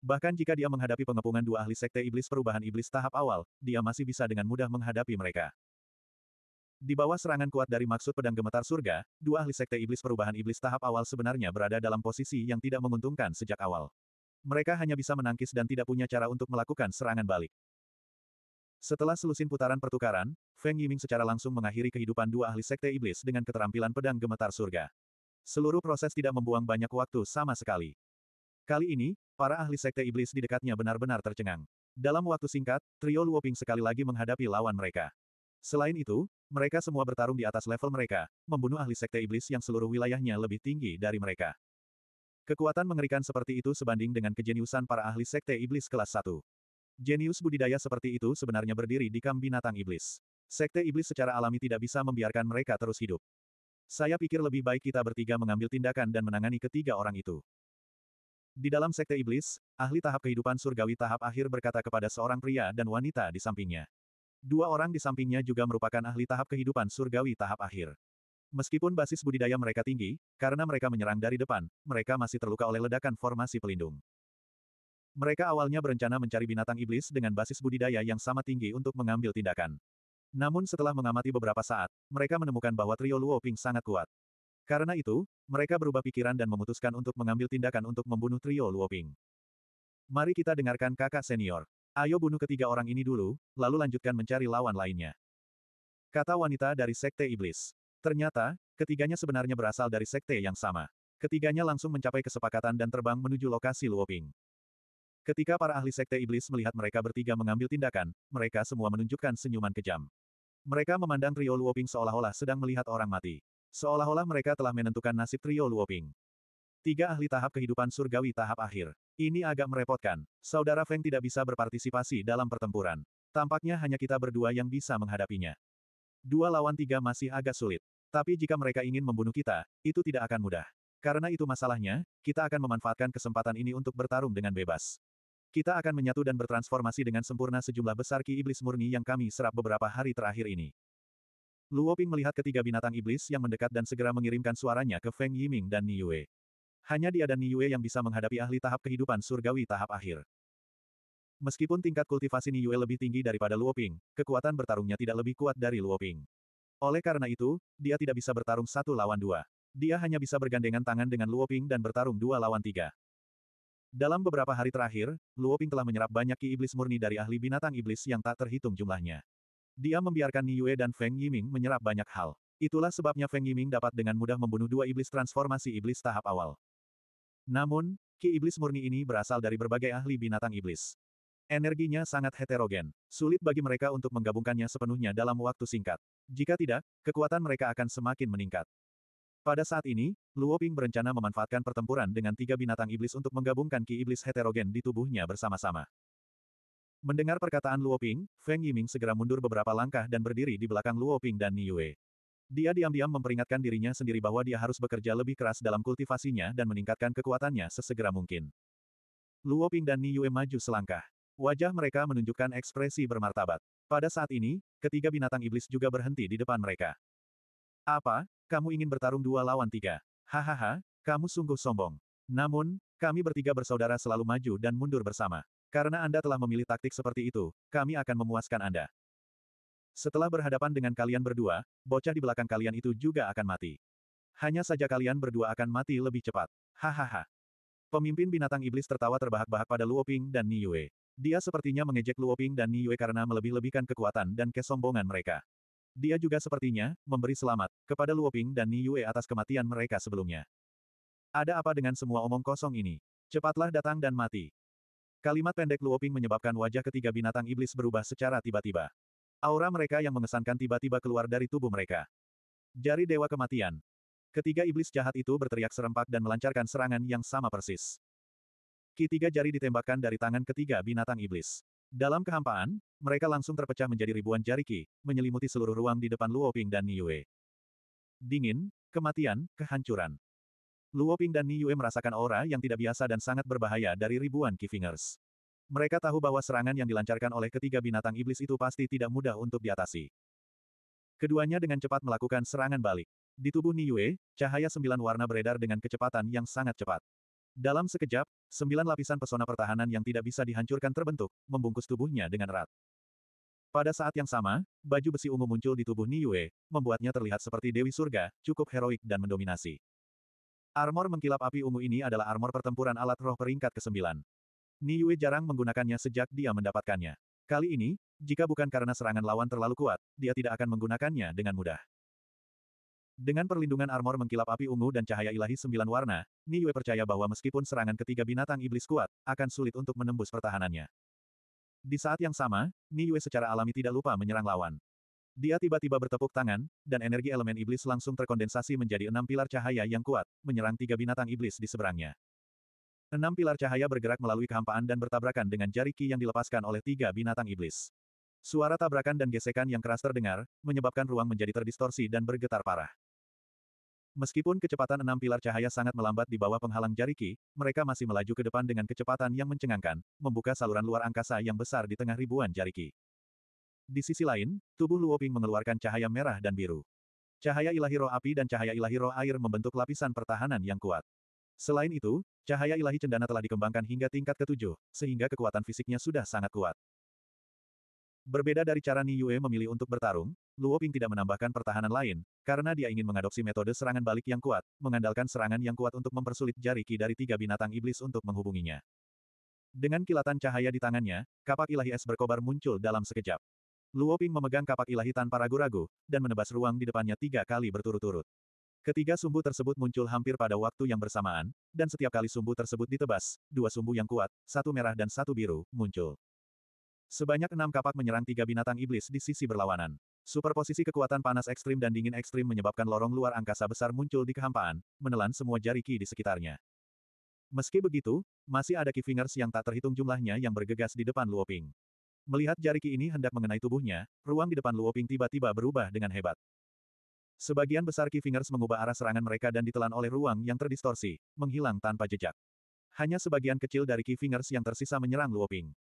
Bahkan jika dia menghadapi pengepungan dua ahli sekte iblis perubahan iblis tahap awal, dia masih bisa dengan mudah menghadapi mereka. Di bawah serangan kuat dari maksud pedang gemetar surga, dua ahli sekte iblis perubahan iblis tahap awal sebenarnya berada dalam posisi yang tidak menguntungkan sejak awal. Mereka hanya bisa menangkis dan tidak punya cara untuk melakukan serangan balik. Setelah selusin putaran pertukaran, Feng Yiming secara langsung mengakhiri kehidupan dua ahli sekte iblis dengan keterampilan pedang gemetar surga. Seluruh proses tidak membuang banyak waktu sama sekali. Kali ini, para ahli sekte iblis di dekatnya benar-benar tercengang. Dalam waktu singkat, trio Luoping sekali lagi menghadapi lawan mereka. Selain itu, mereka semua bertarung di atas level mereka, membunuh ahli sekte iblis yang seluruh wilayahnya lebih tinggi dari mereka. Kekuatan mengerikan seperti itu sebanding dengan kejeniusan para ahli sekte iblis kelas 1. Jenius budidaya seperti itu sebenarnya berdiri di kamp binatang iblis. Sekte iblis secara alami tidak bisa membiarkan mereka terus hidup. Saya pikir lebih baik kita bertiga mengambil tindakan dan menangani ketiga orang itu. Di dalam sekte iblis, ahli tahap kehidupan surgawi tahap akhir berkata kepada seorang pria dan wanita di sampingnya. Dua orang di sampingnya juga merupakan ahli tahap kehidupan surgawi tahap akhir. Meskipun basis budidaya mereka tinggi, karena mereka menyerang dari depan, mereka masih terluka oleh ledakan formasi pelindung. Mereka awalnya berencana mencari binatang iblis dengan basis budidaya yang sama tinggi untuk mengambil tindakan. Namun setelah mengamati beberapa saat, mereka menemukan bahwa trio Luo Ping sangat kuat. Karena itu, mereka berubah pikiran dan memutuskan untuk mengambil tindakan untuk membunuh trio Luo Ping. Mari kita dengarkan kakak senior. Ayo bunuh ketiga orang ini dulu, lalu lanjutkan mencari lawan lainnya. Kata wanita dari Sekte Iblis. Ternyata, ketiganya sebenarnya berasal dari sekte yang sama. Ketiganya langsung mencapai kesepakatan dan terbang menuju lokasi Luoping. Ketika para ahli sekte iblis melihat mereka bertiga mengambil tindakan, mereka semua menunjukkan senyuman kejam. Mereka memandang trio Luoping seolah-olah sedang melihat orang mati. Seolah-olah mereka telah menentukan nasib trio Luoping. Tiga ahli tahap kehidupan surgawi tahap akhir. Ini agak merepotkan. Saudara Feng tidak bisa berpartisipasi dalam pertempuran. Tampaknya hanya kita berdua yang bisa menghadapinya. Dua lawan tiga masih agak sulit. Tapi jika mereka ingin membunuh kita, itu tidak akan mudah. Karena itu masalahnya, kita akan memanfaatkan kesempatan ini untuk bertarung dengan bebas. Kita akan menyatu dan bertransformasi dengan sempurna sejumlah besar ki iblis murni yang kami serap beberapa hari terakhir ini. Luo Ping melihat ketiga binatang iblis yang mendekat dan segera mengirimkan suaranya ke Feng Yiming dan Yue. Hanya dia dan Yue yang bisa menghadapi ahli tahap kehidupan surgawi tahap akhir. Meskipun tingkat kultivasi Yue lebih tinggi daripada Luo Ping, kekuatan bertarungnya tidak lebih kuat dari Luo Ping. Oleh karena itu, dia tidak bisa bertarung satu lawan dua. Dia hanya bisa bergandengan tangan dengan Luo Ping dan bertarung dua lawan tiga. Dalam beberapa hari terakhir, Luoping telah menyerap banyak ki iblis murni dari ahli binatang iblis yang tak terhitung jumlahnya. Dia membiarkan Yue dan Feng Yiming menyerap banyak hal. Itulah sebabnya Feng Yiming dapat dengan mudah membunuh dua iblis transformasi iblis tahap awal. Namun, ki iblis murni ini berasal dari berbagai ahli binatang iblis. Energinya sangat heterogen. Sulit bagi mereka untuk menggabungkannya sepenuhnya dalam waktu singkat. Jika tidak, kekuatan mereka akan semakin meningkat. Pada saat ini, Luo Ping berencana memanfaatkan pertempuran dengan tiga binatang iblis untuk menggabungkan ki iblis heterogen di tubuhnya bersama-sama. Mendengar perkataan Luo Ping, Feng Yiming segera mundur beberapa langkah dan berdiri di belakang Luo Ping dan Niue. Dia diam-diam memperingatkan dirinya sendiri bahwa dia harus bekerja lebih keras dalam kultivasinya dan meningkatkan kekuatannya sesegera mungkin. Luo Ping dan Niue maju selangkah. Wajah mereka menunjukkan ekspresi bermartabat. Pada saat ini, ketiga binatang iblis juga berhenti di depan mereka. Apa, kamu ingin bertarung dua lawan tiga. Hahaha, kamu sungguh sombong. Namun, kami bertiga bersaudara selalu maju dan mundur bersama. Karena Anda telah memilih taktik seperti itu, kami akan memuaskan Anda. Setelah berhadapan dengan kalian berdua, bocah di belakang kalian itu juga akan mati. Hanya saja kalian berdua akan mati lebih cepat. Hahaha. Pemimpin binatang iblis tertawa terbahak-bahak pada Luoping dan Niyue. Dia sepertinya mengejek Luoping dan Niyue karena melebih-lebihkan kekuatan dan kesombongan mereka. Dia juga sepertinya, memberi selamat, kepada Luoping dan Ni Yue atas kematian mereka sebelumnya. Ada apa dengan semua omong kosong ini? Cepatlah datang dan mati. Kalimat pendek Luoping menyebabkan wajah ketiga binatang iblis berubah secara tiba-tiba. Aura mereka yang mengesankan tiba-tiba keluar dari tubuh mereka. Jari Dewa Kematian. Ketiga iblis jahat itu berteriak serempak dan melancarkan serangan yang sama persis. Ketiga jari ditembakkan dari tangan ketiga binatang iblis. Dalam kehampaan, mereka langsung terpecah menjadi ribuan jari ki, menyelimuti seluruh ruang di depan Luoping dan Yue. Dingin, kematian, kehancuran. Luoping dan Yue merasakan aura yang tidak biasa dan sangat berbahaya dari ribuan ki fingers. Mereka tahu bahwa serangan yang dilancarkan oleh ketiga binatang iblis itu pasti tidak mudah untuk diatasi. Keduanya dengan cepat melakukan serangan balik. Di tubuh Yue, cahaya sembilan warna beredar dengan kecepatan yang sangat cepat. Dalam sekejap, sembilan lapisan pesona pertahanan yang tidak bisa dihancurkan terbentuk, membungkus tubuhnya dengan erat. Pada saat yang sama, baju besi ungu muncul di tubuh Yue, membuatnya terlihat seperti Dewi Surga, cukup heroik dan mendominasi. Armor mengkilap api ungu ini adalah armor pertempuran alat roh peringkat ke-9. Yue jarang menggunakannya sejak dia mendapatkannya. Kali ini, jika bukan karena serangan lawan terlalu kuat, dia tidak akan menggunakannya dengan mudah. Dengan perlindungan armor mengkilap api ungu dan cahaya ilahi sembilan warna, Ni Yue percaya bahwa meskipun serangan ketiga binatang iblis kuat, akan sulit untuk menembus pertahanannya. Di saat yang sama, Ni Yue secara alami tidak lupa menyerang lawan. Dia tiba-tiba bertepuk tangan, dan energi elemen iblis langsung terkondensasi menjadi enam pilar cahaya yang kuat, menyerang tiga binatang iblis di seberangnya. Enam pilar cahaya bergerak melalui kehampaan dan bertabrakan dengan jari ki yang dilepaskan oleh tiga binatang iblis. Suara tabrakan dan gesekan yang keras terdengar, menyebabkan ruang menjadi terdistorsi dan bergetar parah. Meskipun kecepatan enam pilar cahaya sangat melambat di bawah penghalang jari Ki, mereka masih melaju ke depan dengan kecepatan yang mencengangkan, membuka saluran luar angkasa yang besar di tengah ribuan jari Ki. Di sisi lain, tubuh Luoping mengeluarkan cahaya merah dan biru. Cahaya ilahi roh api dan cahaya ilahi roh air membentuk lapisan pertahanan yang kuat. Selain itu, cahaya ilahi cendana telah dikembangkan hingga tingkat ketujuh, sehingga kekuatan fisiknya sudah sangat kuat. Berbeda dari cara Ni Yue memilih untuk bertarung, Luo Ping tidak menambahkan pertahanan lain, karena dia ingin mengadopsi metode serangan balik yang kuat, mengandalkan serangan yang kuat untuk mempersulit jari ki dari tiga binatang iblis untuk menghubunginya. Dengan kilatan cahaya di tangannya, kapak ilahi es berkobar muncul dalam sekejap. Luo Ping memegang kapak ilahi tanpa ragu-ragu, dan menebas ruang di depannya tiga kali berturut-turut. Ketiga sumbu tersebut muncul hampir pada waktu yang bersamaan, dan setiap kali sumbu tersebut ditebas, dua sumbu yang kuat, satu merah dan satu biru, muncul. Sebanyak enam kapak menyerang tiga binatang iblis di sisi berlawanan. Superposisi kekuatan panas ekstrim dan dingin ekstrim menyebabkan lorong luar angkasa besar muncul di kehampaan, menelan semua jari Ki di sekitarnya. Meski begitu, masih ada Ki Fingers yang tak terhitung jumlahnya yang bergegas di depan Luoping. Melihat jari Ki ini hendak mengenai tubuhnya, ruang di depan Luoping tiba-tiba berubah dengan hebat. Sebagian besar Ki Fingers mengubah arah serangan mereka dan ditelan oleh ruang yang terdistorsi, menghilang tanpa jejak. Hanya sebagian kecil dari Ki Fingers yang tersisa menyerang Luoping.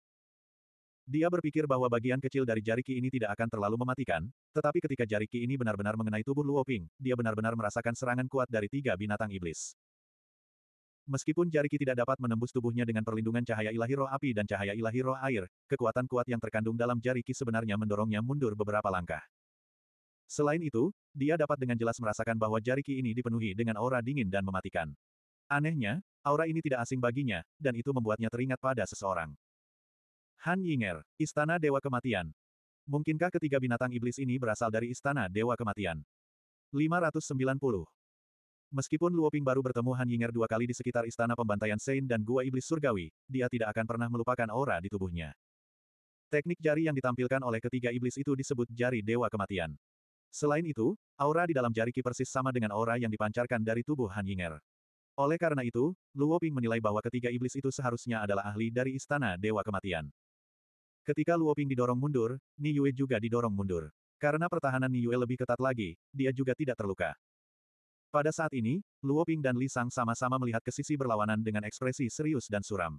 Dia berpikir bahwa bagian kecil dari jariki ini tidak akan terlalu mematikan, tetapi ketika jariki ini benar-benar mengenai tubuh Luoping, dia benar-benar merasakan serangan kuat dari tiga binatang iblis. Meskipun jari jariki tidak dapat menembus tubuhnya dengan perlindungan cahaya ilahi roh api dan cahaya ilahi roh air, kekuatan kuat yang terkandung dalam jari jariki sebenarnya mendorongnya mundur beberapa langkah. Selain itu, dia dapat dengan jelas merasakan bahwa jariki ini dipenuhi dengan aura dingin dan mematikan. Anehnya, aura ini tidak asing baginya, dan itu membuatnya teringat pada seseorang. Han Yinger, Istana Dewa Kematian. Mungkinkah ketiga binatang iblis ini berasal dari Istana Dewa Kematian? 590. Meskipun Luoping baru bertemu Han Yinger dua kali di sekitar Istana Pembantaian Sein dan Gua Iblis Surgawi, dia tidak akan pernah melupakan aura di tubuhnya. Teknik jari yang ditampilkan oleh ketiga iblis itu disebut jari Dewa Kematian. Selain itu, aura di dalam jari Ki persis sama dengan aura yang dipancarkan dari tubuh Han Yinger. Oleh karena itu, Luo Ping menilai bahwa ketiga iblis itu seharusnya adalah ahli dari Istana Dewa Kematian. Ketika Luo Ping didorong mundur, Ni Yue juga didorong mundur. Karena pertahanan Ni Yue lebih ketat lagi, dia juga tidak terluka. Pada saat ini, Luo Ping dan Li Sang sama-sama melihat ke sisi berlawanan dengan ekspresi serius dan suram.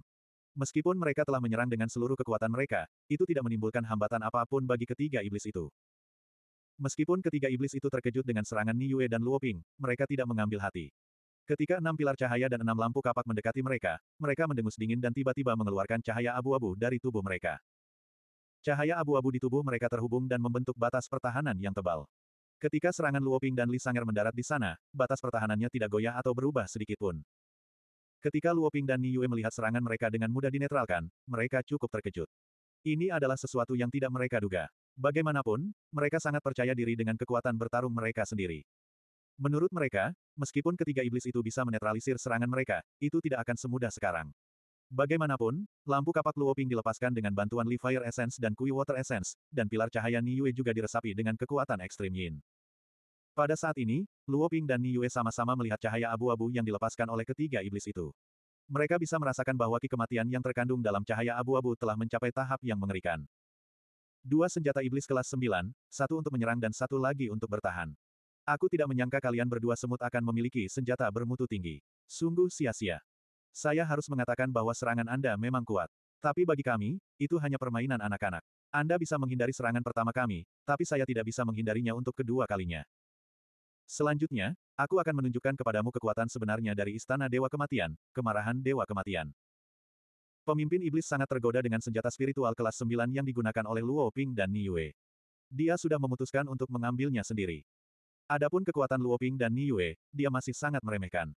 Meskipun mereka telah menyerang dengan seluruh kekuatan mereka, itu tidak menimbulkan hambatan apapun bagi ketiga iblis itu. Meskipun ketiga iblis itu terkejut dengan serangan Ni Yue dan Luo Ping, mereka tidak mengambil hati. Ketika enam pilar cahaya dan enam lampu kapak mendekati mereka, mereka mendengus dingin dan tiba-tiba mengeluarkan cahaya abu-abu dari tubuh mereka. Cahaya abu-abu di tubuh mereka terhubung dan membentuk batas pertahanan yang tebal. Ketika serangan Luoping dan Li Sanger mendarat di sana, batas pertahanannya tidak goyah atau berubah sedikit pun. Ketika Luoping dan Niue melihat serangan mereka dengan mudah dinetralkan, mereka cukup terkejut. Ini adalah sesuatu yang tidak mereka duga. Bagaimanapun, mereka sangat percaya diri dengan kekuatan bertarung mereka sendiri. Menurut mereka, meskipun ketiga iblis itu bisa menetralisir serangan mereka, itu tidak akan semudah sekarang. Bagaimanapun, lampu kapak Luoping dilepaskan dengan bantuan Li Fire Essence dan Kui Water Essence, dan pilar cahaya Yue juga diresapi dengan kekuatan ekstrim Yin. Pada saat ini, Luoping dan Yue sama-sama melihat cahaya abu-abu yang dilepaskan oleh ketiga iblis itu. Mereka bisa merasakan bahwa ki kematian yang terkandung dalam cahaya abu-abu telah mencapai tahap yang mengerikan. Dua senjata iblis kelas sembilan, satu untuk menyerang dan satu lagi untuk bertahan. Aku tidak menyangka kalian berdua semut akan memiliki senjata bermutu tinggi. Sungguh sia-sia. Saya harus mengatakan bahwa serangan Anda memang kuat. Tapi bagi kami, itu hanya permainan anak-anak. Anda bisa menghindari serangan pertama kami, tapi saya tidak bisa menghindarinya untuk kedua kalinya. Selanjutnya, aku akan menunjukkan kepadamu kekuatan sebenarnya dari Istana Dewa Kematian, kemarahan Dewa Kematian. Pemimpin iblis sangat tergoda dengan senjata spiritual kelas 9 yang digunakan oleh Luo Ping dan Niue. Dia sudah memutuskan untuk mengambilnya sendiri. Adapun kekuatan Luo Ping dan Niue, dia masih sangat meremehkan.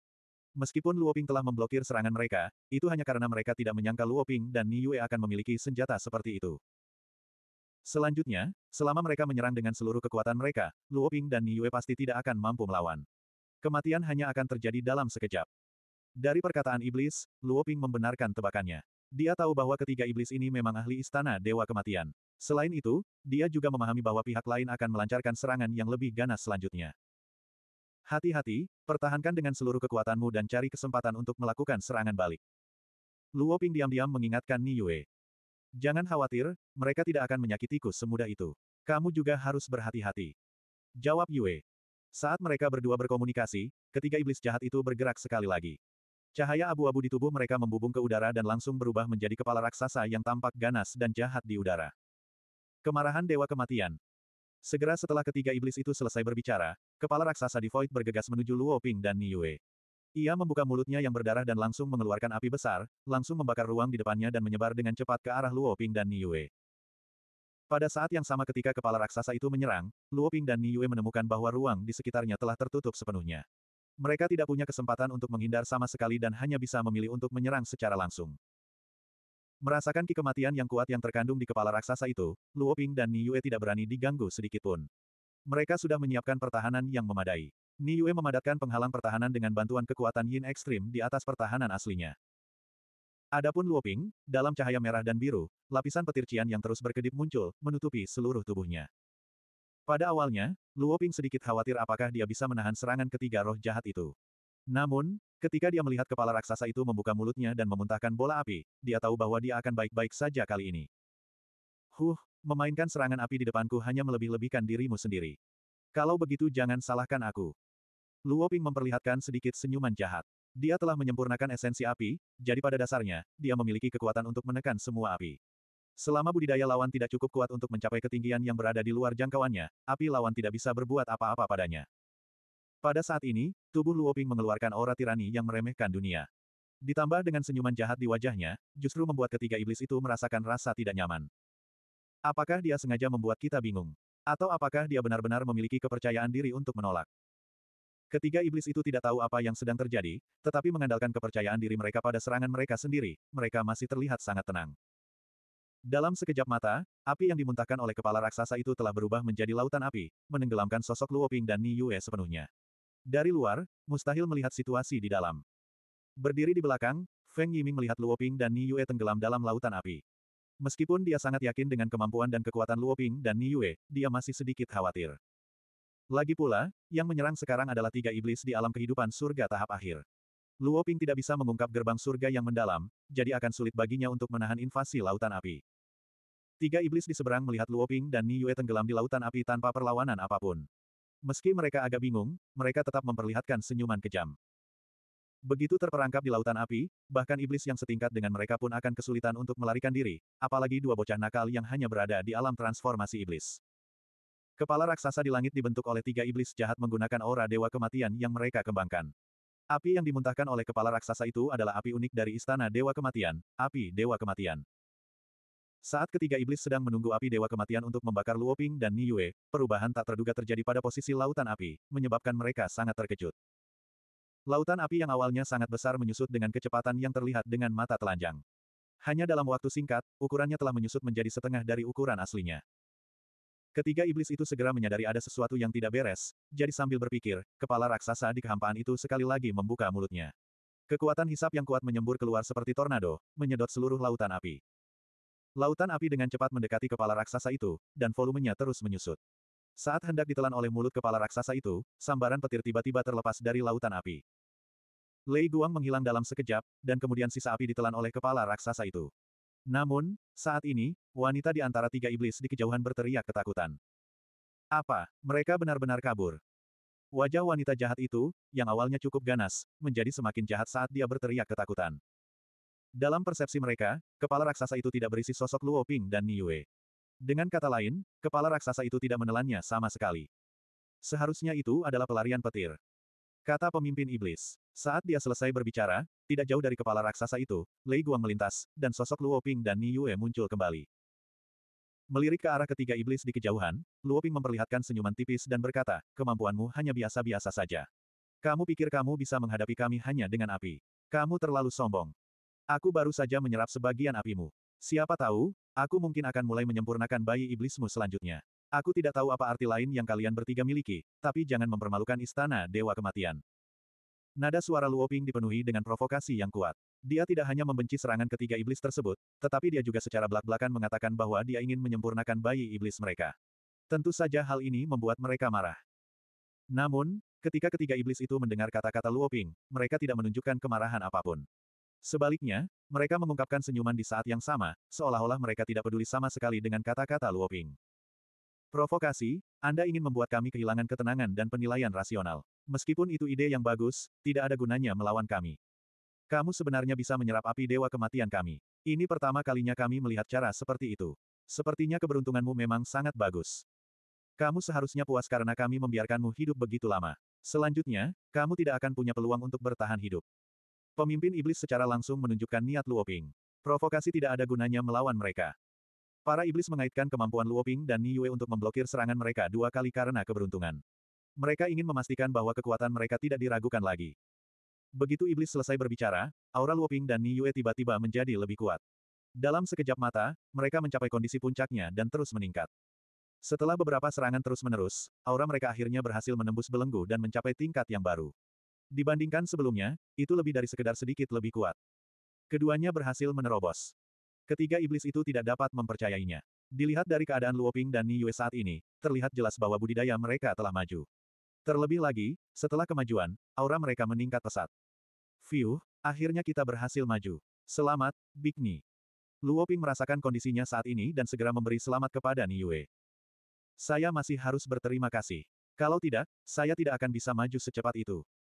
Meskipun Luoping telah memblokir serangan mereka, itu hanya karena mereka tidak menyangka Luoping dan Yue akan memiliki senjata seperti itu. Selanjutnya, selama mereka menyerang dengan seluruh kekuatan mereka, Luoping dan Yue pasti tidak akan mampu melawan. Kematian hanya akan terjadi dalam sekejap. Dari perkataan iblis, Luoping membenarkan tebakannya. Dia tahu bahwa ketiga iblis ini memang ahli istana Dewa Kematian. Selain itu, dia juga memahami bahwa pihak lain akan melancarkan serangan yang lebih ganas selanjutnya. Hati-hati, pertahankan dengan seluruh kekuatanmu dan cari kesempatan untuk melakukan serangan balik. Luo Ping diam-diam mengingatkan Ni Yue. Jangan khawatir, mereka tidak akan menyakitiku semudah itu. Kamu juga harus berhati-hati. Jawab Yue. Saat mereka berdua berkomunikasi, ketiga iblis jahat itu bergerak sekali lagi. Cahaya abu-abu di tubuh mereka membubung ke udara dan langsung berubah menjadi kepala raksasa yang tampak ganas dan jahat di udara. Kemarahan Dewa Kematian, Segera setelah ketiga iblis itu selesai berbicara, kepala raksasa di Void bergegas menuju Luo Ping dan Niue. Ia membuka mulutnya yang berdarah dan langsung mengeluarkan api besar, langsung membakar ruang di depannya dan menyebar dengan cepat ke arah Luo Ping dan Niue. Pada saat yang sama ketika kepala raksasa itu menyerang, Luo Ping dan Niue menemukan bahwa ruang di sekitarnya telah tertutup sepenuhnya. Mereka tidak punya kesempatan untuk menghindar sama sekali dan hanya bisa memilih untuk menyerang secara langsung. Merasakan ki kematian yang kuat yang terkandung di kepala raksasa itu, Luo Ping dan Ni Yue tidak berani diganggu sedikitpun. Mereka sudah menyiapkan pertahanan yang memadai. Ni Yue memadatkan penghalang pertahanan dengan bantuan kekuatan Yin Ekstrim di atas pertahanan aslinya. Adapun Luo Ping, dalam cahaya merah dan biru, lapisan petir cian yang terus berkedip muncul, menutupi seluruh tubuhnya. Pada awalnya, Luo Ping sedikit khawatir apakah dia bisa menahan serangan ketiga roh jahat itu. Namun, ketika dia melihat kepala raksasa itu membuka mulutnya dan memuntahkan bola api, dia tahu bahwa dia akan baik-baik saja kali ini. Huh, memainkan serangan api di depanku hanya melebih-lebihkan dirimu sendiri. Kalau begitu jangan salahkan aku. Luoping memperlihatkan sedikit senyuman jahat. Dia telah menyempurnakan esensi api, jadi pada dasarnya, dia memiliki kekuatan untuk menekan semua api. Selama budidaya lawan tidak cukup kuat untuk mencapai ketinggian yang berada di luar jangkauannya, api lawan tidak bisa berbuat apa-apa padanya. Pada saat ini, tubuh Luoping mengeluarkan aura tirani yang meremehkan dunia. Ditambah dengan senyuman jahat di wajahnya, justru membuat ketiga iblis itu merasakan rasa tidak nyaman. Apakah dia sengaja membuat kita bingung? Atau apakah dia benar-benar memiliki kepercayaan diri untuk menolak? Ketiga iblis itu tidak tahu apa yang sedang terjadi, tetapi mengandalkan kepercayaan diri mereka pada serangan mereka sendiri, mereka masih terlihat sangat tenang. Dalam sekejap mata, api yang dimuntahkan oleh kepala raksasa itu telah berubah menjadi lautan api, menenggelamkan sosok Luoping dan Ni sepenuhnya. Dari luar, mustahil melihat situasi di dalam. Berdiri di belakang, Feng Yiming melihat Luoping dan Ni Yue tenggelam dalam lautan api. Meskipun dia sangat yakin dengan kemampuan dan kekuatan Luoping dan Ni Yue, dia masih sedikit khawatir. Lagi pula, yang menyerang sekarang adalah tiga iblis di alam kehidupan surga tahap akhir. Luoping tidak bisa mengungkap gerbang surga yang mendalam, jadi akan sulit baginya untuk menahan invasi lautan api. Tiga iblis di seberang melihat Luoping dan Ni Yue tenggelam di lautan api tanpa perlawanan apapun. Meski mereka agak bingung, mereka tetap memperlihatkan senyuman kejam. Begitu terperangkap di lautan api, bahkan iblis yang setingkat dengan mereka pun akan kesulitan untuk melarikan diri, apalagi dua bocah nakal yang hanya berada di alam transformasi iblis. Kepala raksasa di langit dibentuk oleh tiga iblis jahat menggunakan aura dewa kematian yang mereka kembangkan. Api yang dimuntahkan oleh kepala raksasa itu adalah api unik dari istana dewa kematian, api dewa kematian. Saat ketiga iblis sedang menunggu api dewa kematian untuk membakar Luoping dan Yue, perubahan tak terduga terjadi pada posisi lautan api, menyebabkan mereka sangat terkejut. Lautan api yang awalnya sangat besar menyusut dengan kecepatan yang terlihat dengan mata telanjang. Hanya dalam waktu singkat, ukurannya telah menyusut menjadi setengah dari ukuran aslinya. Ketiga iblis itu segera menyadari ada sesuatu yang tidak beres, jadi sambil berpikir, kepala raksasa di kehampaan itu sekali lagi membuka mulutnya. Kekuatan hisap yang kuat menyembur keluar seperti tornado, menyedot seluruh lautan api. Lautan api dengan cepat mendekati kepala raksasa itu, dan volumenya terus menyusut. Saat hendak ditelan oleh mulut kepala raksasa itu, sambaran petir tiba-tiba terlepas dari lautan api. Lei Guang menghilang dalam sekejap, dan kemudian sisa api ditelan oleh kepala raksasa itu. Namun, saat ini, wanita di antara tiga iblis di kejauhan berteriak ketakutan. Apa, mereka benar-benar kabur? Wajah wanita jahat itu, yang awalnya cukup ganas, menjadi semakin jahat saat dia berteriak ketakutan. Dalam persepsi mereka, kepala raksasa itu tidak berisi sosok Luo Ping dan Niue. Dengan kata lain, kepala raksasa itu tidak menelannya sama sekali. Seharusnya itu adalah pelarian petir. Kata pemimpin iblis. Saat dia selesai berbicara, tidak jauh dari kepala raksasa itu, Lei Guang melintas, dan sosok Luo Ping dan Niue muncul kembali. Melirik ke arah ketiga iblis di kejauhan, Luo Ping memperlihatkan senyuman tipis dan berkata, kemampuanmu hanya biasa-biasa saja. Kamu pikir kamu bisa menghadapi kami hanya dengan api. Kamu terlalu sombong. Aku baru saja menyerap sebagian apimu. Siapa tahu, aku mungkin akan mulai menyempurnakan bayi iblismu selanjutnya. Aku tidak tahu apa arti lain yang kalian bertiga miliki, tapi jangan mempermalukan istana Dewa Kematian. Nada suara Luoping dipenuhi dengan provokasi yang kuat. Dia tidak hanya membenci serangan ketiga iblis tersebut, tetapi dia juga secara belak-belakan mengatakan bahwa dia ingin menyempurnakan bayi iblis mereka. Tentu saja hal ini membuat mereka marah. Namun, ketika ketiga iblis itu mendengar kata-kata Luoping, mereka tidak menunjukkan kemarahan apapun. Sebaliknya, mereka mengungkapkan senyuman di saat yang sama, seolah-olah mereka tidak peduli sama sekali dengan kata-kata Luoping. Provokasi, Anda ingin membuat kami kehilangan ketenangan dan penilaian rasional. Meskipun itu ide yang bagus, tidak ada gunanya melawan kami. Kamu sebenarnya bisa menyerap api dewa kematian kami. Ini pertama kalinya kami melihat cara seperti itu. Sepertinya keberuntunganmu memang sangat bagus. Kamu seharusnya puas karena kami membiarkanmu hidup begitu lama. Selanjutnya, kamu tidak akan punya peluang untuk bertahan hidup. Pemimpin iblis secara langsung menunjukkan niat Luoping. Provokasi tidak ada gunanya melawan mereka. Para iblis mengaitkan kemampuan Luoping dan Niue untuk memblokir serangan mereka dua kali karena keberuntungan. Mereka ingin memastikan bahwa kekuatan mereka tidak diragukan lagi. Begitu iblis selesai berbicara, aura Luoping dan Niue tiba-tiba menjadi lebih kuat. Dalam sekejap mata, mereka mencapai kondisi puncaknya dan terus meningkat. Setelah beberapa serangan terus-menerus, aura mereka akhirnya berhasil menembus belenggu dan mencapai tingkat yang baru. Dibandingkan sebelumnya, itu lebih dari sekedar sedikit lebih kuat. Keduanya berhasil menerobos. Ketiga iblis itu tidak dapat mempercayainya. Dilihat dari keadaan Luoping dan Niyue saat ini, terlihat jelas bahwa budidaya mereka telah maju. Terlebih lagi, setelah kemajuan, aura mereka meningkat pesat. Fiuh, akhirnya kita berhasil maju. Selamat, Big Ni. Luoping merasakan kondisinya saat ini dan segera memberi selamat kepada Niyue. Saya masih harus berterima kasih. Kalau tidak, saya tidak akan bisa maju secepat itu.